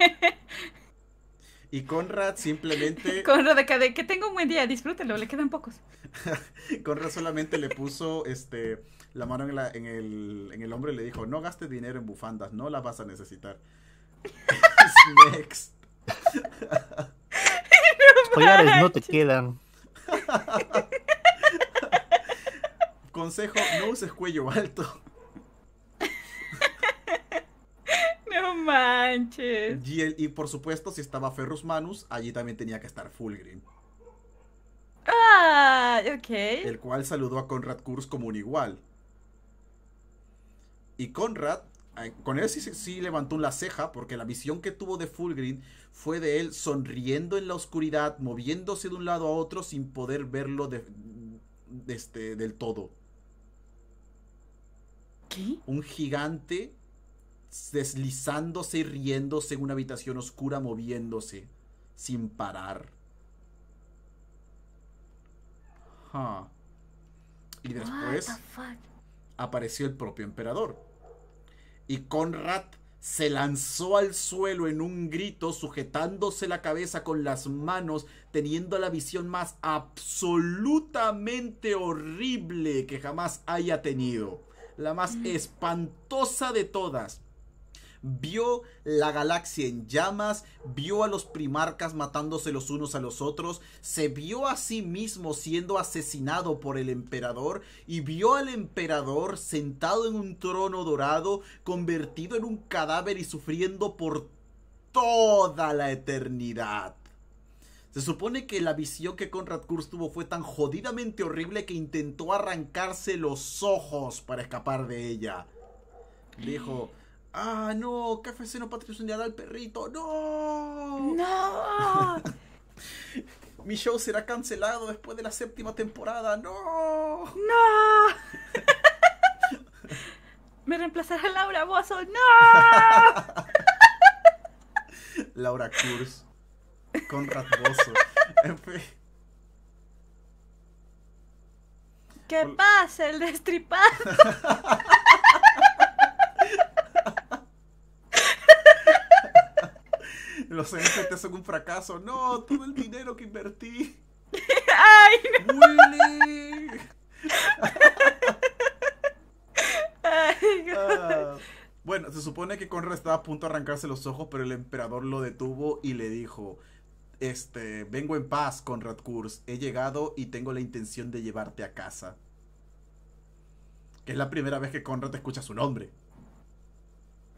(laughs) y Conrad simplemente. (laughs) Conrad, que tengo un buen día, disfrútelo, le quedan pocos. (laughs) Conrad solamente le puso este la mano en, el, hombro y le dijo: No gastes dinero en bufandas, no las vas a necesitar. next. Los no te quedan. Consejo, no uses cuello alto. (laughs) no manches. Y, por supuesto, si estaba Ferrus Manus, allí también tenía que estar Fulgrim. Ah, ok. El cual saludó a Conrad Kurz como un igual. Y Conrad, con él sí, levantó la ceja, porque la visión que tuvo de Fulgrim fue de él sonriendo en la oscuridad, moviéndose de un lado a otro sin poder verlo de este, del todo. Un gigante deslizándose y riéndose en una habitación oscura, moviéndose sin parar. Y después apareció el propio emperador. Y Conrad se lanzó al suelo en un grito, sujetándose la cabeza con las manos, teniendo la visión más absolutamente horrible que jamás haya tenido la más espantosa de todas. Vio la galaxia en llamas, vio a los primarcas matándose los unos a los otros, se vio a sí mismo siendo asesinado por el emperador y vio al emperador sentado en un trono dorado, convertido en un cadáver y sufriendo por toda la eternidad. Se supone que la visión que Conrad Kurz tuvo fue tan jodidamente horrible que intentó arrancarse los ojos para escapar de ella. dijo, ah, no, café no patrocinará al perrito, no. No. (laughs) Mi show será cancelado después de la séptima temporada, no. No. Me reemplazará Laura Bozo, no. (laughs) Laura Kurz. Conrad Bozo. (laughs) ¿Qué pasa, el destripado? (laughs) Los NFT son un fracaso. No, todo el dinero que invertí. ¡Ay! ¡Willy! Ah, bueno, se supone que Conrad estaba a punto de arrancarse los ojos, pero el emperador lo detuvo y le dijo: este, vengo en paz, Conrad Kurz. He llegado y tengo la intención de llevarte a casa. Que es la primera vez que Conrad escucha su nombre.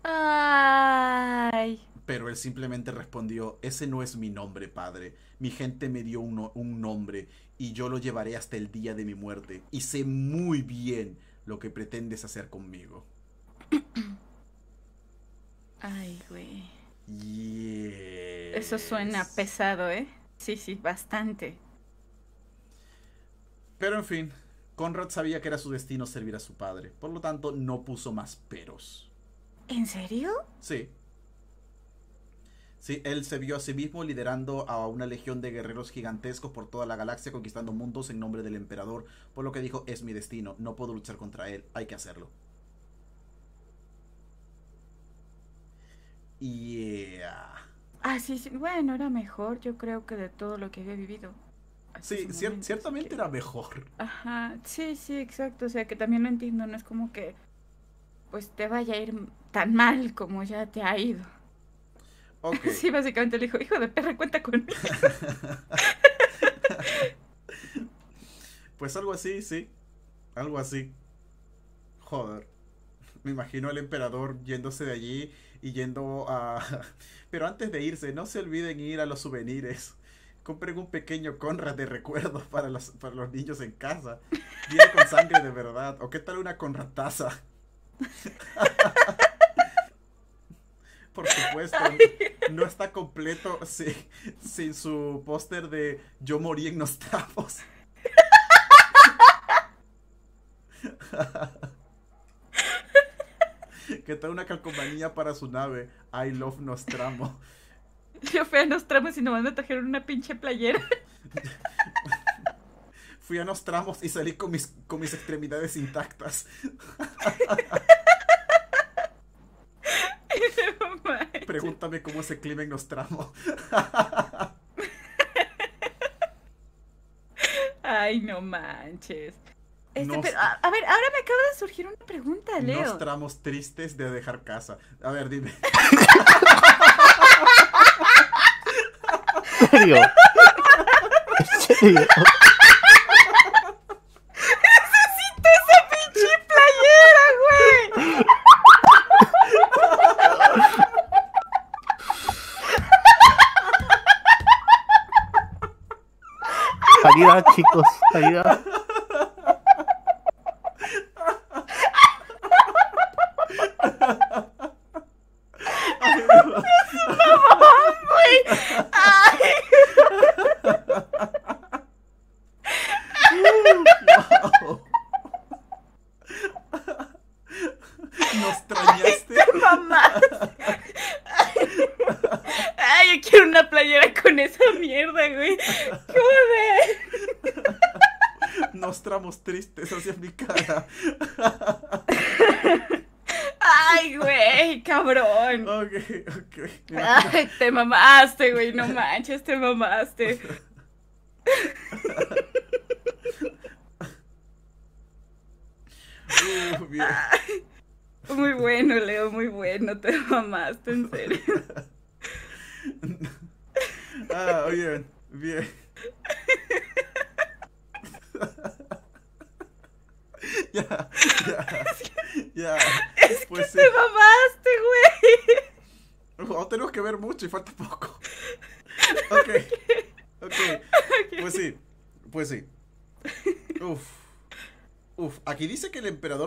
Ay. Pero él simplemente respondió, ese no es mi nombre, padre. Mi gente me dio un, un nombre y yo lo llevaré hasta el día de mi muerte. Y sé muy bien lo que pretendes hacer conmigo. Ay, güey. Eso suena pesado, ¿eh? Sí, sí, bastante. Pero en fin, Conrad sabía que era su destino servir a su padre, por lo tanto no puso más peros. ¿En serio? Sí. Sí, él se vio a sí mismo liderando a una legión de guerreros gigantescos por toda la galaxia, conquistando mundos en nombre del emperador, por lo que dijo, es mi destino, no puedo luchar contra él, hay que hacerlo. Yeah. Ah, sí, sí, bueno, era mejor, yo creo que de todo lo que había vivido. Sí, ciertamente era mejor. Ajá, sí, sí, exacto. O sea, que también lo entiendo, no es como que pues te vaya a ir tan mal como ya te ha ido. (laughs) Sí, básicamente le dijo, hijo de perra, cuenta conmigo. (laughs) pues algo así, sí. Algo así. Joder me imagino al emperador yéndose de allí y yendo a... (laughs) Pero antes de irse, no se olviden ir a los souvenirs. Compren un pequeño Conrad de recuerdos para los, para los niños en casa. Viene con sangre de verdad. ¿O qué tal una Conrataza? (laughs) Por supuesto, no está completo sin, su póster de Yo morí en los (laughs) (laughs) que trae una calcomanía para su nave. I love Nostramo. (laughs) Yo fui a Nostramos y nomás me trajeron una pinche playera. (laughs) fui a Nostramos y salí con mis, extremidades intactas. Pregúntame cómo se clima en Nostramo. Ay, no manches. Este, a, ver, ahora me acaba de surgir una pregunta, Leo. Los tramos tristes de dejar casa. A ver, dime. (laughs) ¿En serio? ¿En serio? Necesito esa pinche playera, güey. Calidad, chicos, calidad. tristes hacia mi cara. Ay, güey, cabrón. Ok, ok. te mamaste, güey, no manches, te mamaste.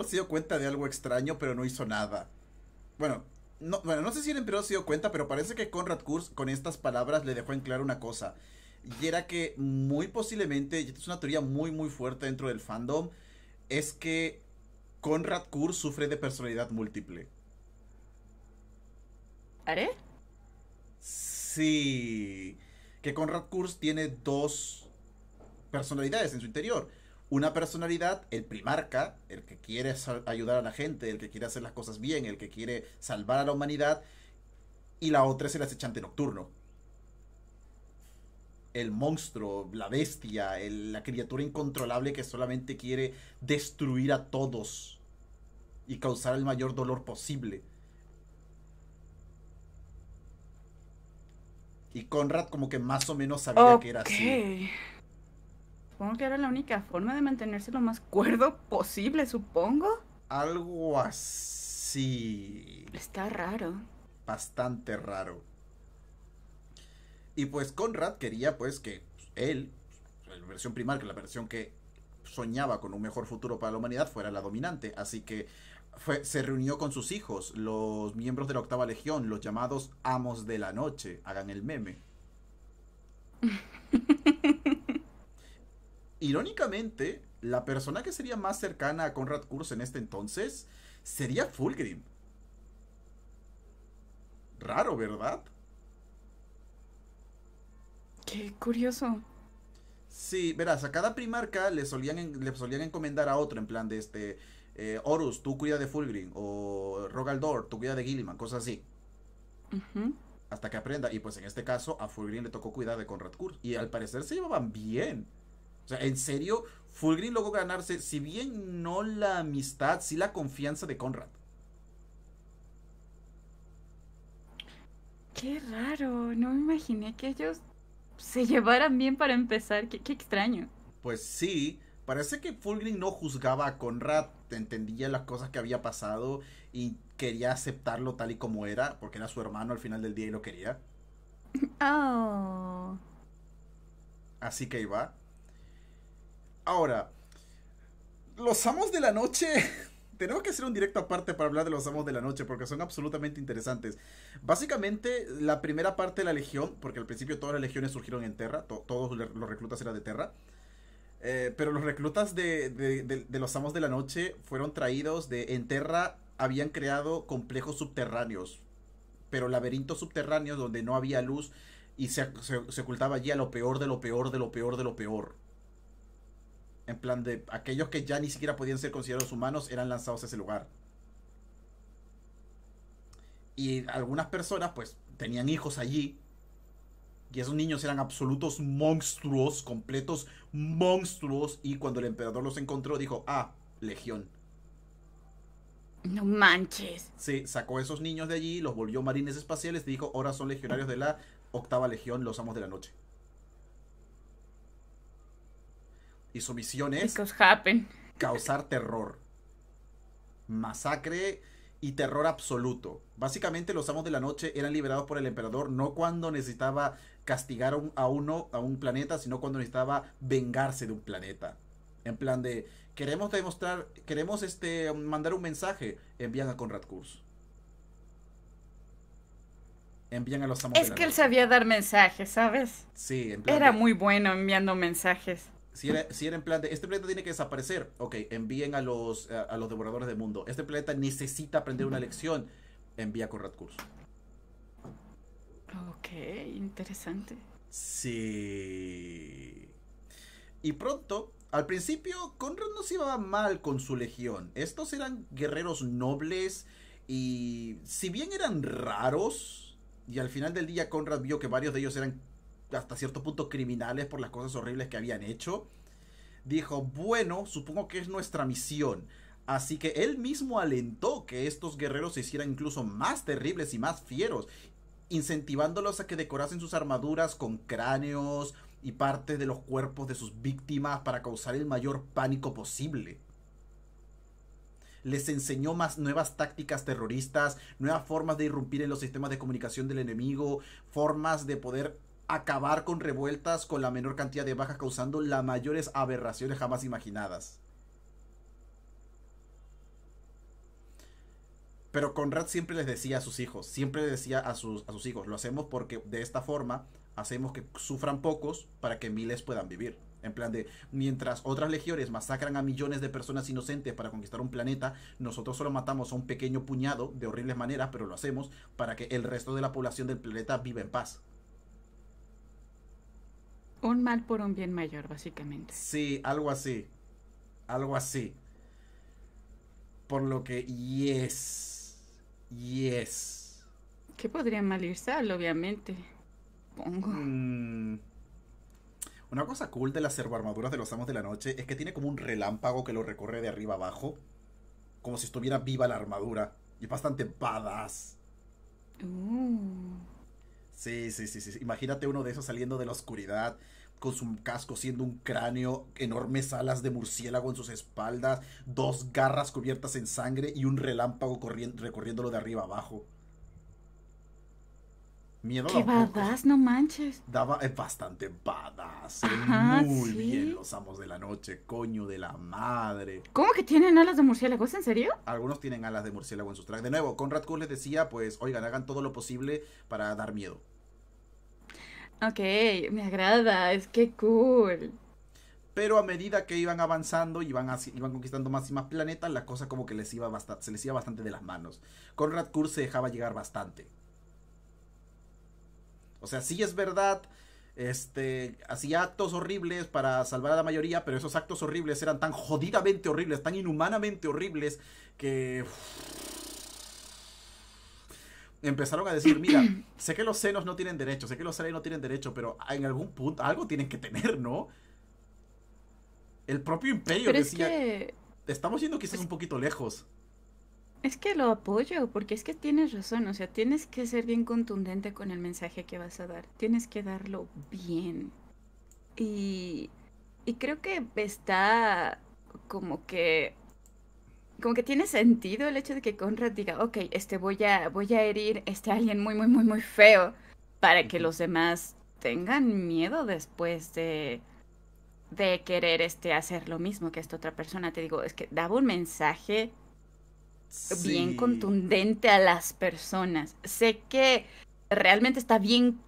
se dio cuenta de algo extraño, pero no hizo nada. Bueno, no, bueno, no sé si el emperador se dio cuenta, pero parece que Conrad Kurz con estas palabras le dejó en claro una cosa. Y era que muy posiblemente, y es una teoría muy muy fuerte dentro del fandom, es que Conrad Kurz sufre de personalidad múltiple. ¿Are? Sí. Que Conrad Kurz tiene dos personalidades en su interior una personalidad, el primarca, el que quiere ayudar a la gente, el que quiere hacer las cosas bien, el que quiere salvar a la humanidad, y la otra es el acechante nocturno. El monstruo, la bestia, la criatura incontrolable que solamente quiere destruir a todos y causar el mayor dolor posible. Y Conrad como que más o menos sabía que era así. Supongo que era la única forma de mantenerse lo más cuerdo posible, supongo. Algo así. Está raro. Bastante raro. Y pues Conrad quería pues que él, la versión primal, que la versión que soñaba con un mejor futuro para la humanidad fuera la dominante. Así que se reunió con sus hijos, los miembros de la octava legión, los llamados amos de la noche. Hagan el meme. (laughs) irónicamente, la persona que sería más cercana a Conrad Kurz en este entonces sería Fulgrim. Raro, ¿verdad? Qué curioso. Sí, verás, a cada primarca le solían, le solían encomendar a otro en plan de este... Eh, Horus, tú cuida de Fulgrim. O Rogaldor, tú cuida de Gilliman, cosas así. Hasta que aprenda. Y pues en este caso a Fulgrim le tocó cuidar de Conrad Kurz. Y al parecer se llevaban bien. O sea, en serio, Fulgrim logró ganarse, si bien no la amistad, sí la confianza de Conrad. Qué raro, no me imaginé que ellos se llevaran bien para empezar, qué, extraño. Pues sí, parece que Fulgrim no juzgaba a Conrad, entendía las cosas que había pasado y quería aceptarlo tal y como era, porque era su hermano al final del día y lo quería. (laughs) Oh. Así que iba. Ahora, los amos de la noche. (laughs) Tenemos que hacer un directo aparte para hablar de los amos de la noche porque son absolutamente interesantes. Básicamente, la primera parte de la legión, porque al principio todas las legiones surgieron en Terra, todos los reclutas eran de Terra. Eh, pero los reclutas de, los amos de la noche fueron traídos de en Terra, habían creado complejos subterráneos, pero laberintos subterráneos donde no había luz y se, se ocultaba allí a lo peor de lo peor de lo peor de lo peor. En plan de aquellos que ya ni siquiera podían ser considerados humanos eran lanzados a ese lugar. Y algunas personas pues tenían hijos allí. Y esos niños eran absolutos monstruos, completos monstruos. Y cuando el emperador los encontró dijo, ah, legión. No manches. Sí, sacó a esos niños de allí, los volvió marines espaciales, Y dijo, ahora son legionarios de la octava legión, los amos de la noche. Y su misión es causar terror. Masacre y terror absoluto. Básicamente los amos de la noche eran liberados por el emperador no cuando necesitaba castigar a uno, a un planeta, sino cuando necesitaba vengarse de un planeta. En plan de, queremos demostrar, queremos este, mandar un mensaje, envían a Conrad Kurz. Envían a los amos. Es de la que él sabía dar mensajes, ¿sabes? Sí, en plan Era muy bueno enviando mensajes. Si era, en plan de, este planeta tiene que desaparecer, ok, envíen a los, a, los devoradores del mundo. Este planeta necesita aprender una lección, envía a Conrad Curso. Ok, interesante. Sí. Y pronto, al principio, Conrad no se iba mal con su legión. Estos eran guerreros nobles y si bien eran raros, y al final del día Conrad vio que varios de ellos eran hasta cierto punto criminales por las cosas horribles que habían hecho, dijo, bueno, supongo que es nuestra misión. Así que él mismo alentó que estos guerreros se hicieran incluso más terribles y más fieros, incentivándolos a que decorasen sus armaduras con cráneos y partes de los cuerpos de sus víctimas para causar el mayor pánico posible les enseñó más nuevas tácticas terroristas, nuevas formas de irrumpir en los sistemas de comunicación del enemigo, formas de poder acabar con revueltas con la menor cantidad de bajas, causando las mayores aberraciones jamás imaginadas. Pero Conrad siempre les decía a sus hijos, siempre les decía a sus, a sus hijos, lo hacemos porque de esta forma hacemos que sufran pocos para que miles puedan vivir. En plan de, mientras otras legiones masacran a millones de personas inocentes para conquistar un planeta, nosotros solo matamos a un pequeño puñado de horribles maneras, pero lo hacemos para que el resto de la población del planeta viva en paz. Un mal por un bien mayor, básicamente. Sí, algo así. Algo así. Por lo que, yes. Yes. ¿Qué podría mal sal, Obviamente. Pongo. Mm. Una cosa cool de las armaduras de los amos de la noche es que tiene como un relámpago que lo recorre de arriba abajo. Como si estuviera viva la armadura. Y es bastante badass. Uh. Sí, sí, sí, sí. Imagínate uno de esos saliendo de la oscuridad con su casco siendo un cráneo, enormes alas de murciélago en sus espaldas, dos garras cubiertas en sangre y un relámpago recorriéndolo de arriba abajo. Miedo Qué badass, no manches. Daba eh, bastante badass. Eh, muy bien los amos de la noche, coño de la madre. ¿Cómo que tienen alas de murciélago? ¿Es en serio? Algunos tienen alas de murciélago en sus trajes. De nuevo, Conrad Kuhn les decía, pues, oigan, hagan todo lo posible para dar miedo. Ok, me agrada, es que cool. Pero a medida que iban avanzando, iban, iban conquistando más y más planetas, la cosa como que les iba se les iba bastante de las manos. Conrad Kurz se dejaba llegar bastante. O sea, sí es verdad, este, hacía actos horribles para salvar a la mayoría, pero esos actos horribles eran tan jodidamente horribles, tan inhumanamente horribles, que empezaron a decir, mira, (clears throat) sé que los senos no tienen derecho, sé que los senos no tienen derecho, pero en algún punto algo tienen que tener, ¿no? El propio imperio pero decía, es que... estamos yendo quizás pues un poquito lejos. Es que lo apoyo, porque es que tienes razón, o sea, tienes que ser bien contundente con el mensaje que vas a dar, tienes que darlo bien. Y, y creo que está como que como que tiene sentido el hecho de que Conrad diga, ok, este voy a, voy a herir este alguien muy, muy, muy, muy feo para que los demás tengan miedo después de, de querer este, hacer lo mismo que esta otra persona. Te digo, es que daba un mensaje bien contundente a las personas. Sé que realmente está bien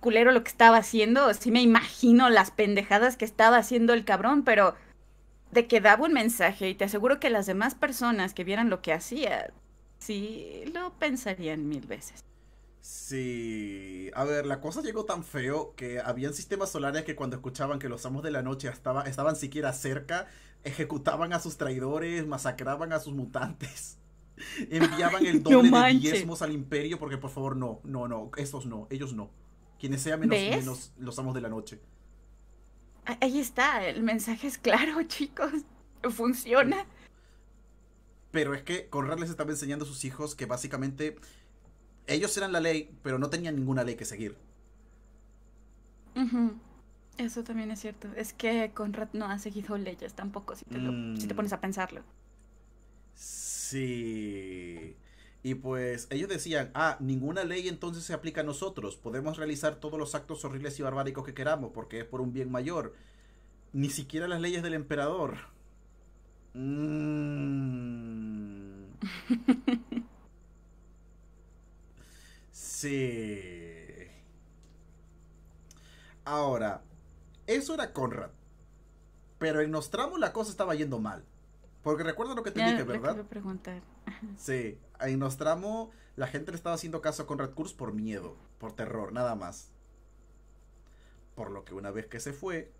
culero lo que estaba haciendo, sí me imagino las pendejadas que estaba haciendo el cabrón, pero de que daba un mensaje y te aseguro que las demás personas que vieran lo que hacía, sí, lo pensarían mil veces. Sí, a ver, la cosa llegó tan feo que habían sistemas solares que cuando escuchaban que los amos de la noche estaba, estaban siquiera cerca, ejecutaban a sus traidores, masacraban a sus mutantes, (laughs) enviaban el doble de diezmos al imperio porque por favor no, no, no, esos no, ellos no, quienes sean menos, menos los amos de la noche. Ahí está, el mensaje es claro, (laughs) chicos. Funciona. Pero es que Conrad les estaba enseñando a sus hijos que básicamente ellos eran la ley, pero no tenían ninguna ley que seguir. Eso también es cierto. Es que Conrad no ha seguido leyes tampoco, si te, si te mm. pones a pensarlo. Sí. Y pues ellos decían, ah, ninguna ley entonces se aplica a nosotros, podemos realizar todos los actos horribles y barbáricos que queramos porque es por un bien mayor. Ni siquiera las leyes del emperador. Mm. (laughs) sí. Ahora, eso era Conrad. Pero en Nostramo la cosa estaba yendo mal. Porque recuerdo lo que te dije, ¿verdad? preguntar. Sí, en la gente le estaba haciendo caso con Red Curse por miedo, por terror, nada más. Por lo que una vez que se fue,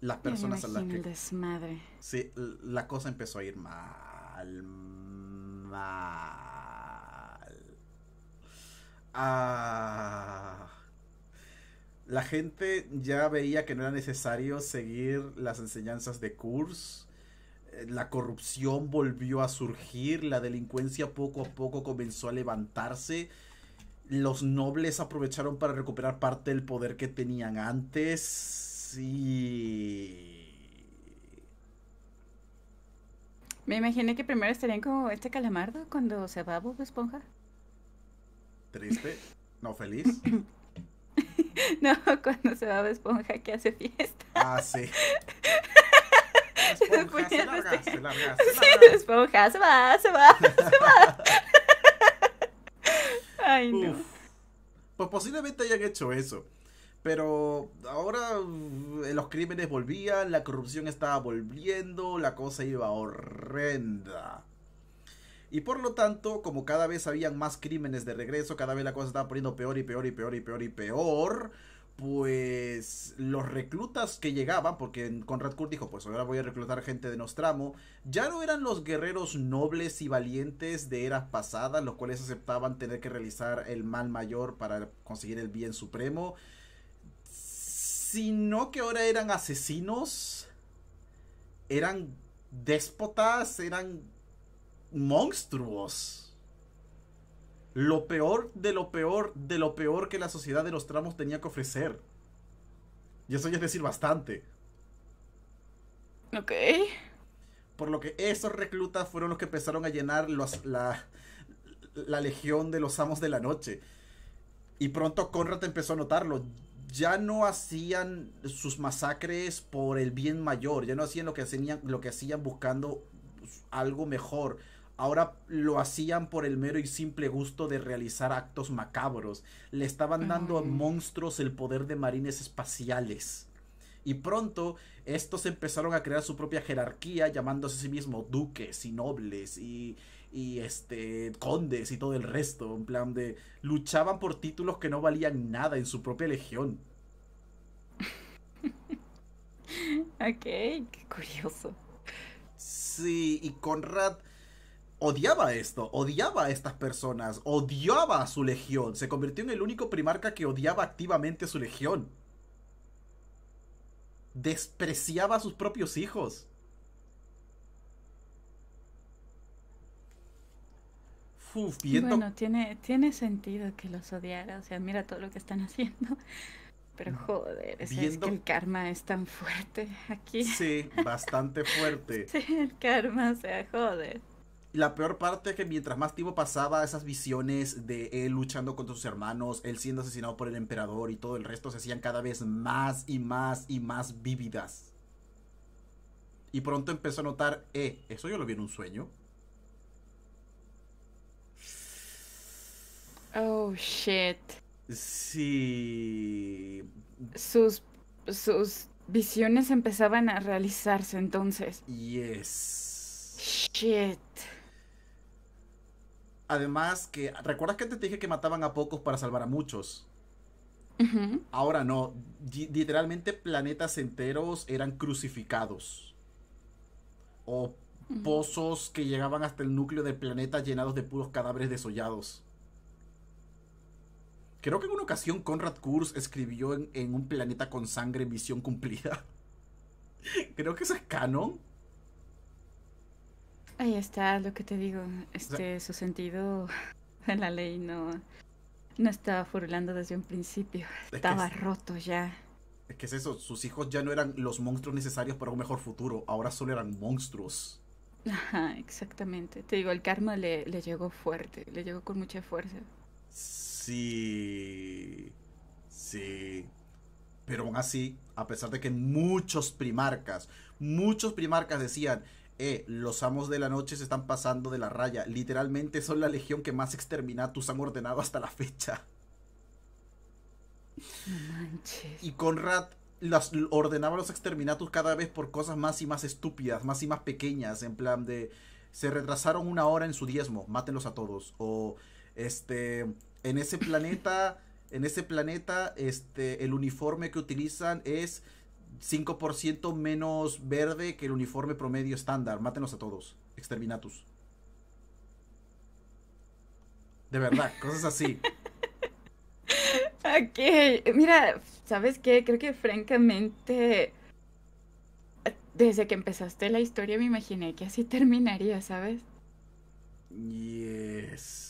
las personas a las que... desmadre. Sí, la cosa empezó a ir mal, mal. Ah, la gente ya veía que no era necesario seguir las enseñanzas de Kurz la corrupción volvió a surgir, la delincuencia poco a poco comenzó a levantarse, los nobles aprovecharon para recuperar parte del poder que tenían antes y... Me imaginé que primero estarían como este calamardo cuando se va Bob Esponja. Triste, no feliz. (laughs) no, cuando se va Bob Esponja que hace fiesta. Ah, sí. (laughs) se va, se va, se va. (laughs) Ay, Pues posiblemente hayan hecho eso. Pero ahora eh, los crímenes volvían, la corrupción estaba volviendo, la cosa iba horrenda. Y por lo tanto, como cada vez habían más crímenes de regreso, cada vez la cosa estaba poniendo peor y peor y peor y peor. Y peor pues los reclutas que llegaban, porque Conrad Kurt dijo, pues ahora voy a reclutar gente de Nostramo, ya no eran los guerreros nobles y valientes de eras pasadas, los cuales aceptaban tener que realizar el mal mayor para conseguir el bien supremo, sino que ahora eran asesinos, eran déspotas, eran monstruos lo peor de lo peor de lo peor que la sociedad de los tramos tenía que ofrecer. Y eso ya es decir bastante. Ok. Por lo que esos reclutas fueron los que empezaron a llenar la, la legión de los amos de la noche. Y pronto Conrad empezó a notarlo. Ya no hacían sus masacres por el bien mayor, ya no hacían lo que hacían, lo que hacían buscando algo mejor ahora lo hacían por el mero y simple gusto de realizar actos macabros. Le estaban dando a monstruos el poder de marines espaciales. Y pronto estos empezaron a crear su propia jerarquía llamándose a sí mismos duques y nobles y, y este condes y todo el resto. En plan de luchaban por títulos que no valían nada en su propia legión. (laughs) ok, qué curioso. Sí, y Conrad odiaba esto, odiaba a estas personas, odiaba a su legión, se convirtió en el único primarca que odiaba activamente su legión. Despreciaba a sus propios hijos. Uf, viendo... Bueno, tiene, tiene sentido que los odiara, o sea, mira todo lo que están haciendo. (laughs) Pero joder, es que el karma es tan fuerte aquí. Sí, bastante fuerte. (laughs) sí, el karma, o sea, joder la peor parte es que mientras más tiempo pasaba, esas visiones de él luchando contra sus hermanos, él siendo asesinado por el emperador y todo el resto se hacían cada vez más y más y más vívidas. Y pronto empezó a notar, eh, eso yo lo vi en un sueño. Oh, shit. Sí. Sus, sus visiones empezaban a realizarse entonces. Yes. Shit. Además que, ¿recuerdas que antes te dije que mataban a pocos para salvar a muchos? Ahora no, literalmente planetas enteros eran crucificados. O pozos que llegaban hasta el núcleo del planeta llenados de puros cadáveres desollados. Creo que en una ocasión Conrad Kurz escribió en, en un planeta con sangre misión cumplida. (laughs) Creo que eso es canon. Ahí está lo que te digo. Este, su sentido en la ley no, no estaba furulando desde un principio. Estaba roto ya. Es que es eso, sus hijos ya no eran los monstruos necesarios para un mejor futuro, ahora solo eran monstruos. Ajá, exactamente. Te digo, el karma le, le llegó fuerte, le llegó con mucha fuerza. Sí. Sí. Pero aún así, a pesar de que muchos primarcas, muchos primarcas decían, eh, los amos de la noche se están pasando de la raya. Literalmente son la legión que más exterminatus han ordenado hasta la fecha. Manches. Y Conrad las, ordenaba los exterminatus cada vez por cosas más y más estúpidas, más y más pequeñas, en plan de se retrasaron una hora en su diezmo, mátenlos a todos. O este, en ese planeta, en ese planeta, este, el uniforme que utilizan es 5% menos verde que el uniforme promedio estándar. Mátenos a todos. Exterminatus. De verdad, (laughs) cosas así. ok, mira, ¿sabes qué? Creo que francamente, desde que empezaste la historia me imaginé que así terminaría, ¿sabes? Yes.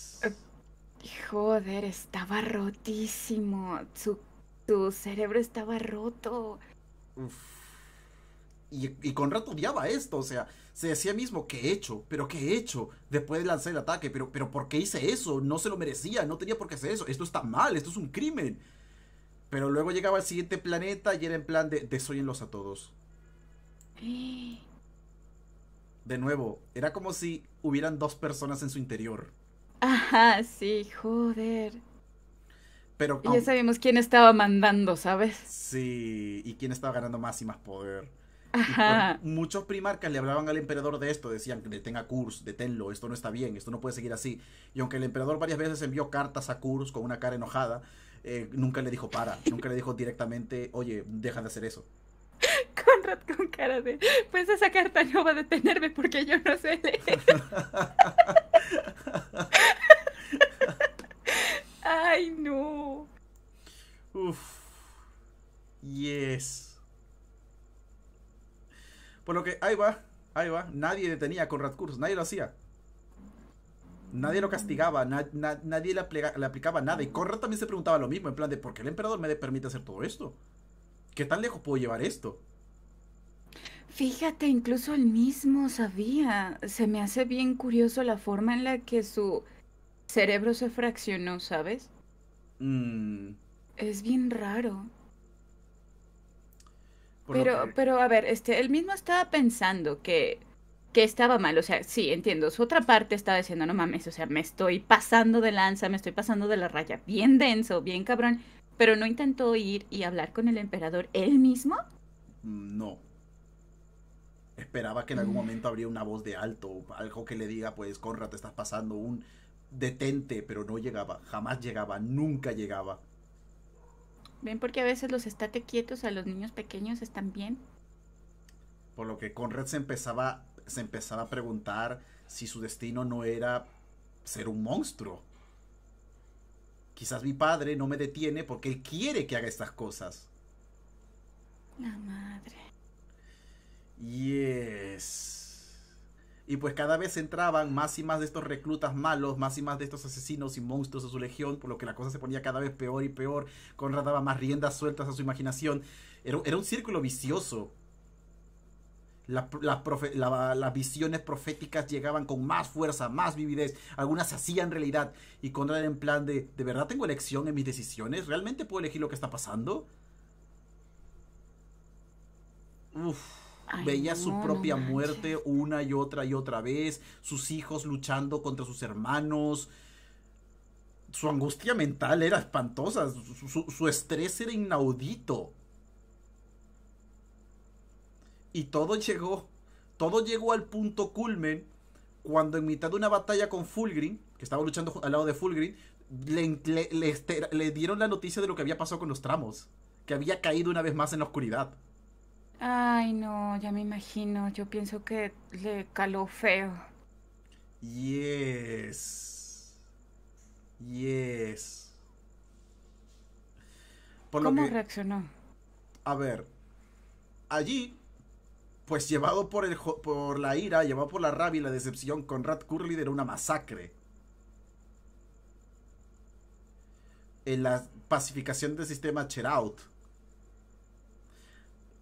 Joder, estaba rotísimo. Su, tu cerebro estaba roto. Y, con Conrad odiaba esto, o sea, se decía mismo, ¿qué he hecho? ¿Pero qué he hecho? Después de lanzar el ataque, ¿pero, pero por qué hice eso? No se lo merecía, no tenía por qué hacer eso, esto está mal, esto es un crimen. Pero luego llegaba al siguiente planeta y era en plan de desoyenlos a todos. (gasps) De nuevo, era como si hubieran dos personas en su interior. Ajá, sí, joder ya sabíamos quién estaba mandando, ¿sabes? Sí, y quién estaba ganando más y más poder. muchos primarcas le hablaban al emperador de esto, decían que detenga Kurz, deténlo, esto no está bien, esto no puede seguir así. Y aunque el emperador varias veces envió cartas a Kurz con una cara enojada, eh, nunca le dijo para, nunca le dijo directamente, oye, deja de hacer eso. (laughs) Conrad con cara de, pues esa carta no va a detenerme porque yo no sé leer. (laughs) Ay, no. Uf. Yes. Por lo que ahí va, ahí va. Nadie detenía a Conrad Curse, nadie lo hacía. Nadie lo castigaba, nadie le, le, aplicaba nada. Y Conrad también se preguntaba lo mismo, en plan de ¿por qué el emperador me permite hacer todo esto? ¿Qué tan lejos puedo llevar esto? Fíjate, incluso él mismo sabía. Se me hace bien curioso la forma en la que su cerebro se fraccionó, ¿sabes? Mm. Es bien raro. pero, pero, a ver, este, él mismo estaba pensando que, que estaba mal. O sea, sí, entiendo. Su otra parte estaba diciendo, no mames, o sea, me estoy pasando de lanza, me estoy pasando de la raya. Bien denso, bien cabrón. Pero no intentó ir y hablar con el emperador él mismo. Mm, no. Esperaba que en algún mm. momento habría una voz de alto, algo que le diga, pues, Conrad, te estás pasando un detente, pero no llegaba, jamás llegaba, nunca llegaba. Ven, porque a veces los estate quietos a los niños pequeños están bien. Por lo que Conrad se empezaba, se empezaba a preguntar si su destino no era ser un monstruo. Quizás mi padre no me detiene porque él quiere que haga estas cosas. La madre. Yes. Y pues cada vez entraban más y más de estos reclutas malos, más y más de estos asesinos y monstruos de su legión, por lo que la cosa se ponía cada vez peor y peor. Conrad daba más riendas sueltas a su imaginación. Era, era un círculo vicioso. las visiones proféticas llegaban con más fuerza, más vividez. Algunas se hacían realidad. Y Conrad era en plan de, ¿de verdad tengo elección en mis decisiones? ¿Realmente puedo elegir lo que está pasando? Uff veía su propia muerte una y otra y otra vez, sus hijos luchando contra sus hermanos. Su angustia mental era espantosa, su, estrés era inaudito. Y todo llegó, todo llegó al punto culmen cuando en mitad de una batalla con Fulgrim, que estaba luchando al lado de Fulgrim, le dieron la noticia de lo que había pasado con los tramos, que había caído una vez más en la oscuridad. Ay, no, ya me imagino. Yo pienso que le caló feo. Yes. Yes. ¿Cómo reaccionó? A ver, allí, pues llevado por, el, por la ira, llevado por la rabia y la decepción, Conrad Curly era una masacre. En la pacificación del sistema Cherout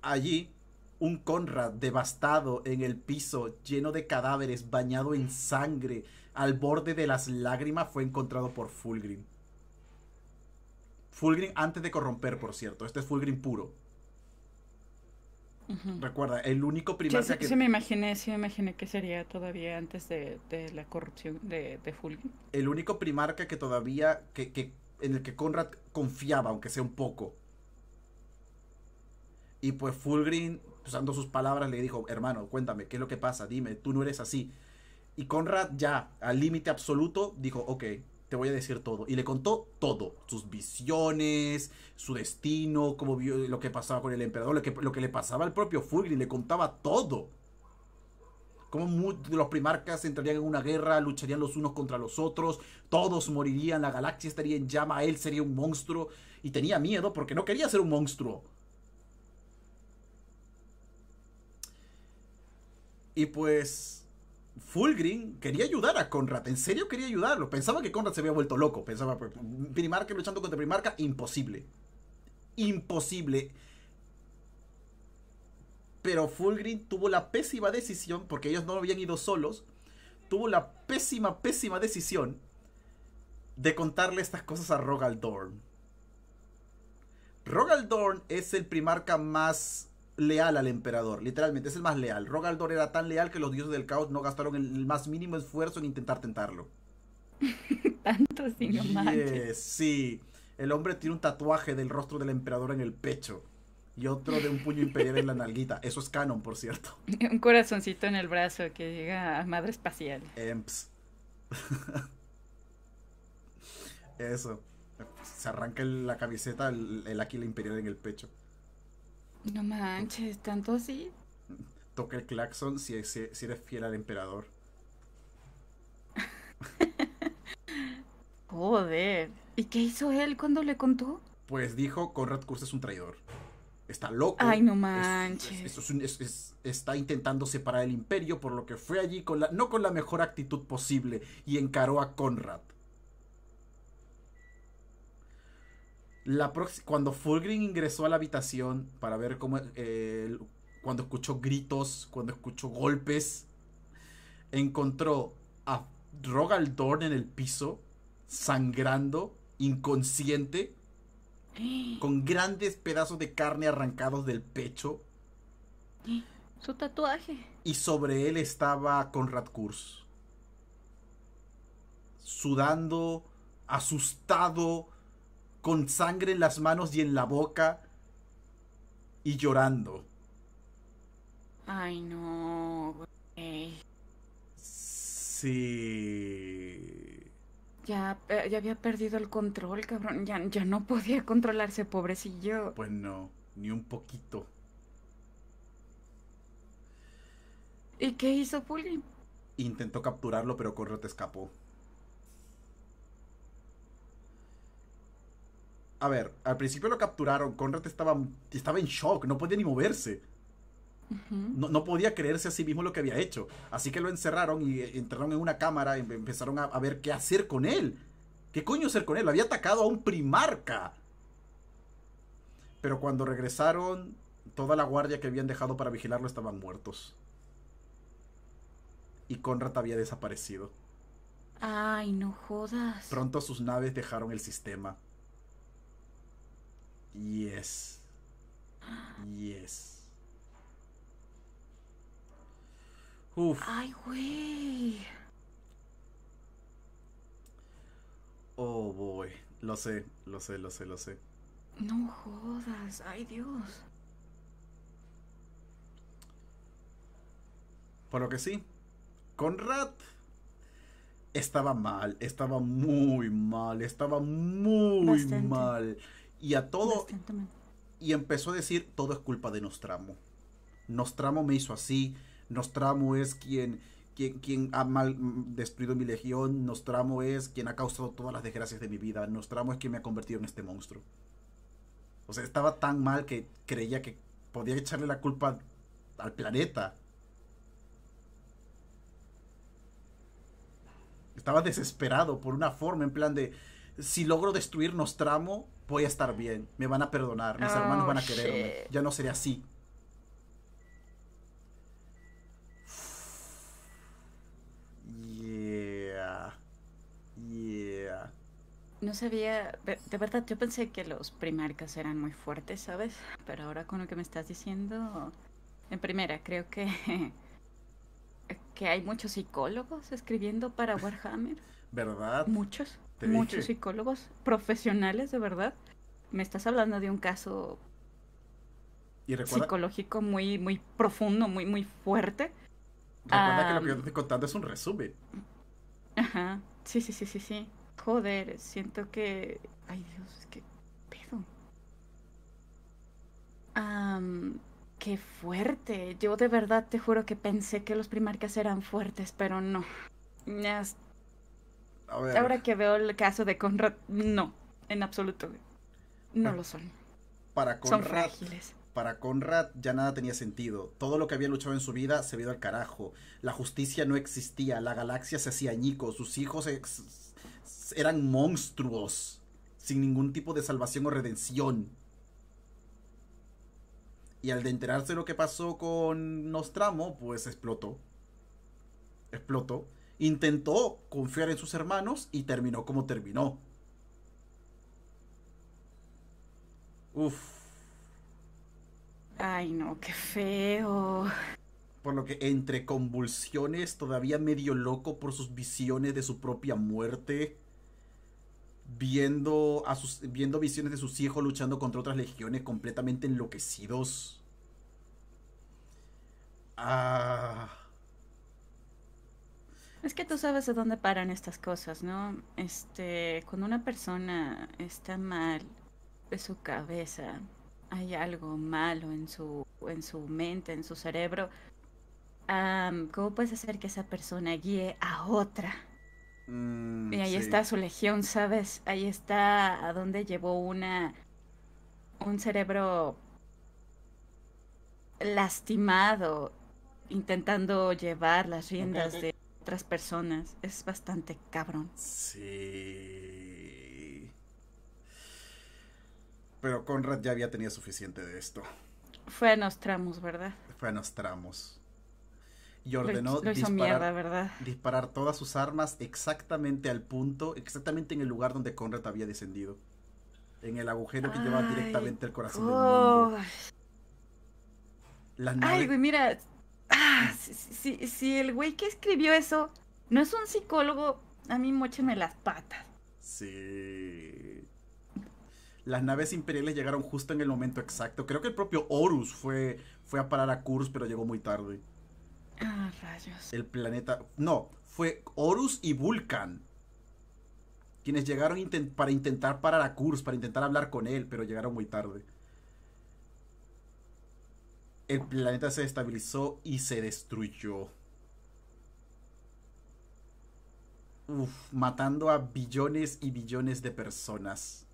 Allí, un Conrad devastado en el piso, lleno de cadáveres, bañado en sangre, al borde de las lágrimas, fue encontrado por Fulgrim. Fulgrim antes de corromper, por cierto. Este es Fulgrim puro. Recuerda, el único primarca sí, que... Sí me imaginé, sí me imaginé que sería todavía antes de, la corrupción de, de, Fulgrim. El único primarca que todavía, que, en el que Conrad confiaba, aunque sea un poco, y pues Fulgrim, usando pues, sus palabras, le dijo, hermano, cuéntame, ¿qué es lo que pasa? Dime, tú no eres así. Y Conrad ya, al límite absoluto, dijo, ok, te voy a decir todo. Y le contó todo, sus visiones, su destino, cómo vio lo que pasaba con el emperador, lo que, le pasaba al propio Fulgrim, le contaba todo. Cómo los primarcas entrarían en una guerra, lucharían los unos contra los otros, todos morirían, la galaxia estaría en llama, él sería un monstruo. Y tenía miedo porque no quería ser un monstruo. Y pues Fulgrim quería ayudar a Conrad, en serio quería ayudarlo. Pensaba que Conrad se había vuelto loco, pensaba pues, Primarca luchando contra Primarca, imposible. Imposible. Pero Fulgrim tuvo la pésima decisión, porque ellos no habían ido solos, tuvo la pésima, pésima decisión de contarle estas cosas a Rogaldorn. Rogaldorn es el primarca más leal al emperador, literalmente, es el más leal. Rogaldor era tan leal que los dioses del caos no gastaron el más mínimo esfuerzo en intentar tentarlo. (laughs) Tanto sí, no sí. El hombre tiene un tatuaje del rostro del emperador en el pecho y otro de un puño imperial en la nalguita. Eso es canon, por cierto. (laughs) Un corazoncito en el brazo que llega a madre espacial. (laughs) Eso. Se arranca la camiseta, el, el imperial en el pecho. No manches, tanto así. Toca el claxon si, eres fiel al emperador. (laughs) Joder. ¿Y qué hizo él cuando le contó? Pues dijo, Conrad Curse es un traidor. Está loco. Ay, no manches. está intentando separar el imperio, por lo que fue allí no con la mejor actitud posible y encaró a Conrad. cuando Fulgrim ingresó a la habitación para ver cómo. Eh, cuando escuchó gritos, cuando escuchó golpes, encontró a Rogaldorn en el piso, sangrando, inconsciente, (gasps) con grandes pedazos de carne arrancados del pecho. (gasps) Su tatuaje. Y sobre él estaba Conrad Kurz. Sudando, asustado, con sangre en las manos y en la boca y llorando. Ay, no, Sí. Ya, eh, ya había perdido el control, cabrón. Ya, no podía controlarse, pobrecillo. Pues no, ni un poquito. ¿Y qué hizo Pully? Intentó capturarlo, pero Corre te escapó. a ver, al principio lo capturaron, Conrad estaba, estaba en shock, no podía ni moverse. no, podía creerse a sí mismo lo que había hecho. Así que lo encerraron y eh, entraron en una cámara y em, empezaron a, a ver qué hacer con él. ¿Qué coño hacer con él? Había atacado a un primarca. Pero cuando regresaron, toda la guardia que habían dejado para vigilarlo estaban muertos. Y Conrad había desaparecido. Ay, no jodas. Pronto sus naves dejaron el sistema. Yes. Yes. Uf. Ay, wey! Oh, boy. Lo sé, lo sé, lo sé, lo sé. No jodas, ay Dios. Por lo que sí, Conrad estaba mal, estaba muy mal, estaba muy mal. Y a todo. Y empezó a decir: todo es culpa de Nostramo. Nostramo me hizo así. Nostramo es quien, quien, quien ha mal mm, destruido mi legión. Nostramo es quien ha causado todas las desgracias de mi vida. Nostramo es quien me ha convertido en este monstruo. O sea, estaba tan mal que creía que podía echarle la culpa al planeta. Estaba desesperado por una forma en plan de si logro destruir Nostramo, voy a estar bien, me van a perdonar, mis hermanos oh, van a quererme, ya no seré así. Yeah. Yeah. No sabía, de verdad yo pensé que los primarcas eran muy fuertes, ¿sabes? Pero ahora con lo que me estás diciendo, en primera, creo que (laughs) que hay muchos psicólogos escribiendo para Warhammer. ¿Verdad? Muchos muchos psicólogos profesionales, de verdad. Me estás hablando de un caso psicológico muy, muy profundo, muy, muy fuerte. Recuerda que lo que yo te estoy contando es un resumen. Ajá. Sí, sí, sí, sí, sí. Joder, siento que. Ay, Dios, qué pedo. qué fuerte. Yo de verdad te juro que pensé que los primarcas eran fuertes, pero no. Hasta Ahora que veo el caso de Conrad, no, en absoluto. No lo son. Para Conrad, son frágiles. Para Conrad ya nada tenía sentido. Todo lo que había luchado en su vida se vio al carajo. La justicia no existía, la galaxia se hacía añico, sus hijos eran monstruos, sin ningún tipo de salvación o redención. Y al de enterarse de lo que pasó con Nostramo, pues explotó. Explotó intentó confiar en sus hermanos y terminó como terminó. Uf. Ay, no, qué feo. Por lo que entre convulsiones, todavía medio loco por sus visiones de su propia muerte, viendo, a sus, viendo visiones de sus hijos luchando contra otras legiones completamente enloquecidos. Ah. Es que tú sabes de dónde paran estas cosas, ¿no? Este, cuando una persona está mal de su cabeza, hay algo malo en su, en su mente, en su cerebro. ¿Cómo puedes hacer que esa persona guíe a otra? Mm, y ahí está su legión, ¿sabes? Ahí está a dónde llevó una un cerebro lastimado intentando llevar las riendas de otras personas. Es bastante cabrón. Sí. Pero Conrad ya había tenido suficiente de esto. Fue a Nostramos, ¿verdad? Fue a Nostramos. Y ordenó disparar, ¿verdad? disparar todas sus armas exactamente al punto, exactamente en el lugar donde Conrad había descendido. En el agujero que llevaba directamente al corazón del mundo. Ay, mira, Ah, si, si, el güey que escribió eso no es un psicólogo, a mí me las patas. Sí. Las naves imperiales llegaron justo en el momento exacto. Creo que el propio Horus fue, fue a parar a Kurs, pero llegó muy tarde. Ah, rayos. El planeta. No, fue Horus y Vulcan. Quienes llegaron para intentar parar a Kurs, para intentar hablar con él, pero llegaron muy tarde el planeta se estabilizó y se destruyó. matando a billones y billones de personas.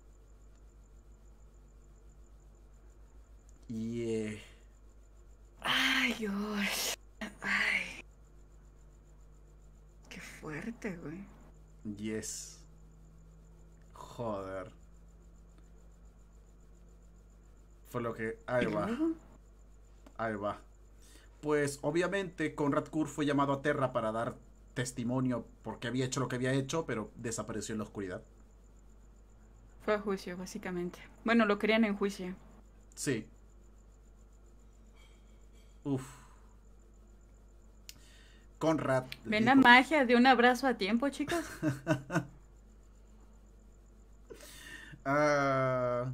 Y... Eh, Ay, Dios. Ay. Qué fuerte, güey. Yes. Joder. Fue lo que... Ahí va ahí va. Pues obviamente Conrad Kur fue llamado a Terra para dar testimonio porque había hecho lo que había hecho, pero desapareció en la oscuridad. Fue a juicio, básicamente. Bueno, lo querían en juicio. Sí. Uf. Conrad. ¿Ven la magia de un abrazo a tiempo, chicos? (laughs) ah.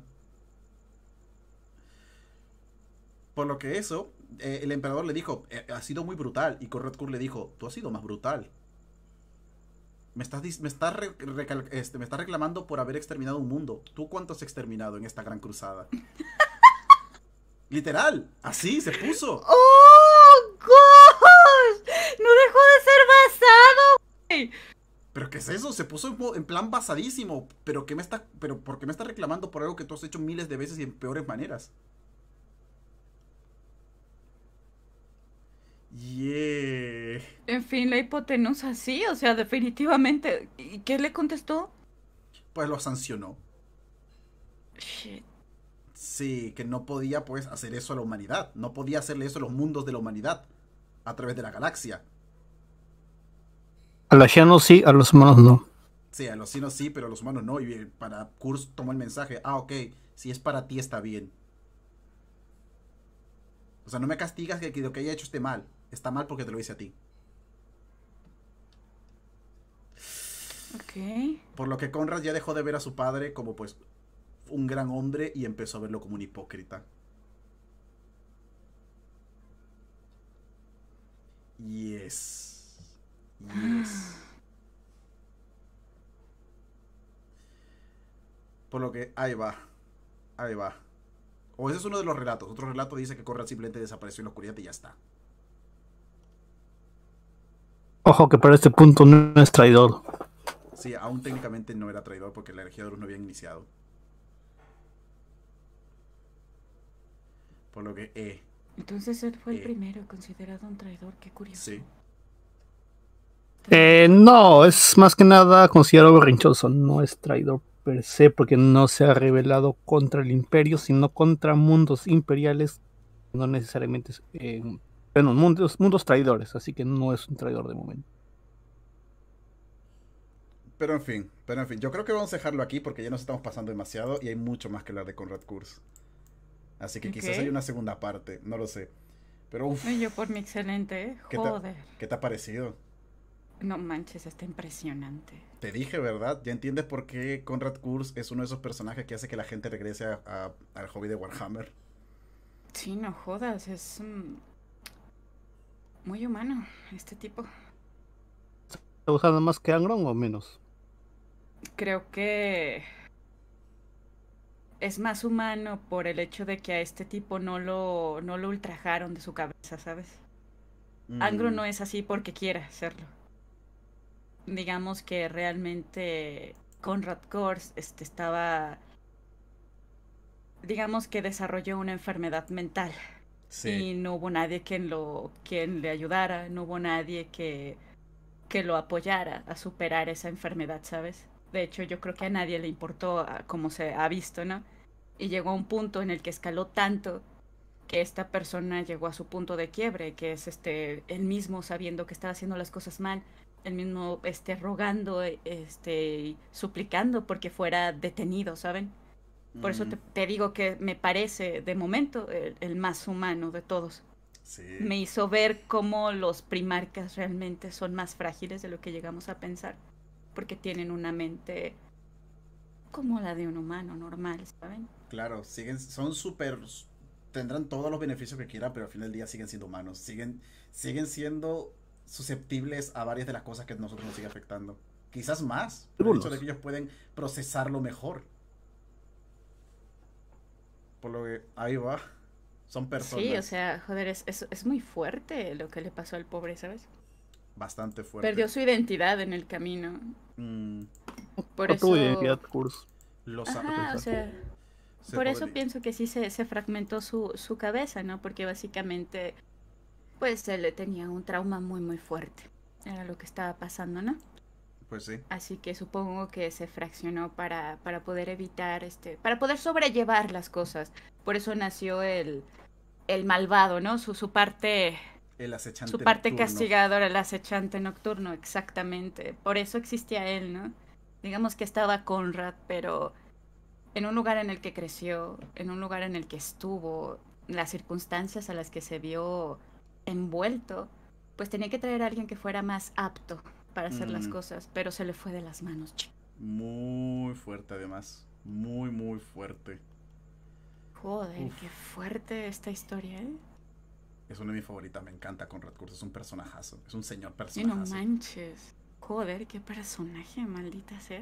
Por lo que eso, eh, el emperador le dijo, eh, ha sido muy brutal. Y Korotkur le dijo, tú has sido más brutal. Me estás, me, estás este, me reclamando por haber exterminado un mundo. ¿Tú cuánto has exterminado en esta gran cruzada? (laughs) Literal, así se puso. ¡Oh, gosh! ¡No dejó de ser basado! ¿Pero qué es eso? Se puso en, plan basadísimo. ¿Pero, qué me está, ¿Pero por qué me estás reclamando por algo que tú has hecho miles de veces y en peores maneras? En fin, la hipotenusa sí, o sea, definitivamente. ¿Y qué le contestó? Pues lo sancionó. Sí, que no podía pues hacer eso a la humanidad. No podía hacerle eso a los mundos de la humanidad. A través de la galaxia. A los cianos sí, a los humanos no. Sí, a los chinos sí, pero a los humanos no. Y eh, para Kurz tomó el mensaje. Ah, ok, si es para ti está bien. O sea, no me castigas que lo que haya hecho esté mal está mal porque te lo hice a ti. Ok. Por lo que Conrad ya dejó de ver a su padre como pues un gran hombre y empezó a verlo como un hipócrita. Yes. Yes. (sighs) Por lo que ahí va. Ahí va. O ese es uno de los relatos. Otro relato dice que Conrad simplemente desapareció en la oscuridad y ya está. Ojo que para este punto no es traidor. Sí, aún técnicamente no era traidor porque la energía de no había iniciado. Por lo que eh, Entonces él fue el eh. primero considerado un traidor, qué curioso. Sí. Eh, no, es más que nada considerado borrinchoso, no es traidor per se, porque no se ha revelado contra el imperio, sino contra mundos imperiales, no necesariamente eh, bueno, mundos, mundos traidores, así que no es un traidor de momento. Pero en fin, pero en fin, yo creo que vamos a dejarlo aquí porque ya nos estamos pasando demasiado y hay mucho más que hablar de Conrad Kurz. Así que quizás hay una segunda parte, no lo sé. Pero Yo por mi excelente, ¿eh? joder. ¿Qué te, ha parecido? No manches, está impresionante. Te dije, ¿verdad? Ya entiendes por qué Conrad Kurz es uno de esos personajes que hace que la gente regrese al hobby de Warhammer. Sí, no jodas, es, muy humano, este tipo. usando más que Angron o menos? Creo que es más humano por el hecho de que a este tipo no lo, no lo ultrajaron de su cabeza, ¿sabes? Angro Angron mm. no es así porque quiera hacerlo Digamos que realmente Conrad Kors este, estaba, digamos que desarrolló una enfermedad mental y no hubo nadie quien, lo, quien le ayudara, no hubo nadie que, lo apoyara a superar esa enfermedad, ¿sabes? De hecho, yo creo que a nadie le importó ah, como se ha visto, ¿no? Y llegó a un punto en el que escaló tanto que esta persona llegó a su punto de quiebre, que es este él mismo sabiendo que estaba haciendo las cosas mal, él mismo este, rogando, este suplicando porque fuera detenido, ¿saben? Por eso te, digo que me parece de momento el, más humano de todos. Me hizo ver cómo los primarcas realmente son más frágiles de lo que llegamos a pensar, porque tienen una mente como la de un humano normal, ¿saben? Claro, siguen, son súper, tendrán todos los beneficios que quieran, pero al final del día siguen siendo humanos, siguen, siguen siendo susceptibles a varias de las cosas que a nosotros nos sigue afectando. Quizás más, por de ellos pueden procesarlo mejor. Por lo que ahí va. Son personas. Sí, o sea, joder, es, muy fuerte lo que le pasó al pobre, ¿sabes? Bastante fuerte. Perdió su identidad en el camino. Mm. Por eso... identidad, Los Ajá, por eso pienso que sí se, fragmentó su, su, cabeza, ¿no? Porque básicamente, pues le tenía un trauma muy, muy fuerte. Era lo que estaba pasando, ¿no? Pues Así que supongo que se fraccionó para, para poder evitar, este, para poder sobrellevar las cosas. Por eso nació el, el malvado, ¿no? Su, su parte... El Su parte castigadora, el acechante nocturno, exactamente. Por eso existía él, ¿no? Digamos que estaba Conrad, pero en un lugar en el que creció, en un lugar en el que estuvo, las circunstancias a las que se vio envuelto, pues tenía que traer a alguien que fuera más apto para hacer las cosas, pero se le fue de las manos. Muy fuerte además, muy, muy fuerte. Joder, qué fuerte esta historia, ¿eh? Es una de mis favoritas, me encanta Red Curso, es un personajazo, es un señor personaje. Y no manches, joder, qué personaje, maldita sea.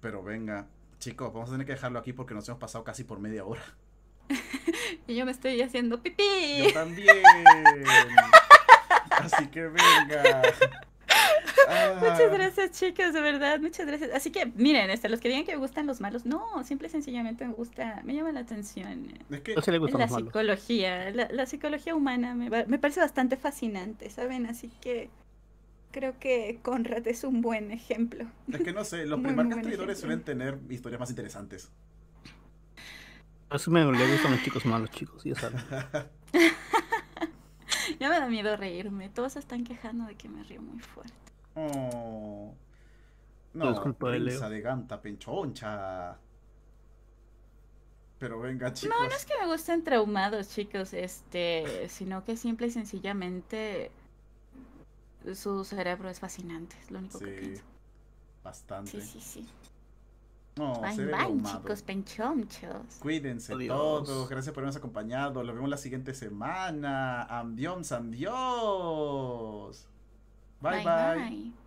Pero venga, chicos, vamos a tener que dejarlo aquí porque nos hemos pasado casi por media hora. (laughs) y yo me estoy haciendo pipí. Yo también. (laughs) Así que venga. Ah. Muchas gracias, chicas, de verdad, muchas gracias. Así que, miren, este, los que digan que me gustan los malos, no, simple y sencillamente me gusta, me llama la atención. la psicología, la, psicología humana me, me parece bastante fascinante, ¿saben? Así que creo que Conrad es un buen ejemplo. Es que no sé, los (laughs) primeros escritores suelen tener historias más interesantes. me gustan los chicos malos, chicos, ya saben. (laughs) ya me da miedo reírme. Todos están quejando de que me río muy fuerte. Oh. No, es Pero venga, chicos. No, no es que me gusten traumados, chicos, este, sino que simple y sencillamente su cerebro es fascinante, es lo único que pido Bastante. Sí, sí, sí. bye, bye, chicos, penchonchos. Cuídense todos, gracias por habernos acompañado. Nos vemos la siguiente semana. Ambión, adiós 拜拜。